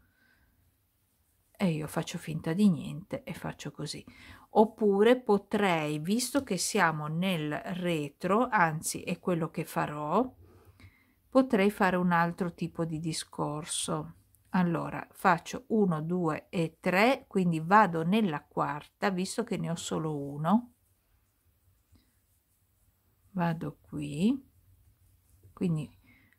[SPEAKER 1] E io faccio finta di niente e faccio così. Oppure potrei, visto che siamo nel retro, anzi è quello che farò, potrei fare un altro tipo di discorso allora faccio 1 2 e 3 quindi vado nella quarta visto che ne ho solo uno vado qui quindi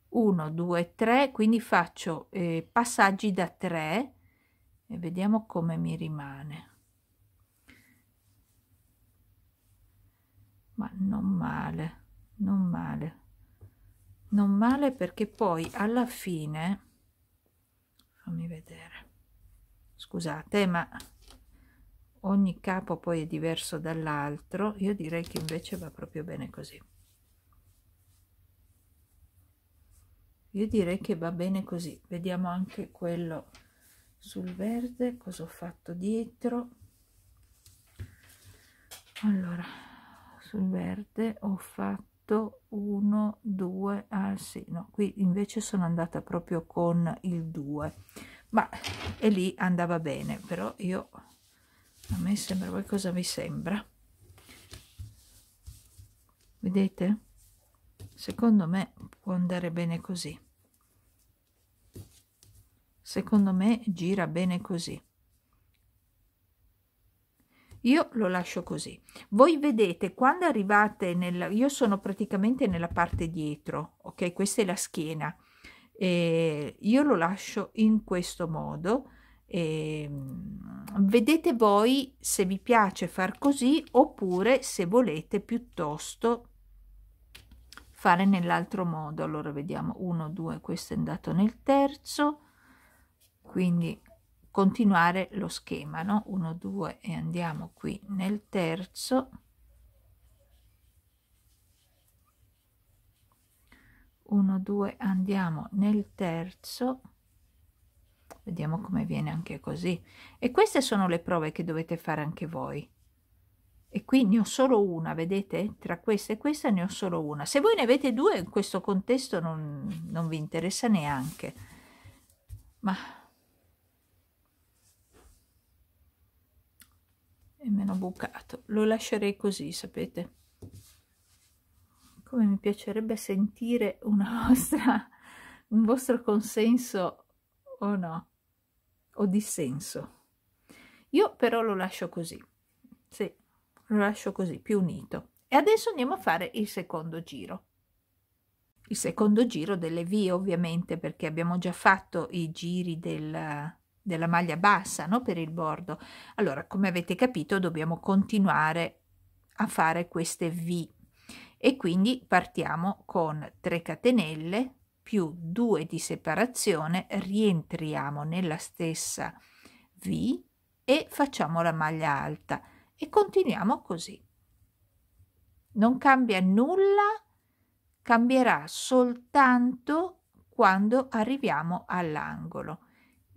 [SPEAKER 1] 1 2 3 quindi faccio eh, passaggi da 3 e vediamo come mi rimane ma non male non male non male perché poi alla fine fammi vedere scusate ma ogni capo poi è diverso dall'altro io direi che invece va proprio bene così io direi che va bene così vediamo anche quello sul verde cosa ho fatto dietro allora sul verde ho fatto 1 2 ah sì no qui invece sono andata proprio con il 2 ma e lì andava bene però io a me sembra cosa mi sembra vedete secondo me può andare bene così secondo me gira bene così io lo lascio così. Voi vedete quando arrivate nel... Io sono praticamente nella parte dietro, ok? Questa è la schiena. E io lo lascio in questo modo. E ehm, vedete voi se vi piace far così oppure se volete piuttosto fare nell'altro modo allora vediamo 1 2 questo è andato nel terzo quindi continuare lo schema no? 1 2 e andiamo qui nel terzo 1 2 andiamo nel terzo vediamo come viene anche così e queste sono le prove che dovete fare anche voi e qui ne ho solo una vedete tra questa e questa ne ho solo una se voi ne avete due in questo contesto non, non vi interessa neanche ma e meno bucato lo lascerei così sapete come mi piacerebbe sentire una vostra un vostro consenso o no o dissenso io però lo lascio così sì lo lascio così più unito e adesso andiamo a fare il secondo giro il secondo giro delle vie ovviamente perché abbiamo già fatto i giri del della maglia bassa no? per il bordo. Allora, come avete capito, dobbiamo continuare a fare queste V e quindi partiamo con 3 catenelle più 2 di separazione, rientriamo nella stessa V e facciamo la maglia alta e continuiamo così. Non cambia nulla, cambierà soltanto quando arriviamo all'angolo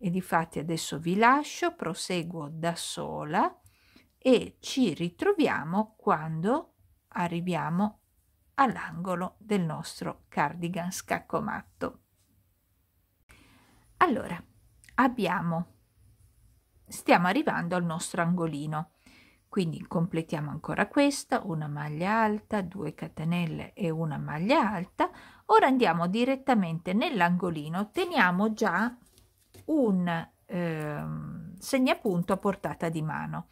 [SPEAKER 1] e difatti adesso vi lascio, proseguo da sola e ci ritroviamo quando arriviamo all'angolo del nostro cardigan scaccomatto. Allora, abbiamo stiamo arrivando al nostro angolino. Quindi completiamo ancora questa, una maglia alta, due catenelle e una maglia alta. Ora andiamo direttamente nell'angolino, teniamo già un eh, segnapunto a portata di mano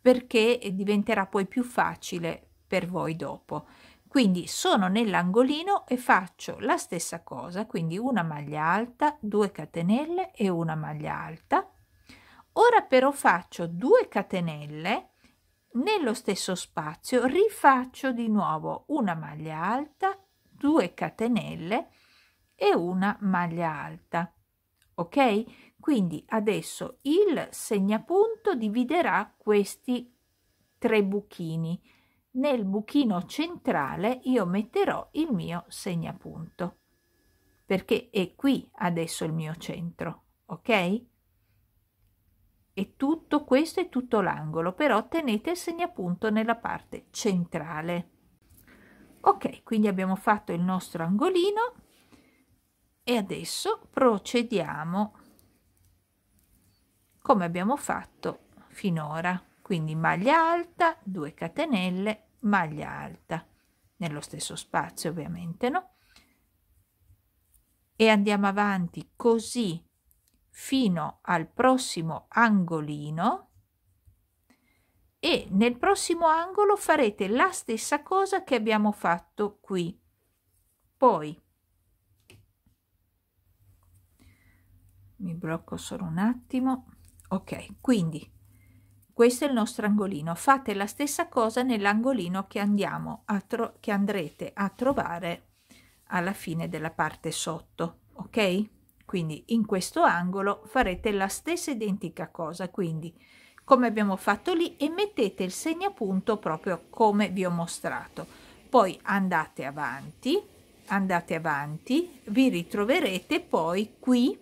[SPEAKER 1] perché diventerà poi più facile per voi dopo. Quindi sono nell'angolino e faccio la stessa cosa, quindi una maglia alta, 2 catenelle e una maglia alta. Ora però faccio 2 catenelle nello stesso spazio, rifaccio di nuovo una maglia alta, 2 catenelle e una maglia alta ok? Quindi adesso il segnapunto dividerà questi tre buchini. Nel buchino centrale io metterò il mio segnapunto perché è qui adesso il mio centro, ok? E tutto questo è tutto l'angolo, però tenete il segnapunto nella parte centrale. Ok, quindi abbiamo fatto il nostro angolino e adesso procediamo come abbiamo fatto finora quindi maglia alta 2 catenelle maglia alta nello stesso spazio ovviamente no e andiamo avanti così fino al prossimo angolino e nel prossimo angolo farete la stessa cosa che abbiamo fatto qui poi mi blocco solo un attimo ok quindi questo è il nostro angolino fate la stessa cosa nell'angolino che andiamo a che andrete a trovare alla fine della parte sotto ok quindi in questo angolo farete la stessa identica cosa quindi come abbiamo fatto lì e mettete il segnapunto proprio come vi ho mostrato poi andate avanti andate avanti vi ritroverete poi qui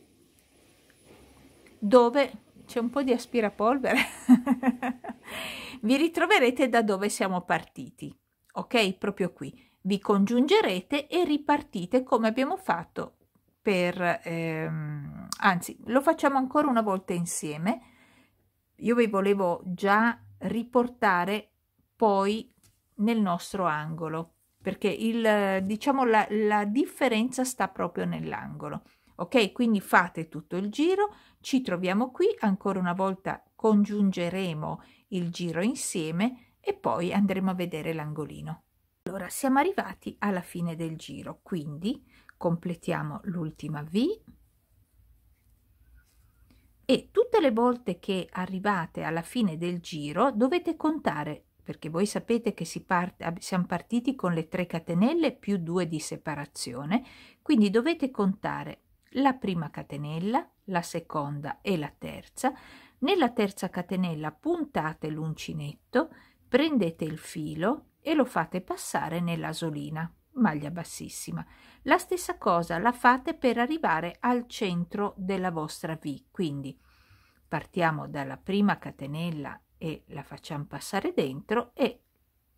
[SPEAKER 1] dove c'è un po' di aspirapolvere. Vi ritroverete da dove siamo partiti, ok? Proprio qui. Vi congiungerete e ripartite come abbiamo fatto per... Ehm, anzi, lo facciamo ancora una volta insieme. Io vi volevo già riportare poi nel nostro angolo perché il diciamo la, la differenza sta proprio nell'angolo ok quindi fate tutto il giro ci troviamo qui, ancora una volta congiungeremo il giro insieme e poi andremo a vedere l'angolino. Allora, siamo arrivati alla fine del giro, quindi completiamo l'ultima V e tutte le volte che arrivate alla fine del giro dovete contare perché voi sapete che si parte, siamo partiti con le 3 catenelle più 2 di separazione, quindi dovete contare la prima catenella, la seconda e la terza, nella terza catenella puntate l'uncinetto, prendete il filo e lo fate passare nell'asolina, maglia bassissima. La stessa cosa la fate per arrivare al centro della vostra V, quindi partiamo dalla prima catenella e la facciamo passare dentro e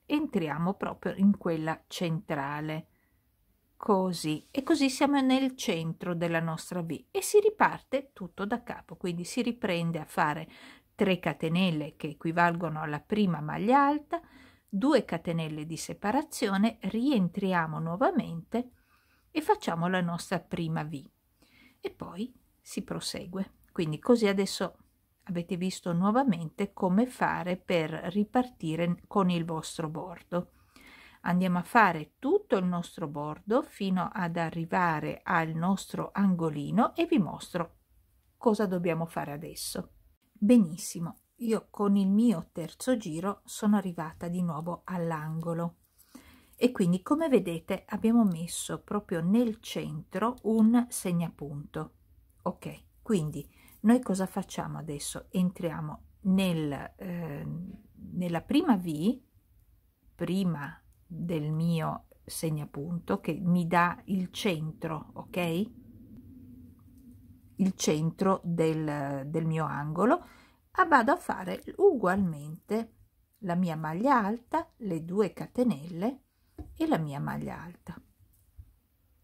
[SPEAKER 1] entriamo proprio in quella centrale così e così siamo nel centro della nostra V e si riparte tutto da capo quindi si riprende a fare 3 catenelle che equivalgono alla prima maglia alta 2 catenelle di separazione rientriamo nuovamente e facciamo la nostra prima V e poi si prosegue quindi così adesso avete visto nuovamente come fare per ripartire con il vostro bordo andiamo a fare tutto il nostro bordo fino ad arrivare al nostro angolino e vi mostro cosa dobbiamo fare adesso benissimo io con il mio terzo giro sono arrivata di nuovo all'angolo e quindi come vedete abbiamo messo proprio nel centro un segnapunto ok quindi noi cosa facciamo adesso entriamo nel, eh, nella prima V prima del mio segnapunto che mi dà il centro, ok? Il centro del, del mio angolo. Ah, vado a fare ugualmente la mia maglia alta, le due catenelle e la mia maglia alta.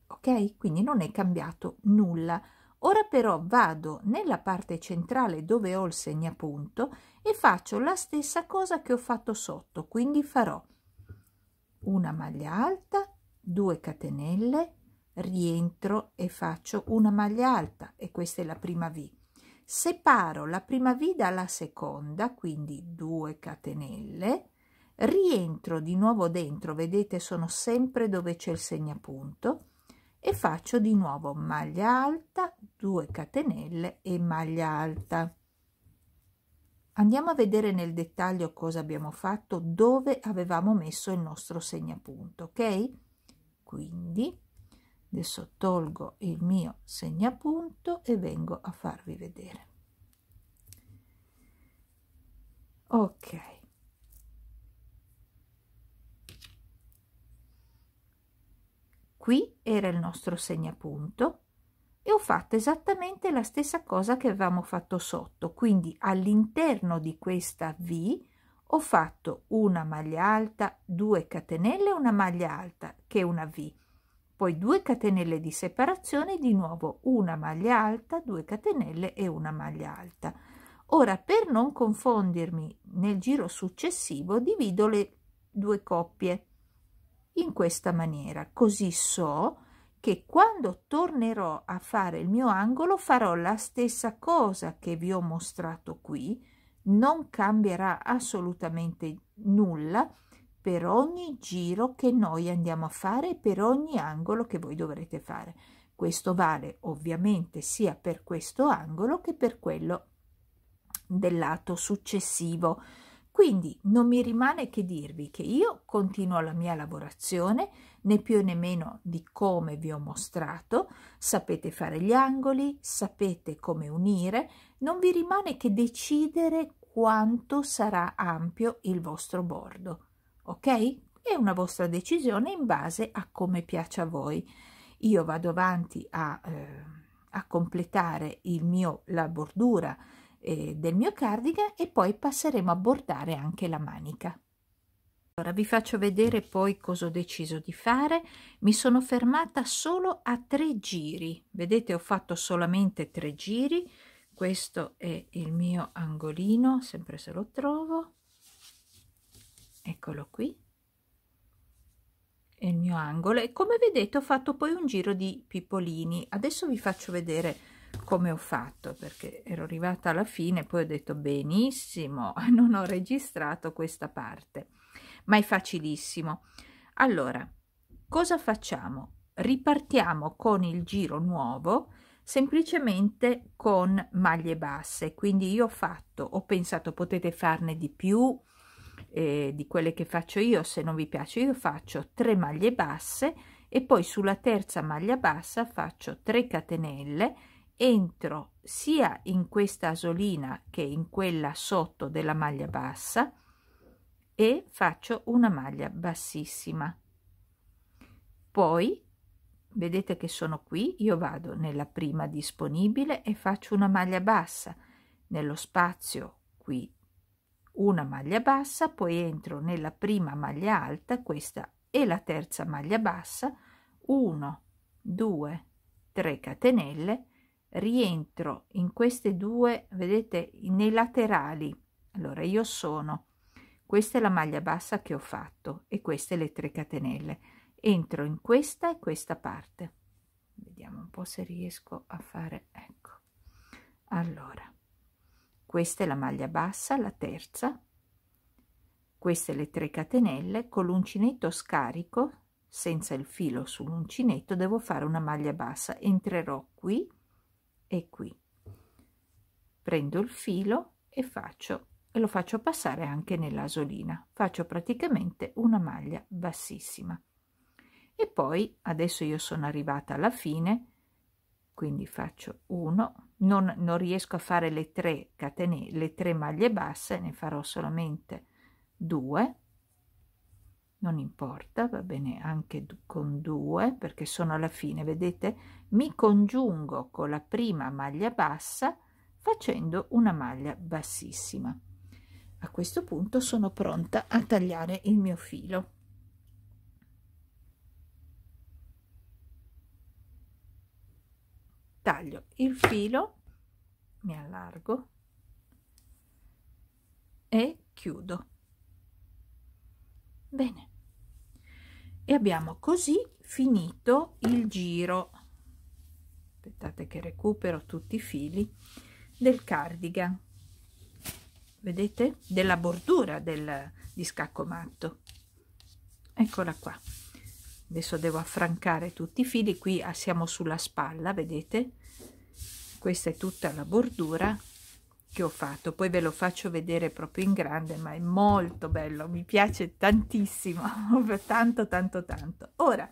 [SPEAKER 1] Ok? Quindi non è cambiato nulla. Ora però vado nella parte centrale dove ho il segnapunto e faccio la stessa cosa che ho fatto sotto, quindi farò una maglia alta 2 catenelle rientro e faccio una maglia alta e questa è la prima v separo la prima v dalla seconda quindi 2 catenelle rientro di nuovo dentro vedete sono sempre dove c'è il segnapunto e faccio di nuovo maglia alta 2 catenelle e maglia alta Andiamo a vedere nel dettaglio cosa abbiamo fatto, dove avevamo messo il nostro segnapunto, ok? Quindi adesso tolgo il mio segnapunto e vengo a farvi vedere. Ok. Qui era il nostro segnapunto e ho fatto esattamente la stessa cosa che avevamo fatto sotto quindi all'interno di questa V ho fatto una maglia alta 2 catenelle una maglia alta che è una V poi 2 catenelle di separazione di nuovo una maglia alta 2 catenelle e una maglia alta ora per non confondermi nel giro successivo divido le due coppie in questa maniera così so che che quando tornerò a fare il mio angolo farò la stessa cosa che vi ho mostrato qui, non cambierà assolutamente nulla per ogni giro che noi andiamo a fare e per ogni angolo che voi dovrete fare. Questo vale ovviamente sia per questo angolo che per quello del lato successivo. Quindi non mi rimane che dirvi che io continuo la mia lavorazione, né più né meno di come vi ho mostrato, sapete fare gli angoli, sapete come unire, non vi rimane che decidere quanto sarà ampio il vostro bordo, ok? È una vostra decisione in base a come piace a voi. Io vado avanti a, eh, a completare il mio, la bordura, eh, del mio cardigan e poi passeremo a bordare anche la manica. Ora vi faccio vedere poi cosa ho deciso di fare. Mi sono fermata solo a tre giri. Vedete ho fatto solamente tre giri. Questo è il mio angolino, sempre se lo trovo. Eccolo qui. È il mio angolo e come vedete ho fatto poi un giro di pipolini. Adesso vi faccio vedere come ho fatto perché ero arrivata alla fine poi ho detto benissimo non ho registrato questa parte ma è facilissimo allora cosa facciamo ripartiamo con il giro nuovo semplicemente con maglie basse quindi io ho fatto ho pensato potete farne di più eh, di quelle che faccio io se non vi piace io faccio 3 maglie basse e poi sulla terza maglia bassa faccio 3 catenelle entro sia in questa asolina che in quella sotto della maglia bassa e faccio una maglia bassissima poi vedete che sono qui io vado nella prima disponibile e faccio una maglia bassa nello spazio qui una maglia bassa poi entro nella prima maglia alta questa e la terza maglia bassa 1 2 3 catenelle rientro in queste due, vedete, nei laterali. Allora io sono, questa è la maglia bassa che ho fatto e queste le 3 catenelle. Entro in questa e questa parte. Vediamo un po' se riesco a fare, ecco. Allora, questa è la maglia bassa, la terza, queste le 3 catenelle, con l'uncinetto scarico, senza il filo sull'uncinetto, devo fare una maglia bassa, entrerò qui, è qui prendo il filo e faccio e lo faccio passare anche nell'asolina faccio praticamente una maglia bassissima e poi adesso io sono arrivata alla fine quindi faccio 1 non, non, riesco a fare le 3 catene le tre maglie basse ne farò solamente 2 non importa, va bene anche con due perché sono alla fine, vedete? Mi congiungo con la prima maglia bassa facendo una maglia bassissima. A questo punto sono pronta a tagliare il mio filo. Taglio il filo, mi allargo e chiudo bene e abbiamo così finito il giro aspettate che recupero tutti i fili del cardigan vedete della bordura del di scacco matto eccola qua adesso devo affrancare tutti i fili qui siamo sulla spalla vedete questa è tutta la bordura che ho fatto poi ve lo faccio vedere proprio in grande ma è molto bello mi piace tantissimo tanto tanto tanto ora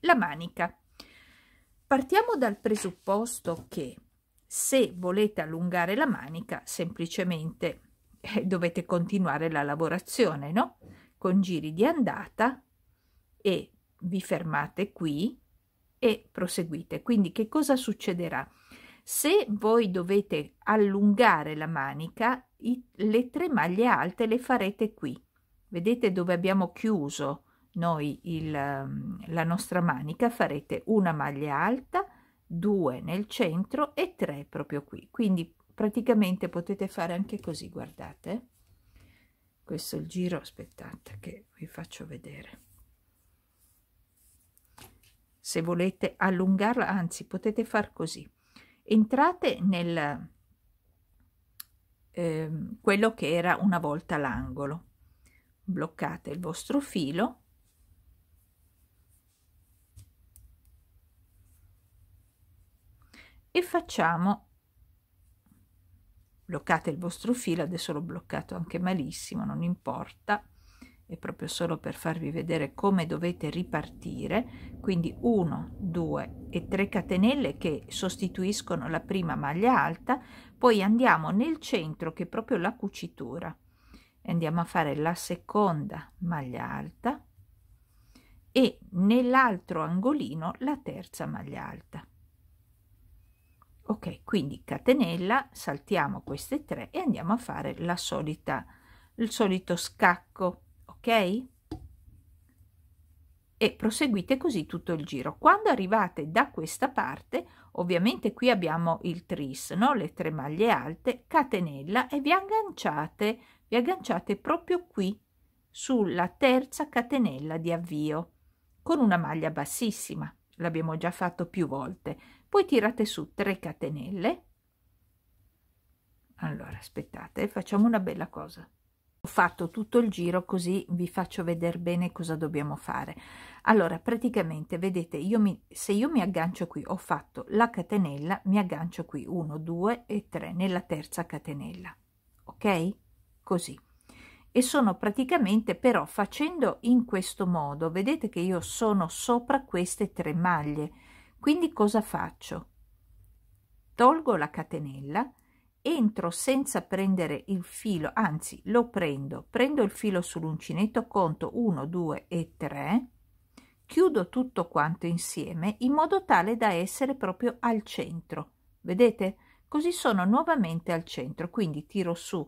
[SPEAKER 1] la manica partiamo dal presupposto che se volete allungare la manica semplicemente eh, dovete continuare la lavorazione no con giri di andata e vi fermate qui e proseguite quindi che cosa succederà se voi dovete allungare la manica, i, le tre maglie alte le farete qui. Vedete dove abbiamo chiuso noi il, ehm, la nostra manica? Farete una maglia alta, due nel centro e tre proprio qui. Quindi praticamente potete fare anche così, guardate. Questo è il giro, aspettate che vi faccio vedere se volete allungarla, anzi potete far così. Entrate nel eh, quello che era una volta l'angolo. Bloccate il vostro filo e facciamo bloccate il vostro filo adesso l'ho bloccato anche malissimo non importa è proprio solo per farvi vedere come dovete ripartire quindi 1 2 e 3 catenelle che sostituiscono la prima maglia alta poi andiamo nel centro che è proprio la cucitura andiamo a fare la seconda maglia alta e nell'altro angolino la terza maglia alta ok quindi catenella saltiamo queste tre e andiamo a fare la solita il solito scacco ok e proseguite così tutto il giro quando arrivate da questa parte ovviamente qui abbiamo il tris no le tre maglie alte catenella e vi agganciate vi agganciate proprio qui sulla terza catenella di avvio con una maglia bassissima l'abbiamo già fatto più volte poi tirate su 3 catenelle allora aspettate facciamo una bella cosa ho fatto tutto il giro così vi faccio vedere bene cosa dobbiamo fare. Allora, praticamente, vedete, io mi, se io mi aggancio qui, ho fatto la catenella, mi aggancio qui 1, 2 e 3 nella terza catenella. Ok? Così. E sono praticamente però facendo in questo modo, vedete che io sono sopra queste tre maglie. Quindi cosa faccio? Tolgo la catenella, entro senza prendere il filo anzi lo prendo prendo il filo sull'uncinetto conto 1 2 e 3 chiudo tutto quanto insieme in modo tale da essere proprio al centro vedete così sono nuovamente al centro quindi tiro su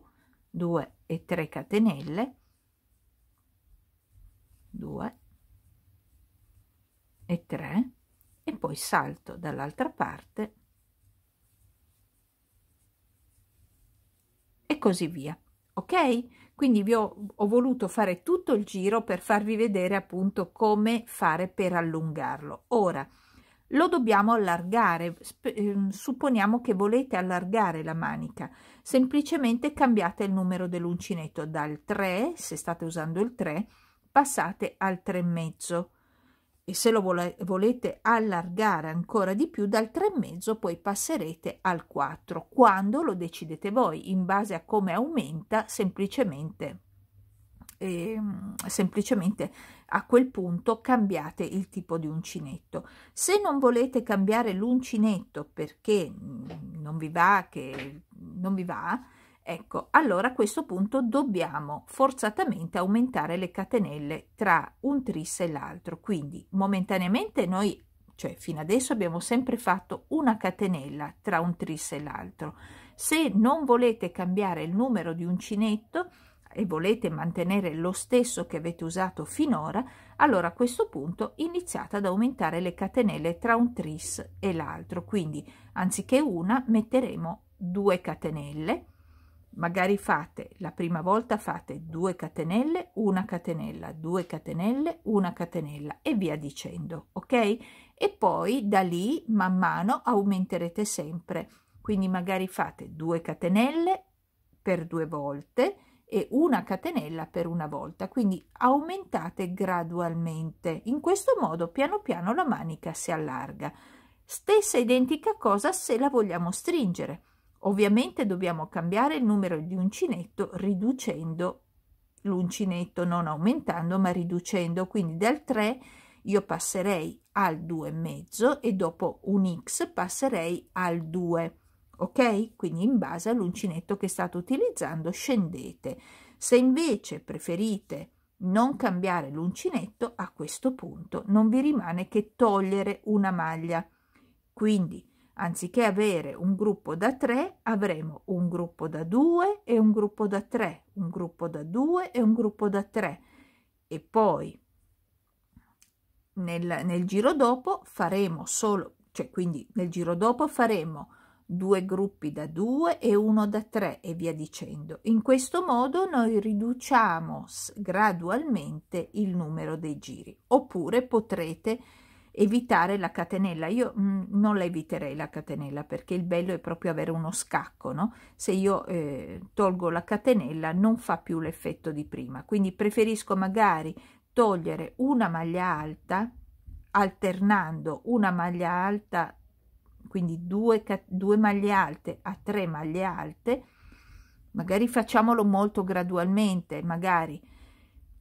[SPEAKER 1] 2 e 3 catenelle 2 e 3 e poi salto dall'altra parte così via. Ok? Quindi vi ho, ho voluto fare tutto il giro per farvi vedere appunto come fare per allungarlo. Ora, lo dobbiamo allargare, ehm, supponiamo che volete allargare la manica, semplicemente cambiate il numero dell'uncinetto dal 3, se state usando il 3, passate al 3,5 e se lo volete allargare ancora di più dal 3,5 poi passerete al 4 quando lo decidete voi in base a come aumenta semplicemente eh, semplicemente a quel punto cambiate il tipo di uncinetto se non volete cambiare l'uncinetto perché mm, non vi va che non vi va Ecco, allora a questo punto dobbiamo forzatamente aumentare le catenelle tra un tris e l'altro, quindi momentaneamente noi, cioè fino adesso abbiamo sempre fatto una catenella tra un tris e l'altro. Se non volete cambiare il numero di uncinetto e volete mantenere lo stesso che avete usato finora, allora a questo punto iniziate ad aumentare le catenelle tra un tris e l'altro, quindi anziché una metteremo due catenelle magari fate la prima volta fate 2 catenelle una catenella 2 catenelle una catenella e via dicendo ok e poi da lì man mano aumenterete sempre quindi magari fate 2 catenelle per due volte e una catenella per una volta quindi aumentate gradualmente in questo modo piano piano la manica si allarga stessa identica cosa se la vogliamo stringere Ovviamente dobbiamo cambiare il numero di uncinetto riducendo l'uncinetto, non aumentando ma riducendo, quindi dal 3 io passerei al 2,5 e dopo un x passerei al 2 ok quindi in base all'uncinetto che state utilizzando scendete se invece preferite non cambiare l'uncinetto a questo punto non vi rimane che togliere una maglia quindi Anziché avere un gruppo da 3, avremo un gruppo da 2 e un gruppo da 3, un gruppo da 2 e un gruppo da 3. E poi nel, nel giro dopo faremo solo, cioè quindi nel giro dopo faremo due gruppi da 2 e uno da 3 e via dicendo. In questo modo noi riduciamo gradualmente il numero dei giri. Oppure potrete evitare la catenella. Io mh, mm, non la eviterei la catenella perché il bello è proprio avere uno scacco, no? Se io eh, tolgo la catenella non fa più l'effetto di prima, quindi preferisco magari togliere una maglia alta alternando una maglia alta, quindi due, due maglie alte a tre maglie alte, magari facciamolo molto gradualmente, magari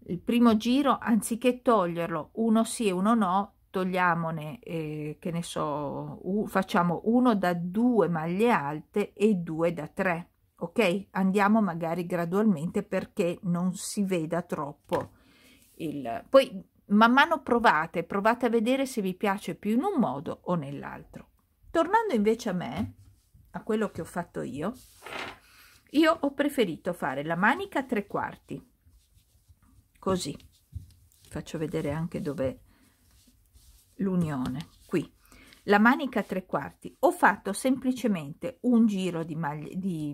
[SPEAKER 1] il primo giro anziché toglierlo uno sì e uno no togliamone, eh, che ne so, uh, facciamo uno da due maglie alte e due da tre, ok? Andiamo magari gradualmente perché non si veda troppo il... Poi man mano provate, provate a vedere se vi piace più in un modo o nell'altro. Tornando invece a me, a quello che ho fatto io, io ho preferito fare la manica tre quarti, così. Faccio vedere anche dove l'unione qui la manica tre quarti ho fatto semplicemente un giro di maglie di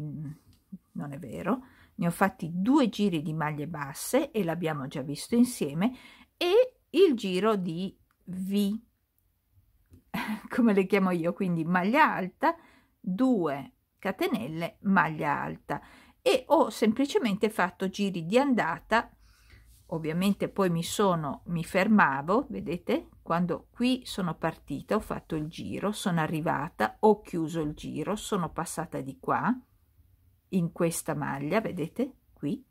[SPEAKER 1] non è vero ne ho fatti due giri di maglie basse e l'abbiamo già visto insieme e il giro di v come le chiamo io quindi maglia alta 2 catenelle maglia alta e ho semplicemente fatto giri di andata ovviamente poi mi sono mi fermavo vedete quando qui sono partita ho fatto il giro sono arrivata ho chiuso il giro sono passata di qua in questa maglia vedete qui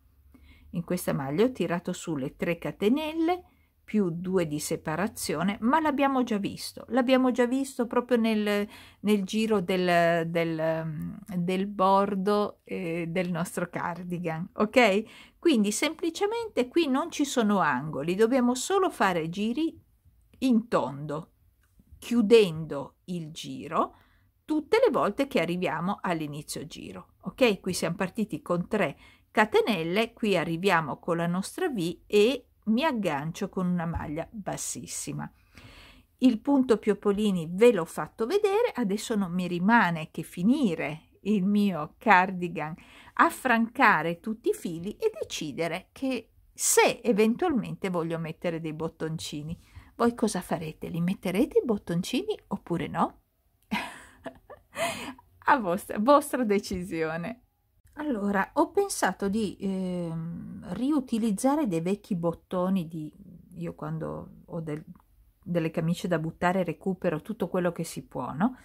[SPEAKER 1] in questa maglia ho tirato su le 3 catenelle più 2 di separazione, ma l'abbiamo già visto, l'abbiamo già visto proprio nel, nel giro del, del, mm, del bordo eh, del nostro cardigan, ok? Quindi semplicemente qui non ci sono angoli, dobbiamo solo fare giri in tondo, chiudendo il giro tutte le volte che arriviamo all'inizio giro, ok? Qui siamo partiti con 3 catenelle, qui arriviamo con la nostra V e mi aggancio con una maglia bassissima il punto Piopolini ve l'ho fatto vedere, adesso non mi rimane che finire il mio cardigan, affrancare tutti i fili e decidere che se eventualmente voglio mettere dei bottoncini. Voi cosa farete? Li metterete i bottoncini oppure no? A vostra, vostra decisione. Allora, ho pensato di eh, riutilizzare dei vecchi bottoni di... Io quando ho del, delle camicie da buttare recupero tutto quello che si può, no?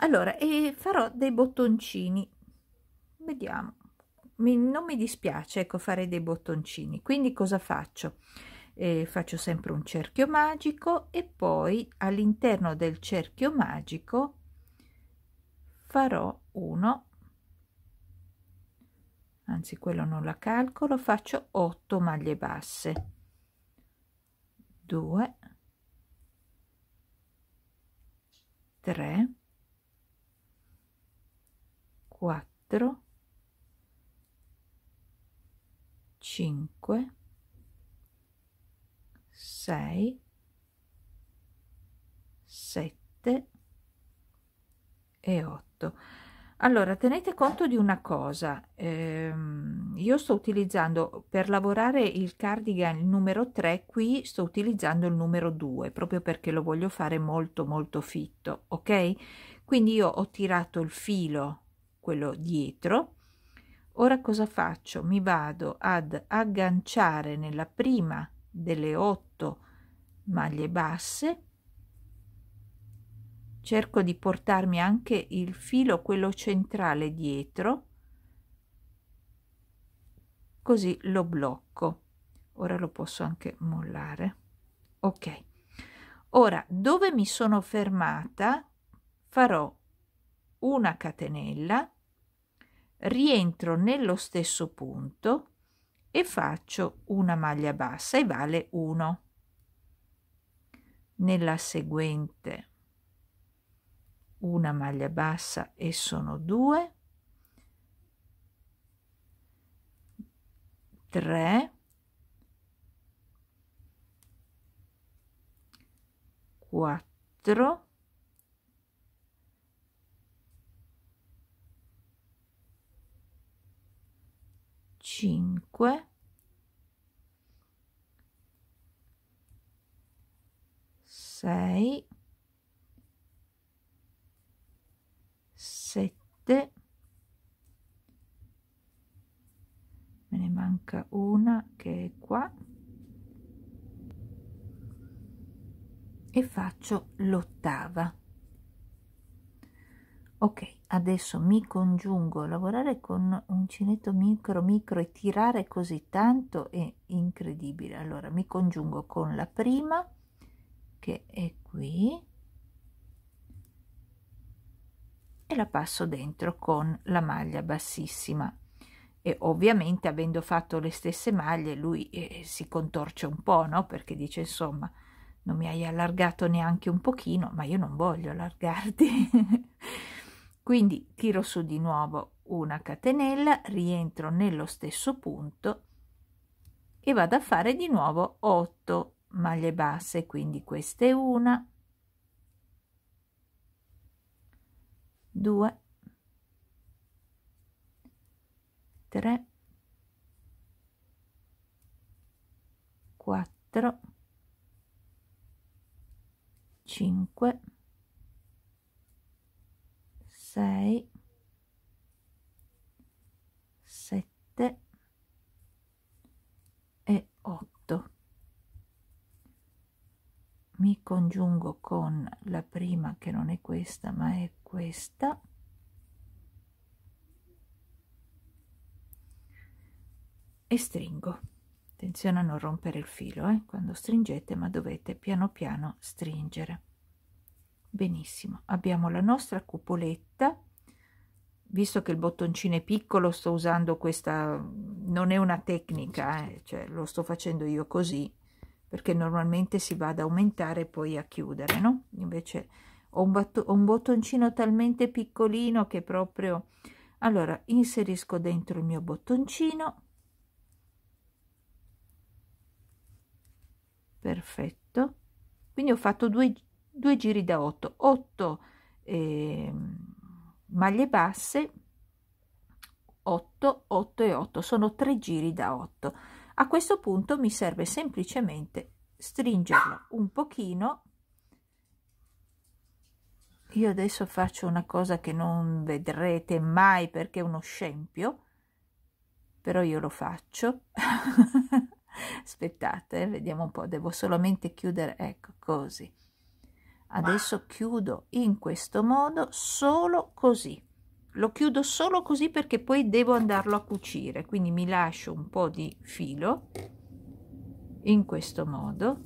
[SPEAKER 1] Allora, e farò dei bottoncini. Vediamo. Mi, non mi dispiace, ecco, fare dei bottoncini. Quindi cosa faccio? Eh, faccio sempre un cerchio magico e poi all'interno del cerchio magico farò uno anzi quello non la calcolo faccio 8 maglie basse 2 3 4 5 6 7 e 8 allora, tenete conto di una cosa, ehm, io sto utilizzando per lavorare il cardigan numero 3, qui sto utilizzando il numero 2, proprio perché lo voglio fare molto molto fitto, ok? Quindi io ho tirato il filo, quello dietro, ora cosa faccio? Mi vado ad agganciare nella prima delle 8 maglie basse cerco di portarmi anche il filo quello centrale dietro così lo blocco ora lo posso anche mollare ok ora dove mi sono fermata farò una catenella rientro nello stesso punto e faccio una maglia bassa e vale 1 nella seguente una maglia bassa e sono due, tre, quattro, cinque, 6 queste me ne manca una che è qua e faccio l'ottava ok adesso mi congiungo lavorare con uncinetto micro micro e tirare così tanto è incredibile allora mi congiungo con la prima che è qui e la passo dentro con la maglia bassissima e ovviamente avendo fatto le stesse maglie lui eh, si contorce un po' no perché dice insomma non mi hai allargato neanche un pochino ma io non voglio allargarti quindi tiro su di nuovo una catenella rientro nello stesso punto e vado a fare di nuovo 8 maglie basse quindi questa è una 2 3 4 5 6 7 e 8 mi congiungo con la prima che non è questa ma è questa e stringo attenzione a non rompere il filo eh? quando stringete ma dovete piano piano stringere benissimo abbiamo la nostra cupoletta visto che il bottoncino è piccolo sto usando questa non è una tecnica eh? cioè lo sto facendo io così perché normalmente si va ad aumentare e poi a chiudere no invece o un, botto, un bottoncino talmente piccolino che proprio... Allora, inserisco dentro il mio bottoncino. Perfetto. Quindi ho fatto due, due giri da 8, 8 eh, maglie basse, 8, 8 e 8. Sono tre giri da 8. A questo punto mi serve semplicemente stringerlo un pochino io adesso faccio una cosa che non vedrete mai perché è uno scempio però io lo faccio aspettate eh, vediamo un po devo solamente chiudere ecco così adesso chiudo in questo modo solo così lo chiudo solo così perché poi devo andarlo a cucire quindi mi lascio un po di filo in questo modo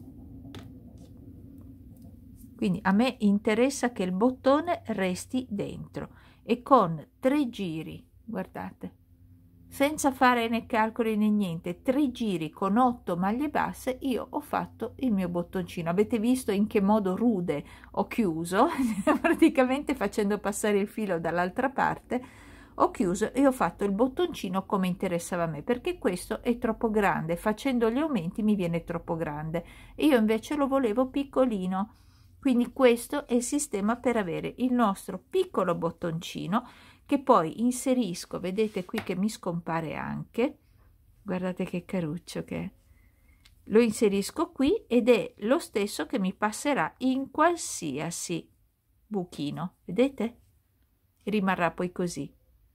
[SPEAKER 1] quindi a me interessa che il bottone resti dentro e con tre giri, guardate, senza fare né calcoli né niente, tre giri con otto maglie basse, io ho fatto il mio bottoncino. Avete visto in che modo rude ho chiuso? Praticamente facendo passare il filo dall'altra parte, ho chiuso e ho fatto il bottoncino come interessava a me, perché questo è troppo grande, facendo gli aumenti mi viene troppo grande. Io invece lo volevo piccolino quindi questo è il sistema per avere il nostro piccolo bottoncino che poi inserisco vedete qui che mi scompare anche guardate che caruccio che è lo inserisco qui ed è lo stesso che mi passerà in qualsiasi buchino vedete rimarrà poi così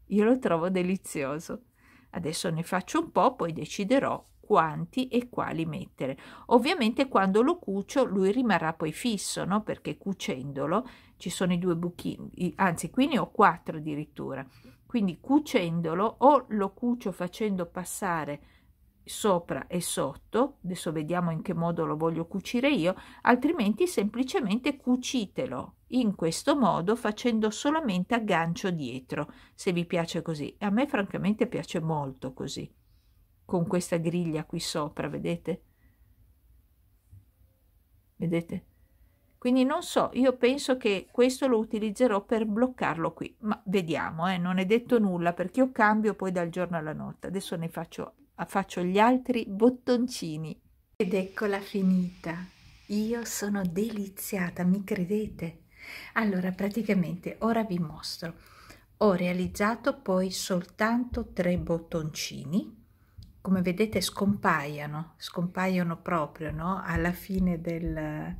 [SPEAKER 1] io lo trovo delizioso adesso ne faccio un po poi deciderò quanti e quali mettere. Ovviamente quando lo cucio lui rimarrà poi fisso, no? perché cucendolo ci sono i due buchini, anzi qui ne ho quattro addirittura. Quindi cucendolo o lo cucio facendo passare sopra e sotto, adesso vediamo in che modo lo voglio cucire io, altrimenti semplicemente cucitelo in questo modo facendo solamente aggancio dietro, se vi piace così. A me francamente piace molto così con questa griglia qui sopra, vedete? Vedete? Quindi non so, io penso che questo lo utilizzerò per bloccarlo qui, ma vediamo, eh? non è detto nulla perché io cambio poi dal giorno alla notte. Adesso ne faccio, faccio gli altri bottoncini. Ed eccola finita. Io sono deliziata, mi credete? Allora, praticamente, ora vi mostro. Ho realizzato poi soltanto tre bottoncini come vedete scompaiono, scompaiono proprio no? alla fine del,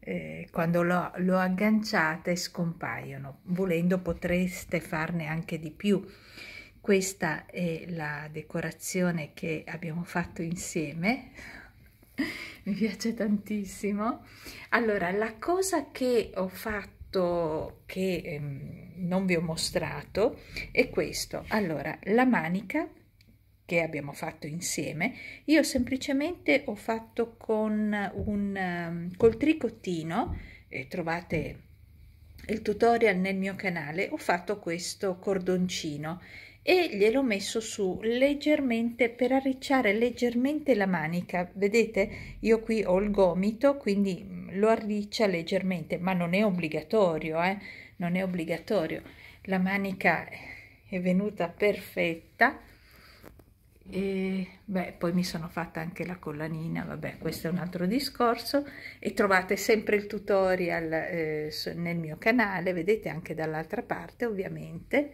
[SPEAKER 1] eh, quando lo, lo, agganciate scompaiono, volendo potreste farne anche di più. Questa è la decorazione che abbiamo fatto insieme, mi piace tantissimo. Allora, la cosa che ho fatto, che ehm, non vi ho mostrato, è questo. Allora, la manica che abbiamo fatto insieme io semplicemente ho fatto con un ehm, col tricottino eh, trovate il tutorial nel mio canale ho fatto questo cordoncino e gliel'ho messo su leggermente per arricciare leggermente la manica vedete io qui ho il gomito quindi lo arriccia leggermente ma non è obbligatorio eh? non è obbligatorio la manica è venuta perfetta e beh, poi mi sono fatta anche la collanina, vabbè, questo è un altro discorso e trovate sempre il tutorial eh, nel mio canale, vedete anche dall'altra parte ovviamente.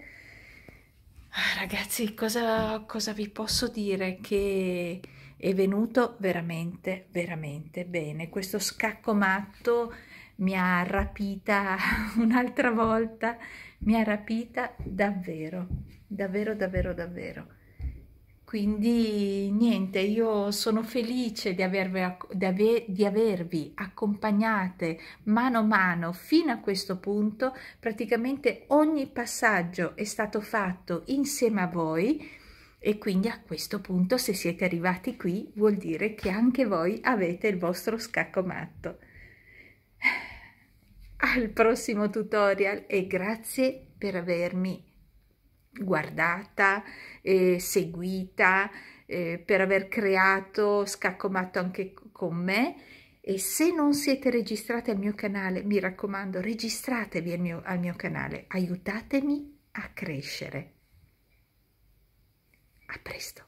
[SPEAKER 1] Ah, ragazzi, cosa, cosa vi posso dire? Che è venuto veramente, veramente bene. Questo scacco matto mi ha rapita un'altra volta, mi ha rapita davvero, davvero, davvero, davvero. Quindi niente, io sono felice di avervi, di, aver, di avervi, accompagnate mano a mano fino a questo punto. Praticamente ogni passaggio è stato fatto insieme a voi e quindi a questo punto se siete arrivati qui vuol dire che anche voi avete il vostro scacco matto. Al prossimo tutorial e grazie per avermi guardata, eh, seguita, eh, per aver creato scaccomato anche con me e se non siete registrati al mio canale, mi raccomando, registratevi al mio, al mio canale, aiutatemi a crescere. A presto!